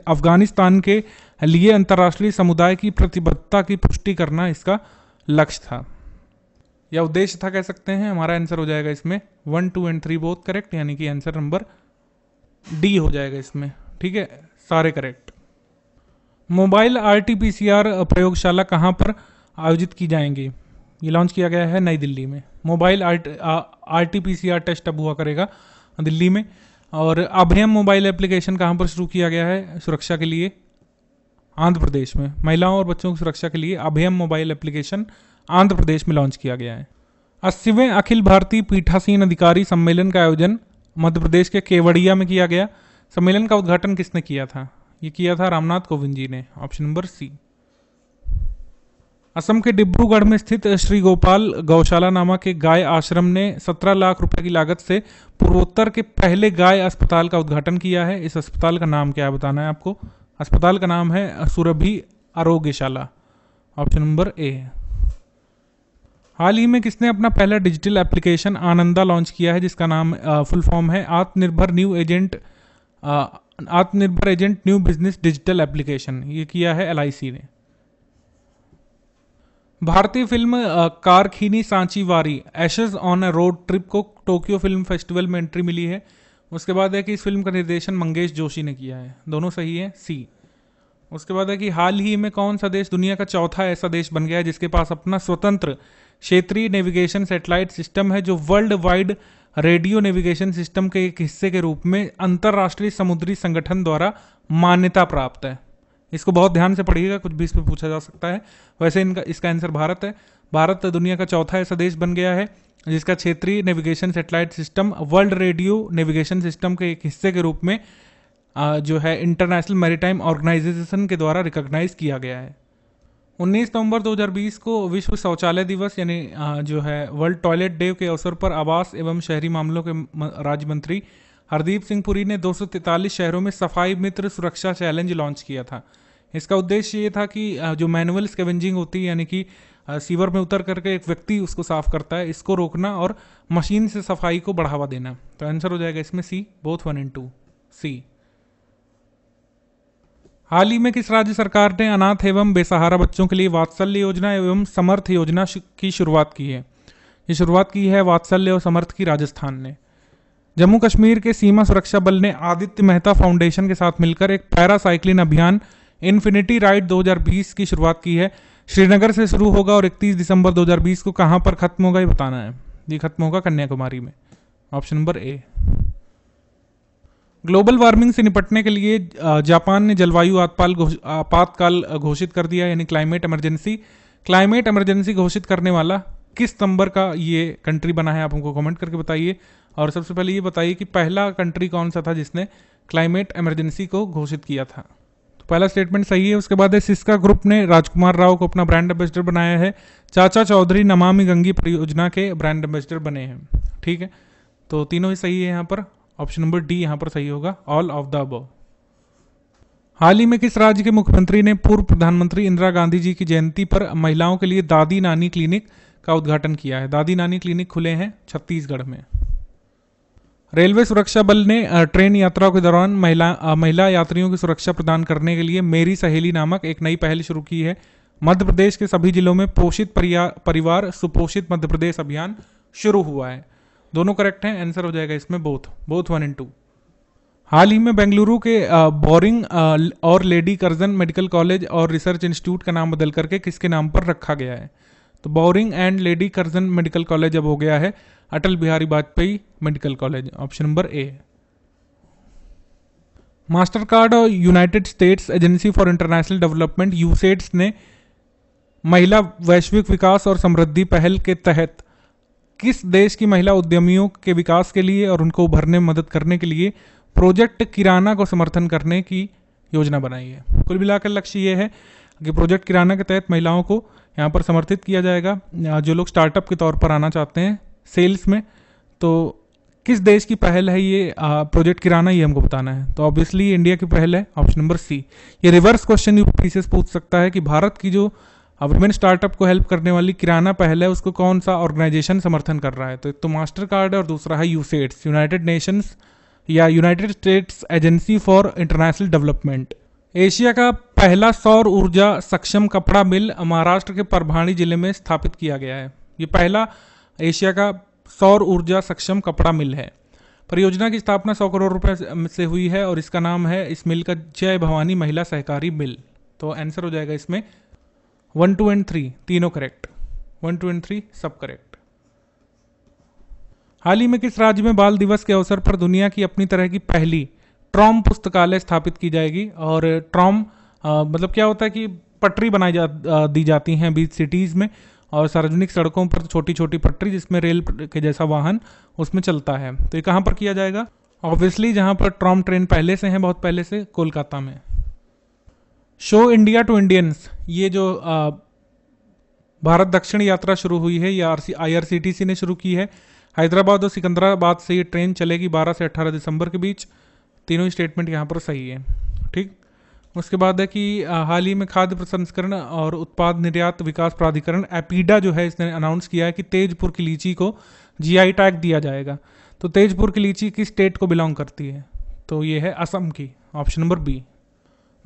अफगानिस्तान के लिए अंतर्राष्ट्रीय समुदाय की प्रतिबद्धता की पुष्टि करना इसका लक्ष्य था या उद्देश्य था कह सकते हैं हमारा आंसर हो जाएगा इसमें one two and three both correct यानी कि आंसर नंबर डी हो जाएगा इसमें ठीक है सारे करेक्ट मोबाइल आरटीपीसीआर प्रयोगशाला कहाँ पर आयोजित की जाएंगी ये लॉन्च किया गया है नई दिल्ली में mobile R T P C R test अब हुआ करेगा दिल्ली में और अभयम मोबाइल एप्लीकेशन कहाँ पर शुरू किया गया है सुरक्षा के लिए आंध्र प्रदेश में महिलाओं और बच्चों की सुरक्षा के लिए अभयम मोबाइल एप्लीकेशन आंध्र प्रदेश में लॉन्च किया गया है अस्सीवें अखिल भारतीय पीठासीन अधिकारी सम्मेलन का आयोजन मध्य प्रदेश के केवड़िया में किया गया सम्मेलन का उद्घाटन किसने किया था ये किया था रामनाथ कोविंद जी ने ऑप्शन नंबर सी असम के डिब्रूगढ़ में स्थित श्री गोपाल गौशाला नामक एक गाय आश्रम ने 17 लाख रुपए की लागत से पूर्वोत्तर के पहले गाय अस्पताल का उद्घाटन किया है इस अस्पताल का नाम क्या बताना है आपको अस्पताल का नाम है Surabhi Arogyashala option number A हाल ही में किसने अपना पहला डिजिटल एप्लीकेशन आनंदा लॉन्च किया है जिसका नाम फुल फॉर्म है आत्मनिर्भर न्यू एजेंट आत्मनिर्भर agent new business digital application ये किया है एल ने भारतीय फिल्म Karkhanisanchi Waari ashes on a road trip को टोक्यो फिल्म फेस्टिवल में एंट्री मिली है उसके बाद है कि इस फिल्म का निर्देशन मंगेश जोशी ने किया है दोनों सही है सी उसके बाद है कि हाल ही में कौन सा देश दुनिया का चौथा ऐसा देश बन गया है जिसके पास अपना स्वतंत्र क्षेत्रीय नेविगेशन सेटेलाइट सिस्टम है जो world wide radio navigation system के एक हिस्से के रूप में अंतर्राष्ट्रीय समुद्री संगठन द्वारा मान्यता प्राप्त है इसको बहुत ध्यान से पढ़िएगा कुछ भी इसमें पूछा जा सकता है वैसे इनका इसका आंसर भारत है भारत दुनिया का चौथा ऐसा देश बन गया है जिसका क्षेत्रीय navigation satellite system world radio navigation system के एक हिस्से के रूप में जो है इंटरनेशनल मेरीटाइम ऑर्गेनाइजेशन के द्वारा रिकॉग्नाइज किया गया है 19 नवंबर 2020 को विश्व शौचालय दिवस यानी जो है वर्ल्ड टॉयलेट डे के अवसर पर आवास एवं शहरी मामलों के राज्य मंत्री हरदीप सिंह पुरी ने दो शहरों में सफाई मित्र सुरक्षा चैलेंज लॉन्च किया था इसका उद्देश्य ये था कि जो मैनुअल स्केवेंजिंग होती है यानी कि सीवर में उतर करके एक व्यक्ति उसको साफ करता है इसको रोकना और मशीन से सफाई को बढ़ावा देना तो आंसर हो जाएगा इसमें C both one and two C हाल ही में किस राज्य सरकार ने अनाथ एवं बेसहारा बच्चों के लिए वात्सल्य योजना एवं समर्थ योजना की शुरुआत की है ये शुरुआत की है वात्सल्य और समर्थ की राजस्थान ने जम्मू कश्मीर के सीमा सुरक्षा बल ने आदित्य मेहता फाउंडेशन के साथ मिलकर एक पैरासाइक्लिन अभियान इन्फिनिटी राइड 2020 की शुरुआत की है श्रीनगर से शुरू होगा और 31 दिसंबर 2020 को कहां पर खत्म होगा ये बताना है ये खत्म होगा कन्याकुमारी में option number A global warming से निपटने के लिए जापान ने जलवायु आतपाल आपातकाल घोषित कर दिया यानी क्लाइमेट इमरजेंसी क्लाइमेट इमरजेंसी घोषित करने वाला किस नंबर का ये कंट्री बना है आप हमको कमेंट करके बताइए और सबसे पहले ये बताइए कि पहला कंट्री कौन सा था जिसने क्लाइमेट इमरजेंसी को घोषित किया था तो पहला स्टेटमेंट सही है उसके बाद है सिस्का ग्रुप ने राजकुमार राव को अपना ब्रांड एम्बेसडर बनाया है चाचा चौधरी नमामि गंगी परियोजना के ब्रांड एम्बेसडर बने हैं ठीक है तो तीनों ही सही है यहाँ पर ऑप्शन नंबर डी यहां पर सही होगा ऑल ऑफ द अब हाल ही में किस राज्य के मुख्यमंत्री ने पूर्व प्रधानमंत्री इंदिरा गांधी जी की जयंती पर महिलाओं के लिए दादी नानी क्लिनिक का उद्घाटन किया है दादी नानी क्लिनिक खुले हैं छत्तीसगढ़ में रेलवे सुरक्षा बल ने ट्रेन यात्राओं के दौरान महिला महिला यात्रियों की सुरक्षा प्रदान करने के लिए मेरी सहेली नामक एक नई पहल शुरू की है मध्य प्रदेश के सभी जिलों में पोषित परिवार सुपोषित मध्य प्रदेश अभियान शुरू हुआ है दोनों करेक्ट हैं आंसर हो जाएगा इसमें both both one and two हाल ही में बेंगलुरु के बोरिंग और लेडी कर्जन मेडिकल कॉलेज और रिसर्च इंस्टीट्यूट का नाम बदल करके किसके नाम पर रखा गया है तो Bowring and Lady Curzon medical college अब हो गया है Atal Bihari Vajpayee medical college option number A Mastercard और United States agency for international development USAID ने महिला वैश्विक विकास और समृद्धि पहल के तहत किस देश की महिला उद्यमियों के विकास के लिए और उनको उभरने में मदद करने के लिए प्रोजेक्ट किराना को समर्थन करने की योजना बनाई है कुल मिलाकर लक्ष्य ये है कि प्रोजेक्ट किराना के तहत महिलाओं को यहाँ पर समर्थित किया जाएगा जो लोग स्टार्टअप के तौर पर आना चाहते हैं सेल्स में तो किस देश की पहल है ये प्रोजेक्ट किराना ये हमको बताना है तो ऑब्वियसली इंडिया की पहल है ऑप्शन नंबर सी ये रिवर्स क्वेश्चन पूछ सकता है कि भारत की जो अब वुमेन स्टार्टअप को हेल्प करने वाली किराना पहल है उसको कौन सा ऑर्गेनाइजेशन समर्थन कर रहा है तो एक तो मास्टर कार्ड है और दूसरा है यूसेट्स यूनाइटेड नेशंस या United States agency for international development Asia का पहला सौर ऊर्जा सक्षम कपड़ा मिल महाराष्ट्र के परभाणी जिले में स्थापित किया गया है ये पहला एशिया का सौर ऊर्जा सक्षम कपड़ा मिल है परियोजना की स्थापना सौ करोड़ रुपए से हुई है और इसका नाम है इस मिल का जय भवानी महिला सहकारी मिल तो आंसर हो जाएगा इसमें वन टू एंड थ्री तीनों correct one two and three सब करेक्ट हाल ही में किस राज्य में बाल दिवस के अवसर पर दुनिया की अपनी तरह की पहली ट्रॉम पुस्तकालय स्थापित की जाएगी और ट्रॉम मतलब क्या होता है कि पटरी बनाई जा आ, दी जाती हैं बीच सिटीज़ में और सार्वजनिक सड़कों पर छोटी छोटी पटरी जिसमें रेल के जैसा वाहन उसमें चलता है तो ये कहाँ पर किया जाएगा ऑब्वियसली जहाँ पर ट्रॉम ट्रेन पहले से हैं बहुत पहले से कोलकाता में शो इंडिया टू इंडियंस ये जो आ, भारत दक्षिण यात्रा शुरू हुई है ये R C I R C T C ने शुरू की है हैदराबाद और सिकंदराबाद से ये ट्रेन चलेगी 12 से 18 दिसंबर के बीच तीनों स्टेटमेंट यहाँ पर सही है ठीक उसके बाद है कि हाल ही में खाद्य प्रसंस्करण और उत्पाद निर्यात विकास प्राधिकरण एपीडा जो है इसने अनाउंस किया है कि तेजपुर की लीची को जीआई टैग दिया जाएगा तो तेजपुर की लीची किस स्टेट को बिलोंग करती है तो ये है असम की ऑप्शन नंबर बी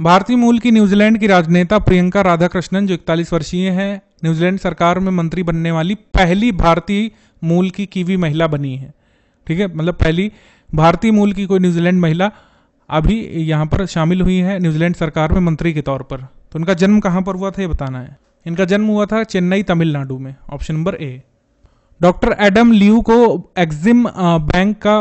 भारतीय मूल की न्यूजीलैंड की राजनेता प्रियंका राधाकृष्णन जो इकतालीस वर्षीय हैं न्यूजीलैंड सरकार में मंत्री बनने वाली पहली भारतीय मूल की कीवी महिला बनी है ठीक है मतलब पहली भारतीय मूल की कोई न्यूजीलैंड महिला अभी यहाँ पर शामिल हुई है न्यूजीलैंड सरकार में मंत्री के तौर पर तो उनका जन्म कहाँ पर हुआ था ये बताना है इनका जन्म हुआ था चेन्नई तमिलनाडु में option number A doctor Adam Liu को एक्जिम बैंक का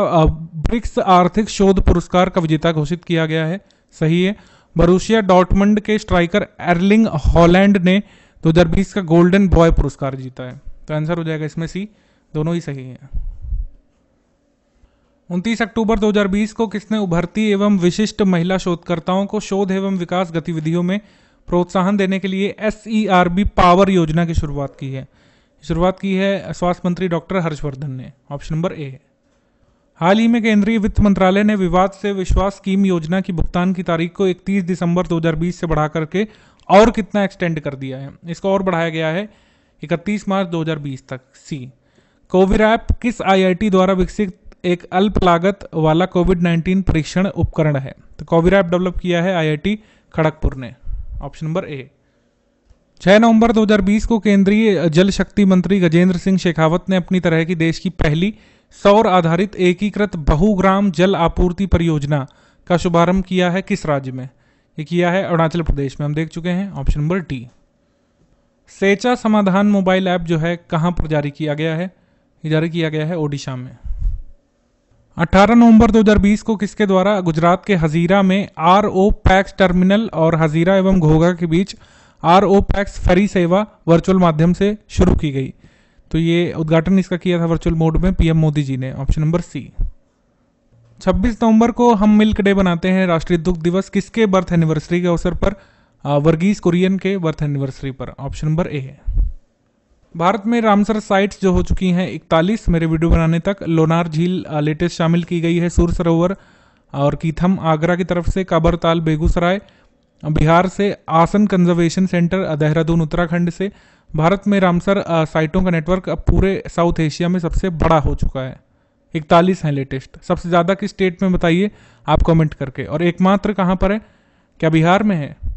ब्रिक्स आर्थिक शोध पुरस्कार का विजेता घोषित किया गया है सही है बरूसिया डॉटमंड के स्ट्राइकर एरलिंग हॉलैंड ने बीस का गोल्डन बॉय पुरस्कार जीता है तो आंसर हो जाएगा इसमें सी दोनों ही सही है उनतीस अक्टूबर 2020 को किसने उभरती एवं विशिष्ट महिला शोधकर्ताओं को शोध एवं विकास गतिविधियों में प्रोत्साहन देने के लिए एस पावर योजना की शुरुआत की है शुरुआत की है स्वास्थ्य मंत्री डॉक्टर हर्षवर्धन ने ऑप्शन नंबर ए है हाल ही में केंद्रीय वित्त मंत्रालय ने विवाद से विश्वास स्कीम योजना की भुगतान की तारीख को 31 दिसंबर 2020 से बढ़ा करके और कितना एक्सटेंड कर दिया है इसको और बढ़ाया गया है 31 मार्च 2020 तक सी कोविड ऐप किस आईआईटी द्वारा विकसित एक अल्प लागत वाला कोविड 19 परीक्षण उपकरण है तो कोविड ऐप डेवलप किया है आईआईटी खड़गपुर ने ऑप्शन नंबर ए 6 नवंबर 2020 को केंद्रीय जल शक्ति मंत्री गजेंद्र सिंह शेखावत ने अपनी तरह की देश की पहली सौर आधारित एकीकृत बहुग्राम जल आपूर्ति परियोजना का शुभारंभ किया है किस राज्य में ये किया है अरुणाचल प्रदेश में हम देख चुके हैं ऑप्शन नंबर टी सेचा समाधान मोबाइल ऐप जो है कहाँ पर जारी किया गया है जारी किया गया है ओडिशा में 18 नवंबर 2020 को किसके द्वारा गुजरात के हजीरा में आर ओ पैक्स टर्मिनल और हजीरा एवं घोघा के बीच आर ओ पैक्स फरी सेवा वर्चुअल माध्यम से शुरू की गई तो ये उद्घाटन इसका किया था वर्चुअल मोड में पीएम मोदी जी ने ऑप्शन नंबर सी 26 नवंबर को हम मिल्क डे बनाते हैं राष्ट्रीय दुग्ध दिवस किसके बर्थ एनिवर्सरी के अवसर पर वर्गीज कुरियन के बर्थ एनिवर्सरी पर ऑप्शन नंबर ए भारत में रामसर साइट्स जो हो चुकी हैं 41 मेरे वीडियो बनाने तक लोनार झील लेटेस्ट शामिल की गई है सूर सरोवर और कीथम आगरा की तरफ से काबरताल बेगूसराय बिहार से आसन कंजर्वेशन सेंटर देहरादून उत्तराखंड से भारत में रामसर साइटों का नेटवर्क अब पूरे साउथ एशिया में सबसे बड़ा हो चुका है इकतालीस हैं लेटेस्ट सबसे ज़्यादा किस स्टेट में बताइए आप कमेंट करके और एकमात्र कहाँ पर है क्या बिहार में है